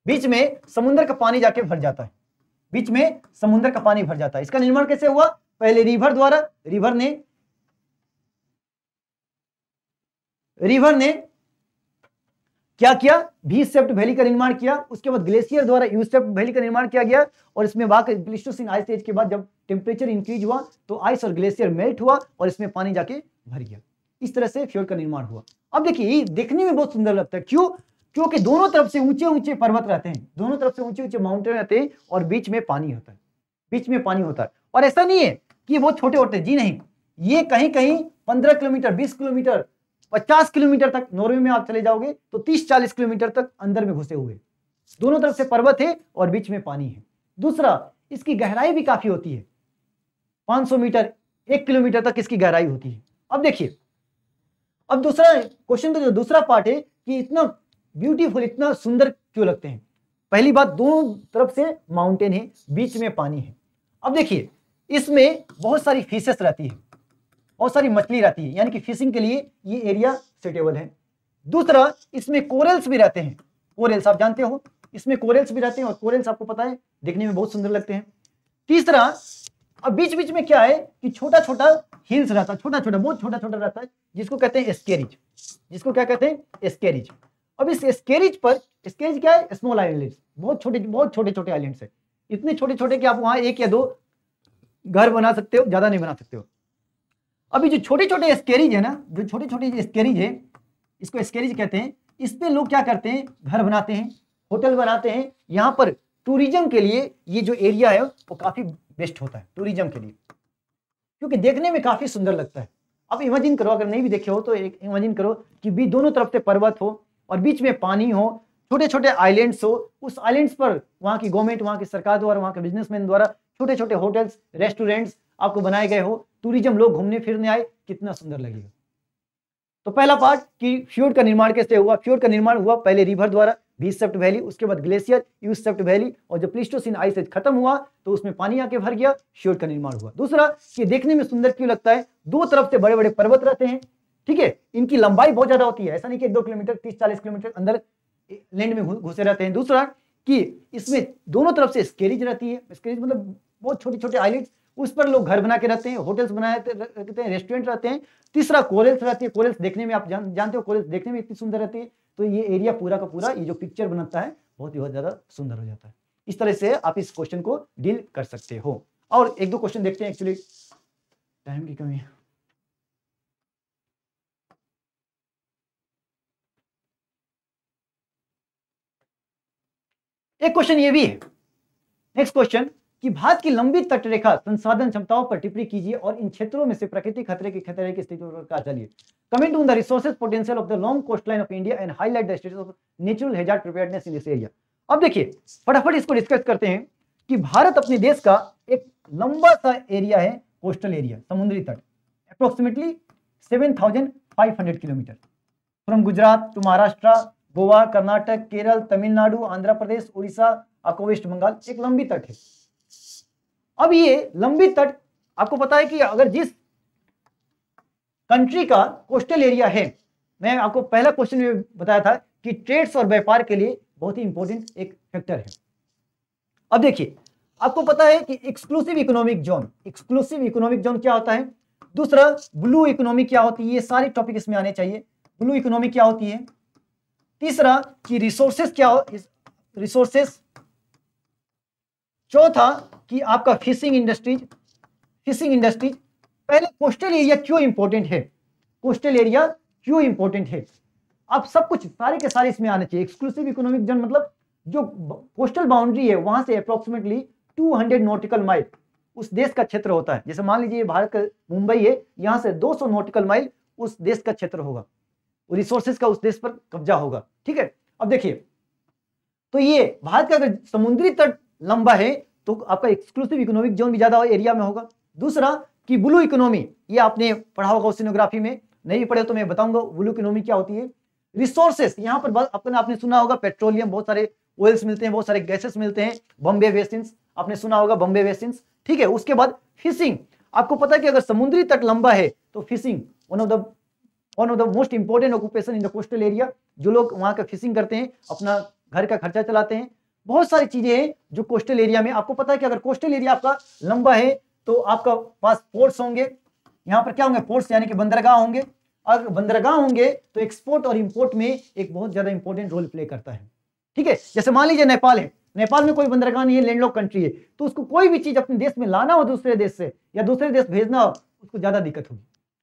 बीच में समुद्र का पानी जाके भर जाता है बीच में समुद्र का पानी भर जाता है इसका निर्माण कैसे हुआ पहले रिवर द्वारा रिवर ने रिवर ने क्या किया भी सेप्ट वैली का निर्माण किया उसके बाद ग्लेशियर द्वारा यू सेप्ट वैली का निर्माण किया गया और इसमें वाक आइस एज के बाद जब टेम्परेचर इंक्रीज हुआ तो आइस और ग्लेशियर मेल्ट हुआ और इसमें पानी जाके भर गया इस तरह से फ्योर का निर्माण हुआ अब देखिए देखने में बहुत सुंदर लगता है क्यों क्योंकि दोनों तरफ से ऊंचे ऊंचे पर्वत रहते हैं दोनों तरफ से ऊंचे ऊंचे माउंटेन रहते हैं और बीच में पानी होता है बीच में पानी होता है और ऐसा नहीं है कि वो छोटे होते जी नहीं ये कहीं कहीं पंद्रह किलोमीटर बीस किलोमीटर 50 किलोमीटर तक नॉर्वे में आप चले जाओगे तो 30-40 किलोमीटर तक अंदर में घुसे हुए दोनों तरफ से पर्वत है और बीच में पानी है दूसरा इसकी गहराई भी काफी होती है 500 मीटर एक किलोमीटर तक इसकी गहराई होती है अब देखिए अब दूसरा क्वेश्चन का तो जो दूसरा पार्ट है कि इतना ब्यूटीफुल इतना सुंदर क्यों लगते हैं पहली बात दोनों तरफ से माउंटेन है बीच में पानी है अब देखिए इसमें बहुत सारी फीसेस रहती है बहुत सारी मछली रहती है यानी कि फिशिंग के लिए ये एरिया सुटेबल है दूसरा इसमें कोरल्स भी रहते हैं कोरल्स आप जानते हो इसमें कोरल्स भी रहते हैं और कोरल्स आपको पता है देखने में बहुत सुंदर लगते हैं तीसरा अब बीच बीच में क्या है कि छोटा छोटा हिल्स रहता है छोटा छोटा बहुत छोटा छोटा रहता है जिसको कहते हैं स्केरिज जिसको क्या कहते हैं स्केरिज अब इस स्केरिज पर स्केरिज क्या है स्मॉल आइलैंड बहुत छोटे बहुत छोटे छोटे आइलैंड है इतने छोटे छोटे कि आप वहां एक या दो घर बना सकते हो ज्यादा नहीं बना सकते हो अभी जो छोटे छोटे स्केरीज है ना जो छोटे छोटे स्केरीज है इसको स्केरीज कहते हैं इस पर लोग क्या करते हैं घर बनाते हैं होटल बनाते हैं यहाँ पर टूरिज्म के लिए ये जो एरिया है वो काफ़ी बेस्ट होता है टूरिज्म के लिए क्योंकि देखने में काफ़ी सुंदर लगता है अब इमेजिन करो अगर नहीं भी देखे हो तो एक इमेजिन करो कि भी दोनों तरफ से पर्वत हो और बीच में पानी हो छोटे छोटे आइलैंड्स हो उस आइलैंड्स पर वहाँ की गवर्नमेंट वहाँ की सरकार द्वारा वहाँ के बिजनेसमैन द्वारा छोटे छोटे होटल्स रेस्टोरेंट्स आपको बनाए गए हो टूरिज्म लोग घूमने फिरने आए कितना सुंदर लगेगा तो पहला पार्ट कि फ्यूड का निर्माण कैसे हुआ फ्यूड का निर्माण हुआ पहले रिवर द्वारा बी सेप्ट वैली उसके बाद ग्लेशियर यू सेप्ट वैली और जब प्लिस्टोसिन आइस एज खत्म हुआ तो उसमें पानी आके भर गया फ्यूड का निर्माण हुआ दूसरा कि देखने में सुंदर क्यों लगता है दो तरफ से बड़े बड़े पर्वत रहते हैं ठीक है इनकी लंबाई बहुत ज्यादा होती है ऐसा नहीं कि एक दो किलोमीटर तीस चालीस किलोमीटर अंदर लैंड में घुसे रहते हैं दूसरा कि इसमें दोनों तरफ से स्केरिज रहती है स्केरिज मतलब बहुत छोटे छोटे आइलैंड उस पर लोग घर बना के रहते हैं होटल्स बनाए रहते हैं रेस्टोरेंट रहते हैं तीसरा कोरल्स रहती है कोरल्स देखने में आप जान, जानते हो कोरल्स देखने में इतनी सुंदर रहती है तो ये एरिया पूरा का पूरा ये जो पिक्चर बनाता है बहुत ही बहुत ज्यादा सुंदर हो जाता है इस तरह से आप इस क्वेश्चन को डील कर सकते हो और एक दो क्वेश्चन देखते हैं एक्चुअली टाइम की कमी एक क्वेश्चन ये भी है नेक्स्ट क्वेश्चन कि भारत की लंबी तटरेखा संसाधन क्षमताओं पर टिप्पणी कीजिए और इन क्षेत्रों में से प्रकृति खतरे के खतरे की स्थिति का चलिए comment on the resources potential of the long coast line of India and highlight the state of natural hazard preparedness in this area अब देखिए फटाफट इसको डिस्कस करते हैं कि भारत अपने देश का एक लंबा सा एरिया है कोस्टल एरिया समुद्री तट approximately 7,500 kilometre from Gujarat to Maharashtra Goa Karnataka Kerala Tamil Nadu Andhra Pradesh Orissa अको वेस्ट बंगाल एक लंबी तट है अब ये लंबी तट आपको पता है कि अगर जिस कंट्री का कोस्टल एरिया है मैं आपको पहला क्वेश्चन में बताया था कि ट्रेड्स और व्यापार के लिए बहुत ही इंपॉर्टेंट एक फैक्टर है अब देखिए आपको पता है कि exclusive economic zone exclusive economic zone क्या होता है दूसरा ब्लू इकोनॉमी क्या होती है ये सारे टॉपिक इसमें आने चाहिए ब्लू इकोनॉमी क्या होती है तीसरा कि रिसोर्सेस क्या हो रिसोर्सेस चौथा कि आपका फिशिंग इंडस्ट्रीज फिशिंग इंडस्ट्रीज पहले कोस्टल एरिया क्यों इंपॉर्टेंट है कोस्टल एरिया क्यों इंपॉर्टेंट है आप सब कुछ सारे के सारे इसमें आने चाहिए एक्सक्लूसिव इकोनॉमिक जोन मतलब जो कोस्टल बाउंड्री है वहां से अप्रोक्सीमेटली 200 नॉटिकल माइल उस देश का क्षेत्र होता है जैसे मान लीजिए भारत का मुंबई है यहां से 200 नॉटिकल माइल उस देश का क्षेत्र होगा रिसोर्सेज का उस देश पर कब्जा होगा ठीक है अब देखिए तो ये भारत का अगर समुद्री तट लंबा है तो आपका एक्सक्लूसिव इकोनॉमिक जोन भी ज्यादा एरिया में होगा दूसरा कि ब्लू इकोनॉमी ये आपने पढ़ा होगा ओसिनोग्राफी में नहीं भी पढ़े तो मैं बताऊंगा ब्लू इकोनॉमी क्या होती है रिसोर्सेस यहाँ पर अपने आपने सुना होगा पेट्रोलियम बहुत सारे ऑयल्स मिलते हैं बहुत सारे गैसेस मिलते हैं बॉम्बे वेसिन्स आपने सुना होगा बॉम्बे वेसिन्स ठीक है उसके बाद फिशिंग आपको पता है कि अगर समुद्री तट लंबा है तो fishing one of the one of the most important occupation in the coastal area जो लोग वहां का फिशिंग करते हैं अपना घर का खर्चा चलाते हैं बहुत सारी चीजें हैं जो कोस्टल एरिया में आपको पता है कि अगर कोस्टल एरिया आपका लंबा है तो आपका पास पोर्ट्स होंगे यहाँ पर क्या होंगे पोर्ट्स यानी कि बंदरगाह होंगे अगर बंदरगाह होंगे तो एक्सपोर्ट और इम्पोर्ट में एक बहुत ज्यादा इंपॉर्टेंट रोल प्ले करता है ठीक है जैसे मान लीजिए नेपाल है नेपाल में कोई बंदरगाह नहीं है लैंडलॉक कंट्री है तो उसको कोई भी चीज अपने देश में लाना हो दूसरे देश से या दूसरे देश भेजना हो उसको ज्यादा दिक्कत होगी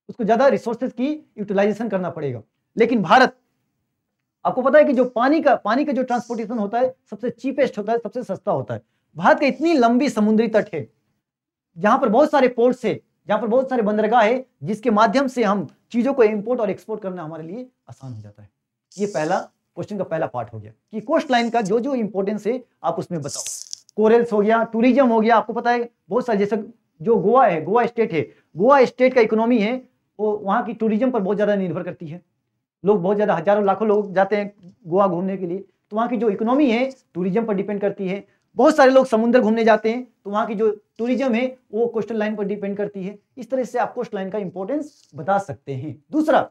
उसको ज्यादा रिसोर्सेज की यूटिलाइजेशन करना पड़ेगा लेकिन भारत आपको पता है कि जो पानी का पानी का जो ट्रांसपोर्टेशन होता है सबसे चीपेस्ट होता है सबसे सस्ता होता है भारत का इतनी लंबी समुद्री तट है जहां पर बहुत सारे पोर्ट्स है जहां पर बहुत सारे बंदरगाह है जिसके माध्यम से हम चीजों को इम्पोर्ट और एक्सपोर्ट करना हमारे लिए आसान हो जाता है ये पहला क्वेश्चन का पहला पार्ट हो गया कि कोस्ट लाइन का जो जो इंपोर्टेंस है आप उसमें बताओ कोरल्स हो गया टूरिज्म हो गया आपको पता है बहुत सारे जैसे जो गोवा है गोवा स्टेट है गोवा स्टेट का इकोनॉमी है वो वहाँ की टूरिज्म पर बहुत ज़्यादा निर्भर करती है लोग बहुत ज़्यादा हजारों लाखों लोग जाते हैं गोवा घूमने के लिए तो वहाँ की जो इकोनॉमी है टूरिज्म पर डिपेंड करती है बहुत सारे लोग समुद्र घूमने जाते हैं तो वहाँ की जो टूरिज्म है वो कोस्टल लाइन पर डिपेंड करती है इस तरह से आप कोस्ट लाइन का इंपॉर्टेंस बता सकते हैं दूसरा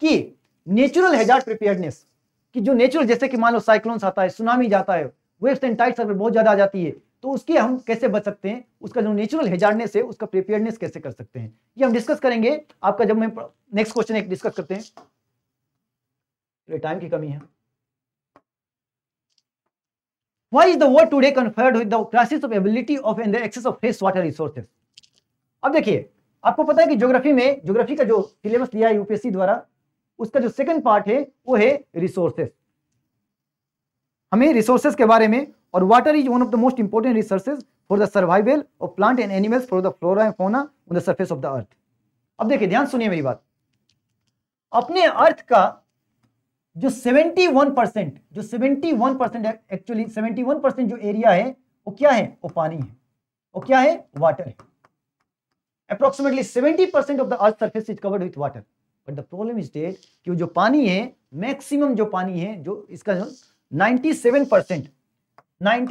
कि नेचुरल हैजार्ड प्रिपेयरनेस कि जो नेचुरल जैसे कि मान लो साइक्लोन्स आता है सुनामी जाता है वेव्स एंड टाइड्स बहुत ज़्यादा आ जाती है तो उसके हम कैसे बच सकते हैं उसका जो नेचुरल हैजार्डनेस है उसका प्रिपेयरनेस कैसे कर सकते हैं ये हम डिस्कस करेंगे आपका जब मैं नेक्स्ट क्वेश्चन एक डिस्कस करते हैं इसलिए टाइम की कमी है Why is the word today conferred with the crisis of ability of and the access of fresh water resources? अब देखिए आपको पता है कि ज्योग्राफी में ज्योग्राफी का जो सिलेबस लिया है यूपीएससी द्वारा उसका जो सेकंड पार्ट है वो है रिसोर्सेस हमें रिसोर्सेस के बारे में और water is one of the most important resources for the survival of plant and animals for the flora and fauna on the surface of the earth अब देखिए ध्यान सुनिए मेरी बात अपने अर्थ का जो 71 परसेंट जो 71 परसेंट एक्चुअली 71 परसेंट जो एरिया है वो क्या है वो पानी है वो क्या है वाटर है approximately 70 percent of the earth surface is covered with water but the problem is that कि जो पानी है मैक्सिमम जो पानी है जो इसका जो 97 परसेंट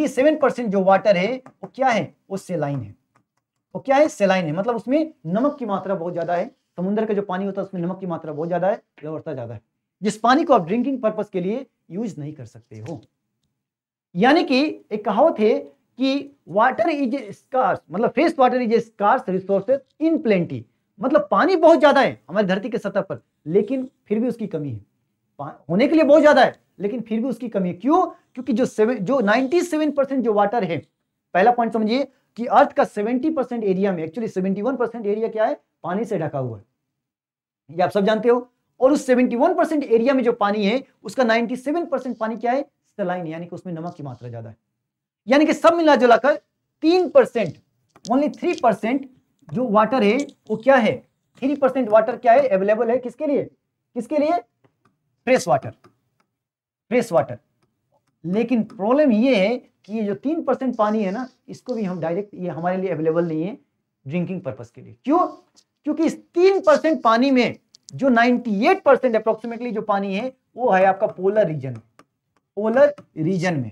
सेवन परसेंट जो वाटर है वो क्या है वो सेलाइन है वो क्या है सेलाइन है मतलब उसमें नमक की मात्रा बहुत ज्यादा है समुद्र का जो पानी होता है उसमें नमक की मात्रा बहुत ज्यादा है लवरता ज्यादा है जिस पानी को आप ड्रिंकिंग पर्पज के लिए यूज नहीं कर सकते हो यानी कि एक कहावत है कि वाटर इज स्कार्स मतलब fresh water is scarce resources in plenty मतलब पानी बहुत ज्यादा है हमारी धरती के सतह पर लेकिन फिर भी उसकी कमी है होने के लिए बहुत ज्यादा है लेकिन फिर भी उसकी कमी है क्यों क्योंकि जो सेवन जो नाइनटी सेवन परसेंट जो वाटर है पहला पॉइंट समझिए कि अर्थ का सेवेंटी परसेंट एरिया में एक्चुअली वन परसेंट एरिया क्या है पानी से ढका हुआ है ये आप सब जानते हो और उस 71 परसेंट एरिया में जो पानी है उसका 97 परसेंट पानी क्या है सलाइन यानी कि उसमें नमक की मात्रा ज्यादा है यानी कि सब मिला जुलाकर तीन परसेंट ओनली थ्री परसेंट जो वाटर है वो क्या है थ्री परसेंट वाटर क्या है अवेलेबल है किसके लिए किसके लिए फ्रेश वाटर फ्रेश वाटर लेकिन प्रॉब्लम ये है कि ये जो तीन परसेंट पानी है ना इसको भी हम डायरेक्ट ये हमारे लिए अवेलेबल नहीं है ड्रिंकिंग पर्पज के लिए क्यों क्योंकि इस तीन परसेंट पानी में जो 98 परसेंट अप्रोक्सीमेटली जो पानी है वो है आपका पोलर रीजन पोलर रीजन में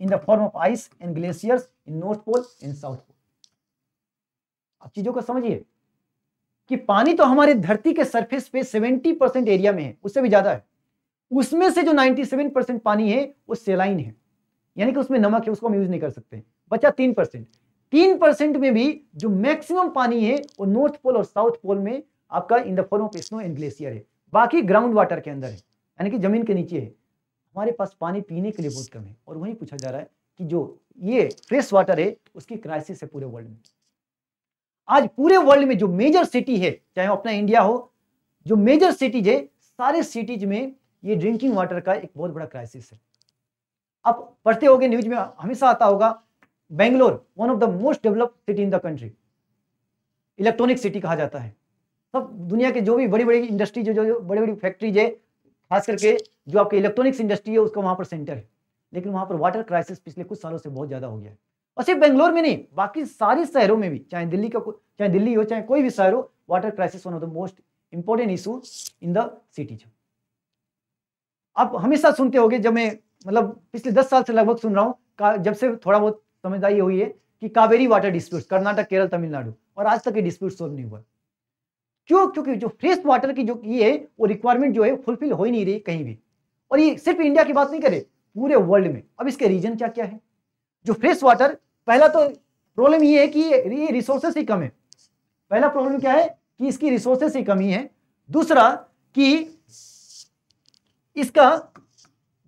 in the form of ice and glaciers in north pole and south pole आप चीजों को समझिए कि पानी तो हमारे धरती के सरफेस पे 70 परसेंट एरिया में है उससे भी ज्यादा है उसमें से जो 97 परसेंट पानी है वो सेलाइन है यानी कि उसमें नमक है उसको हम यूज नहीं कर सकते बचा तीन परसेंट तीन परसेंट में भी जो मैक्सिमम पानी है वो नॉर्थ पोल और साउथ पोल में आपका in the form of snow and glacier है बाकी ग्राउंड वाटर के अंदर है यानी कि जमीन के नीचे है हमारे पास पानी पीने के लिए बहुत कम है और वहीं पूछा जा रहा है कि जो ये फ्रेश वाटर है उसकी क्राइसिस है पूरे वर्ल्ड में आज पूरे वर्ल्ड में जो मेजर सिटी है चाहे अपना इंडिया हो जो मेजर सिटीज है सारे सिटीज में ये ड्रिंकिंग वाटर का एक बहुत बड़ा क्राइसिस है आप पढ़ते होंगे न्यूज में हमेशा आता होगा Bangalore one of the most developed city in the country electronic city कहा जाता है सब दुनिया के जो भी बड़ी बड़ी इंडस्ट्री जो जो बड़ी बड़ी फैक्ट्रीज है खास करके जो आपके इलेक्ट्रॉनिक्स इंडस्ट्री है उसका वहां पर सेंटर है लेकिन वहां पर वाटर क्राइसिस पिछले कुछ सालों से बहुत ज़्यादा हो गया है और सिर्फ बेंगलोर में नहीं बाकी सारे शहरों में भी चाहे दिल्ली का चाहे दिल्ली हो चाहे कोई भी शहर हो water crisis one of the most important issue in the cities आप हमेशा सुनते हो जब मैं मतलब पिछले दस साल से लगभग सुन रहा हूँ जब से थोड़ा बहुत समझदारी हुई है कि कावेरी वाटर डिस्प्यूट कर्नाटक केरल तमिलनाडु और आज तक ये डिस्प्यूट सोल्व नहीं हुआ क्यों क्योंकि जो फ्रेश वाटर की जो ये है वो रिक्वायरमेंट जो है फुलफिल हो ही नहीं रही कहीं भी और ये सिर्फ इंडिया की बात नहीं करे पूरे वर्ल्ड में अब इसके रीजन क्या क्या है जो फ्रेश वाटर पहला तो प्रॉब्लम ये है कि ये रिसोर्सेस ही कम है पहला प्रॉब्लम क्या है कि इसकी रिसोर्सेस ही कमी है दूसरा कि इसका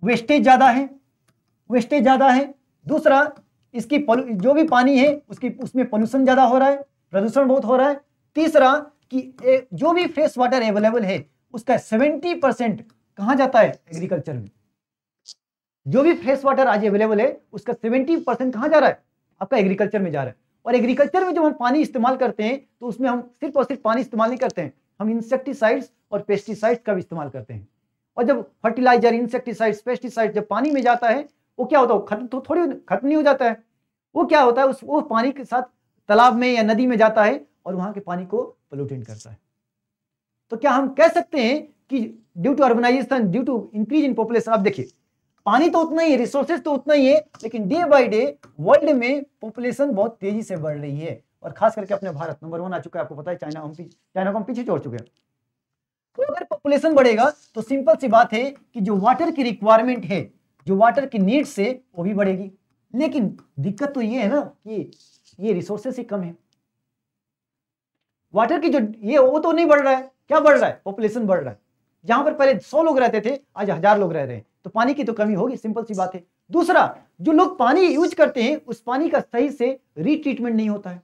वेस्टेज ज़्यादा है वेस्टेज ज़्यादा है दूसरा इसकी जो भी पानी है उसकी उसमें पोल्यूशन ज़्यादा हो रहा है प्रदूषण बहुत हो रहा है तीसरा कि जो भी फ्रेश वाटर अवेलेबल है उसका सेवेंटी परसेंट कहा जाता है एग्रीकल्चर में जो भी फ्रेश वाटर आज अवेलेबल है उसका सेवेंटी परसेंट कहाँ जा रहा है आपका एग्रीकल्चर में जा रहा है और एग्रीकल्चर में जब हम पानी इस्तेमाल करते हैं तो उसमें हम सिर्फ और सिर्फ पानी इस्तेमाल नहीं करते हैं हम इंसेक्टिसाइड्स और पेस्टिसाइड्स का भी इस्तेमाल करते हैं और जब फर्टिलाइजर इंसेक्टिसाइड्स पेस्टिसाइड जब पानी में जाता है वो क्या होता है खत्म थोड़ी खत्म नहीं हो जाता है वो क्या होता है उस वो पानी के साथ तालाब में या नदी में जाता है और वहां के पानी को पोल्यूटेंट करता है तो क्या हम कह सकते हैं कि due to urbanization due to increase in population आप देखिए पानी तो उतना ही है रिसोर्सेज तो उतना ही है लेकिन डे बाय डे वर्ल्ड में पॉपुलेशन बहुत तेजी से बढ़ रही है और खास करके अपने भारत नंबर वन आ चुका है आपको पता है चाइना हम चाइना को हम पीछे छोड़ चुके हैं तो अगर पॉपुलेशन बढ़ेगा तो सिंपल सी बात है कि जो वाटर की रिक्वायरमेंट है जो वाटर की नीड्स है वो भी बढ़ेगी लेकिन दिक्कत तो ये है ना कि ये रिसोर्सेस ही कम है वाटर की जो ये वो तो नहीं बढ़ रहा है क्या बढ़ रहा है पॉपुलेशन बढ़ रहा है जहां पर पहले सौ लोग रहते थे आज हजार लोग रह रहे हैं तो पानी की तो कमी होगी सिंपल सी बात है दूसरा जो लोग पानी यूज करते हैं उस पानी का सही से रीट्रीटमेंट नहीं होता है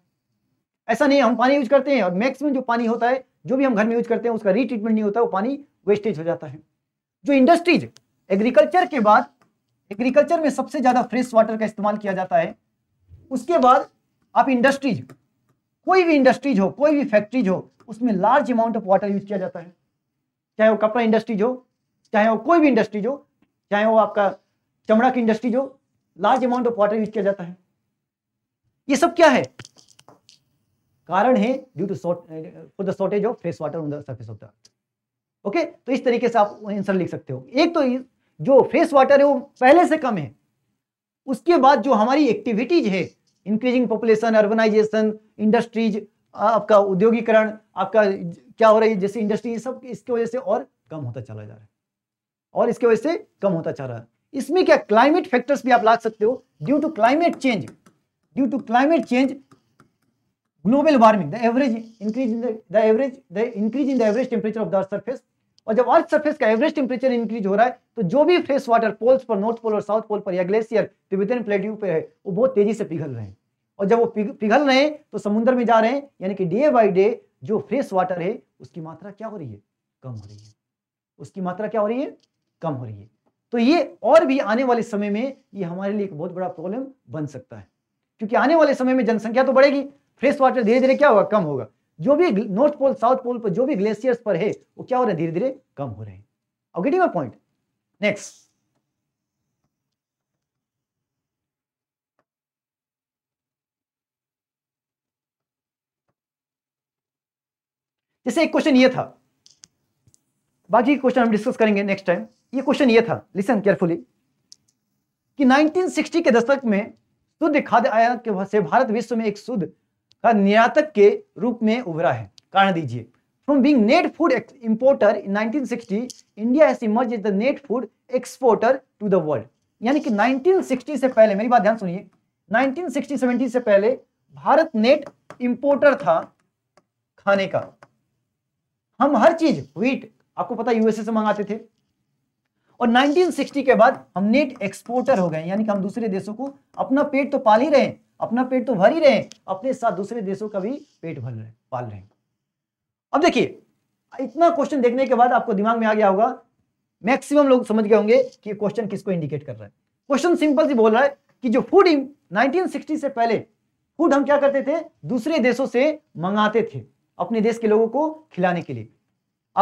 ऐसा नहीं हम पानी यूज करते हैं और मैक्सिमम जो पानी होता है जो भी हम घर में यूज करते हैं उसका रीट्रीटमेंट नहीं होता वो पानी वेस्टेज हो जाता है जो इंडस्ट्रीज एग्रीकल्चर के बाद एग्रीकल्चर में सबसे ज्यादा फ्रेश वाटर का इस्तेमाल किया जाता है उसके बाद आप इंडस्ट्रीज कोई भी इंडस्ट्रीज हो कोई भी फैक्ट्रीज हो उसमें large amount of water use किया जाता है चाहे वो कपड़ा इंडस्ट्रीज हो चाहे वो कोई भी इंडस्ट्रीज हो चाहे वो आपका चमड़ा की इंडस्ट्रीज हो large amount of water use किया जाता है ये सब क्या है कारण है due to for the shortage of fresh water on surface of the okay तो इस तरीके से आप आंसर लिख सकते हो एक तो जो फ्रेश वाटर है वो पहले से कम है उसके बाद जो हमारी एक्टिविटीज है इंक्रीजिंग पॉपुलेशन अर्बनाइजेशन इंडस्ट्रीज आपका उद्योगीकरण आपका क्या हो रही है जैसे इंडस्ट्री सब इसकी वजह से और कम होता चला जा रहा है और इसके वजह से कम होता चल रहा है इसमें क्या क्लाइमेट फैक्टर्स भी आप ला सकते हो due to climate change due to climate change global warming the average increase in the average the increase in the average temperature of the earth surface और जब अर्थ सर्फेस का एवरेज टेम्परेचर इंक्रीज हो रहा है तो जो भी फ्रेश वाटर पोल्स पर नॉर्थ पोल और साउथ पोल पर या ग्लेशियर तिब्बतन प्लेट्यू पर है वो बहुत तेजी से पिघल रहे हैं और जब वो पिघल रहे हैं तो समुद्र में जा रहे हैं यानी कि डे बाई डे जो फ्रेश वाटर है उसकी मात्रा क्या हो रही है कम हो रही है उसकी मात्रा क्या हो रही है कम हो रही है तो ये और भी आने वाले समय में ये हमारे लिए एक बहुत बड़ा प्रॉब्लम बन सकता है क्योंकि आने वाले समय में जनसंख्या तो बढ़ेगी फ्रेश वाटर धीरे धीरे क्या होगा कम होगा जो भी नॉर्थ पोल साउथ पोल पर जो भी ग्लेशियर्स पर है वो क्या हो रहे हैं धीरे धीरे कम हो रहे हैं और गेटिंग पॉइंट next जैसे एक क्वेश्चन ये था बाकी क्वेश्चन हम डिस्कस करेंगे नेक्स्ट टाइम ये क्वेश्चन ये था लिसन केयरफुली कि 1960 के दशक में शुद्ध खाद्य आयात से भारत विश्व में एक शुद्ध का निर्यातक के रूप में उभरा है कारण दीजिए from being net food importer in 1960 India has emerge as the net food exporter to the world यानी कि 1960 से पहले मेरी बात ध्यान सुनिए 1960 70 से पहले भारत नेट इंपोर्टर था खाने का हम हर चीज व्हीट आपको पता यूएसए से मंगाते थे और 1960 के बाद हम नेट एक्सपोर्टर हो गए यानी कि हम दूसरे देशों को अपना पेट तो पाल ही रहे अपना पेट तो भर ही रहे अपने साथ दूसरे देशों का भी पेट भर रहे पाल रहे अब देखिए इतना क्वेश्चन देखने के बाद आपको दिमाग में आ गया होगा मैक्सिमम लोग समझ गए होंगे कि क्वेश्चन किसको इंडिकेट कर रहा है क्वेश्चन सिंपल सी बोल रहा है कि जो फूड सिक्सटी से पहले फूड हम क्या करते थे दूसरे देशों से मंगाते थे अपने देश के लोगों को खिलाने के लिए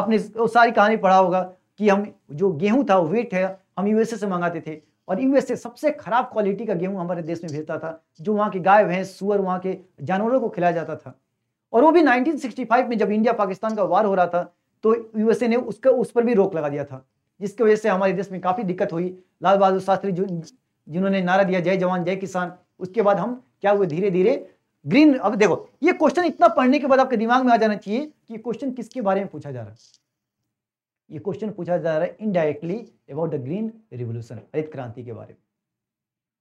आपने सारी कहानी पढ़ा होगा कि हम जो गेहूं था वेट है हम यूएसए से मंगाते थे और यूएसए सबसे खराब क्वालिटी का गेहूं हमारे देश में भेजता था जो वहाँ के गाय भैंस सुअर वहाँ के जानवरों को खिलाया जाता था और वो भी 1965 में जब इंडिया पाकिस्तान का वार हो रहा था तो यूएसए ने उसका उस पर भी रोक लगा दिया था जिसकी वजह से हमारे देश में काफ़ी दिक्कत हुई लाल बहादुर शास्त्री जिन्होंने नारा दिया जय जवान जय किसान उसके बाद हम क्या हुए धीरे धीरे ग्रीन अब देखो ये क्वेश्चन इतना पढ़ने के बाद आपके दिमाग में आ जाना चाहिए कि क्वेश्चन किसके बारे में पूछा जा रहा है ये क्वेश्चन पूछा जा रहा है indirectly about the green revolution हरित क्रांति के बारे में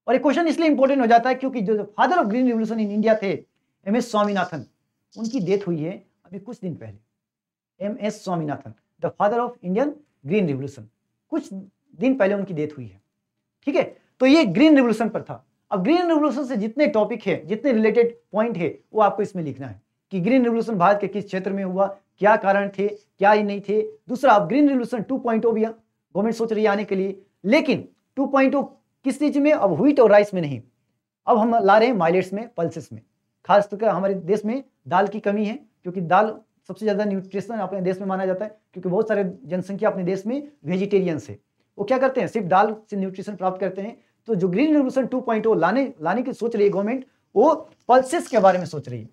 और ये क्वेश्चन इसलिए इंपॉर्टेंट हो जाता है क्योंकि जो father of green revolution in India थे एम एस स्वामीनाथन उनकी डेथ हुई है अभी कुछ दिन पहले M S Swaminathan the father of Indian green revolution कुछ दिन पहले उनकी डेथ हुई है ठीक है तो ये ग्रीन रिवोल्यूशन पर था अब ग्रीन रिवोल्यूशन से जितने टॉपिक है जितने रिलेटेड पॉइंट है वो आपको इसमें लिखना है कि ग्रीन रिवोल्यूशन भारत के किस क्षेत्र में हुआ क्या कारण थे क्या ही नहीं थे दूसरा अब ग्रीन रिवोल्यूशन 2.0 भी गवर्नमेंट सोच रही है आने के लिए लेकिन टू ओ oh किस चीज में अब व्हीट और राइस में नहीं अब हम ला रहे हैं माइलेट्स में पल्सेस में खासकर हमारे देश में दाल की कमी है क्योंकि दाल सबसे ज़्यादा न्यूट्रिशन अपने देश में माना जाता है क्योंकि बहुत सारे जनसंख्या अपने देश में वेजिटेरियंस है वो क्या करते हैं सिर्फ दाल से न्यूट्रिशन प्राप्त करते हैं तो जो ग्रीन रेवल्यूशन टू पॉइंट लाने लाने की सोच रही है गवर्नमेंट वो पल्सेस के बारे में सोच रही है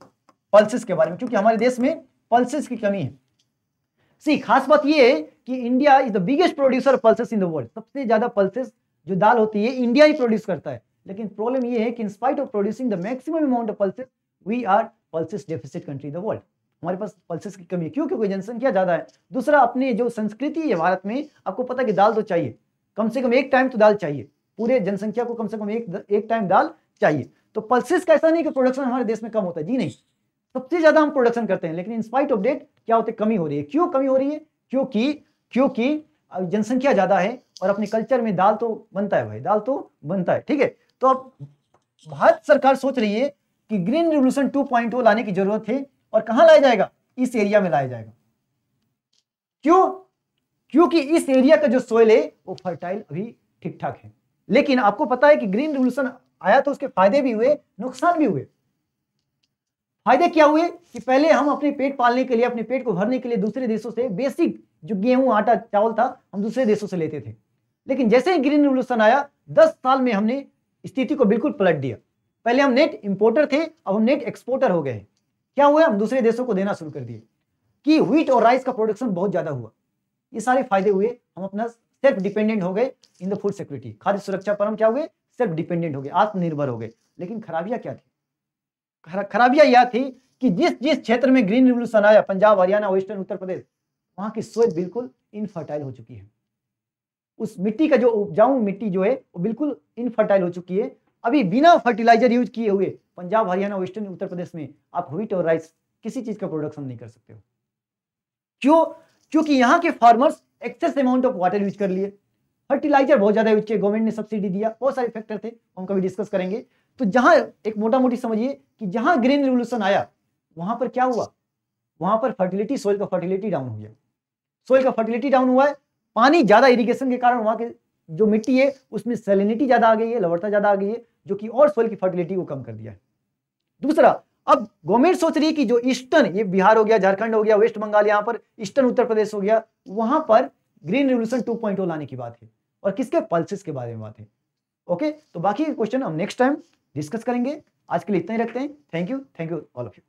पल्सेस के बारे में क्योंकि हमारे देश में पल्सेस की कमी है सी खास बात ये है कि India is the biggest producer pulses in the world सबसे ज्यादा पल्सेस जो दाल होती है इंडिया ही प्रोड्यूस करता है लेकिन प्रॉब्लम ये है कि in spite of producing the maximum amount of pulses we are pulses deficit country the world हमारे पास पल्सेस की कमी है क्यों क्योंकि जनसंख्या ज़्यादा है दूसरा अपने जो संस्कृति है भारत में आपको पता कि दाल तो चाहिए कम से कम एक टाइम तो दाल चाहिए पूरे जनसंख्या को कम से कम एक एक टाइम दाल चाहिए तो पल्सेस का ऐसा नहीं कि प्रोडक्शन हमारे देश में कम होता है जी नहीं सबसे ज़्यादा हम प्रोडक्शन करते हैं लेकिन इंस्पाइट ऑफ डेट क्या होते कमी हो रही है क्यों कमी हो रही है क्योंकि क्योंकि जनसंख्या ज़्यादा है और अपने कल्चर में दाल तो बनता है भाई दाल तो बनता है ठीक है तो अब भारत सरकार सोच रही है कि ग्रीन रिवोल्यूशन 2.0 लाने की जरूरत है और कहां लाया जाएगा इस एरिया में लाया जाएगा क्यों क्योंकि इस एरिया का जो सोयल है वो फर्टाइल अभी ठीक ठाक है लेकिन आपको पता है कि ग्रीन रिवोल्यूशन आया तो उसके फायदे भी हुए नुकसान भी हुए फायदे क्या हुए कि पहले हम अपने पेट पालने के लिए अपने पेट को भरने के लिए दूसरे देशों से बेसिक जो गेहूं आटा चावल था हम दूसरे देशों से लेते थे लेकिन जैसे ही ग्रीन रिवोल्यूशन आया दस साल में हमने स्थिति को बिल्कुल पलट दिया पहले हम नेट इंपोर्टर थे अब हम नेट एक्सपोर्टर हो गए क्या हुआ हम दूसरे देशों को देना शुरू कर दिए कि व्हीट और राइस का प्रोडक्शन बहुत ज्यादा हुआ ये सारे फायदे हुए हम अपना सेल्फ डिपेंडेंट हो गए इन द फूड सिक्योरिटी खाद्य सुरक्षा पर हम क्या हुए सेल्फ डिपेंडेंट हो गए आत्मनिर्भर हो गए लेकिन खराबियां क्या थी खराबियां यह थी कि जिस जिस क्षेत्र में ग्रीन रिवोल्यूशन आया पंजाब हरियाणा वेस्टर्न उत्तर प्रदेश वहां की सोच बिल्कुल इनफर्टाइल हो चुकी है उस मिट्टी का जो उपजाऊ मिट्टी जो है वो बिल्कुल इनफर्टाइल हो चुकी है अभी बिना फर्टिलाइजर यूज किए हुए पंजाब हरियाणा वेस्टर्न उत्तर प्रदेश में आप व्हीट और राइस किसी चीज का प्रोडक्शन नहीं कर सकते हो क्यों क्योंकि यहाँ के farmers excess amount of water use कर लिए फर्टिलाइजर बहुत ज्यादा यूज किया गवर्नमेंट ने सब्सिडी दिया बहुत सारे फैक्टर थे हम कभी डिस्कस करेंगे तो जहां एक मोटा मोटी समझिए कि जहां ग्रीन रिवोल्यूशन आया वहां पर क्या हुआ वहां पर फर्टिलिटी सोइल का फर्टिलिटी डाउन हो गया सोइल का फर्टिलिटी डाउन हुआ है पानी ज्यादा इरिगेशन के कारण वहां के जो मिट्टी है उसमें सेलिनिटी ज्यादा आ गई है लवड़ता ज्यादा आ गई है जो कि और सोइल की फर्टिलिटी को कम कर दिया है दूसरा अब गवर्नमेंट सोच रही है कि जो ईस्टर्न ये बिहार हो गया झारखंड हो गया वेस्ट बंगाल यहां पर ईस्टर्न उत्तर प्रदेश हो गया वहां पर ग्रीन रेवल्यूशन टू लाने की बात है और किसके पल्सिस के बारे में बात है ओके तो बाकी क्वेश्चन हम नेक्स्ट टाइम डिस्कस करेंगे आज के लिए इतना ही रखते हैं thank you thank you all of you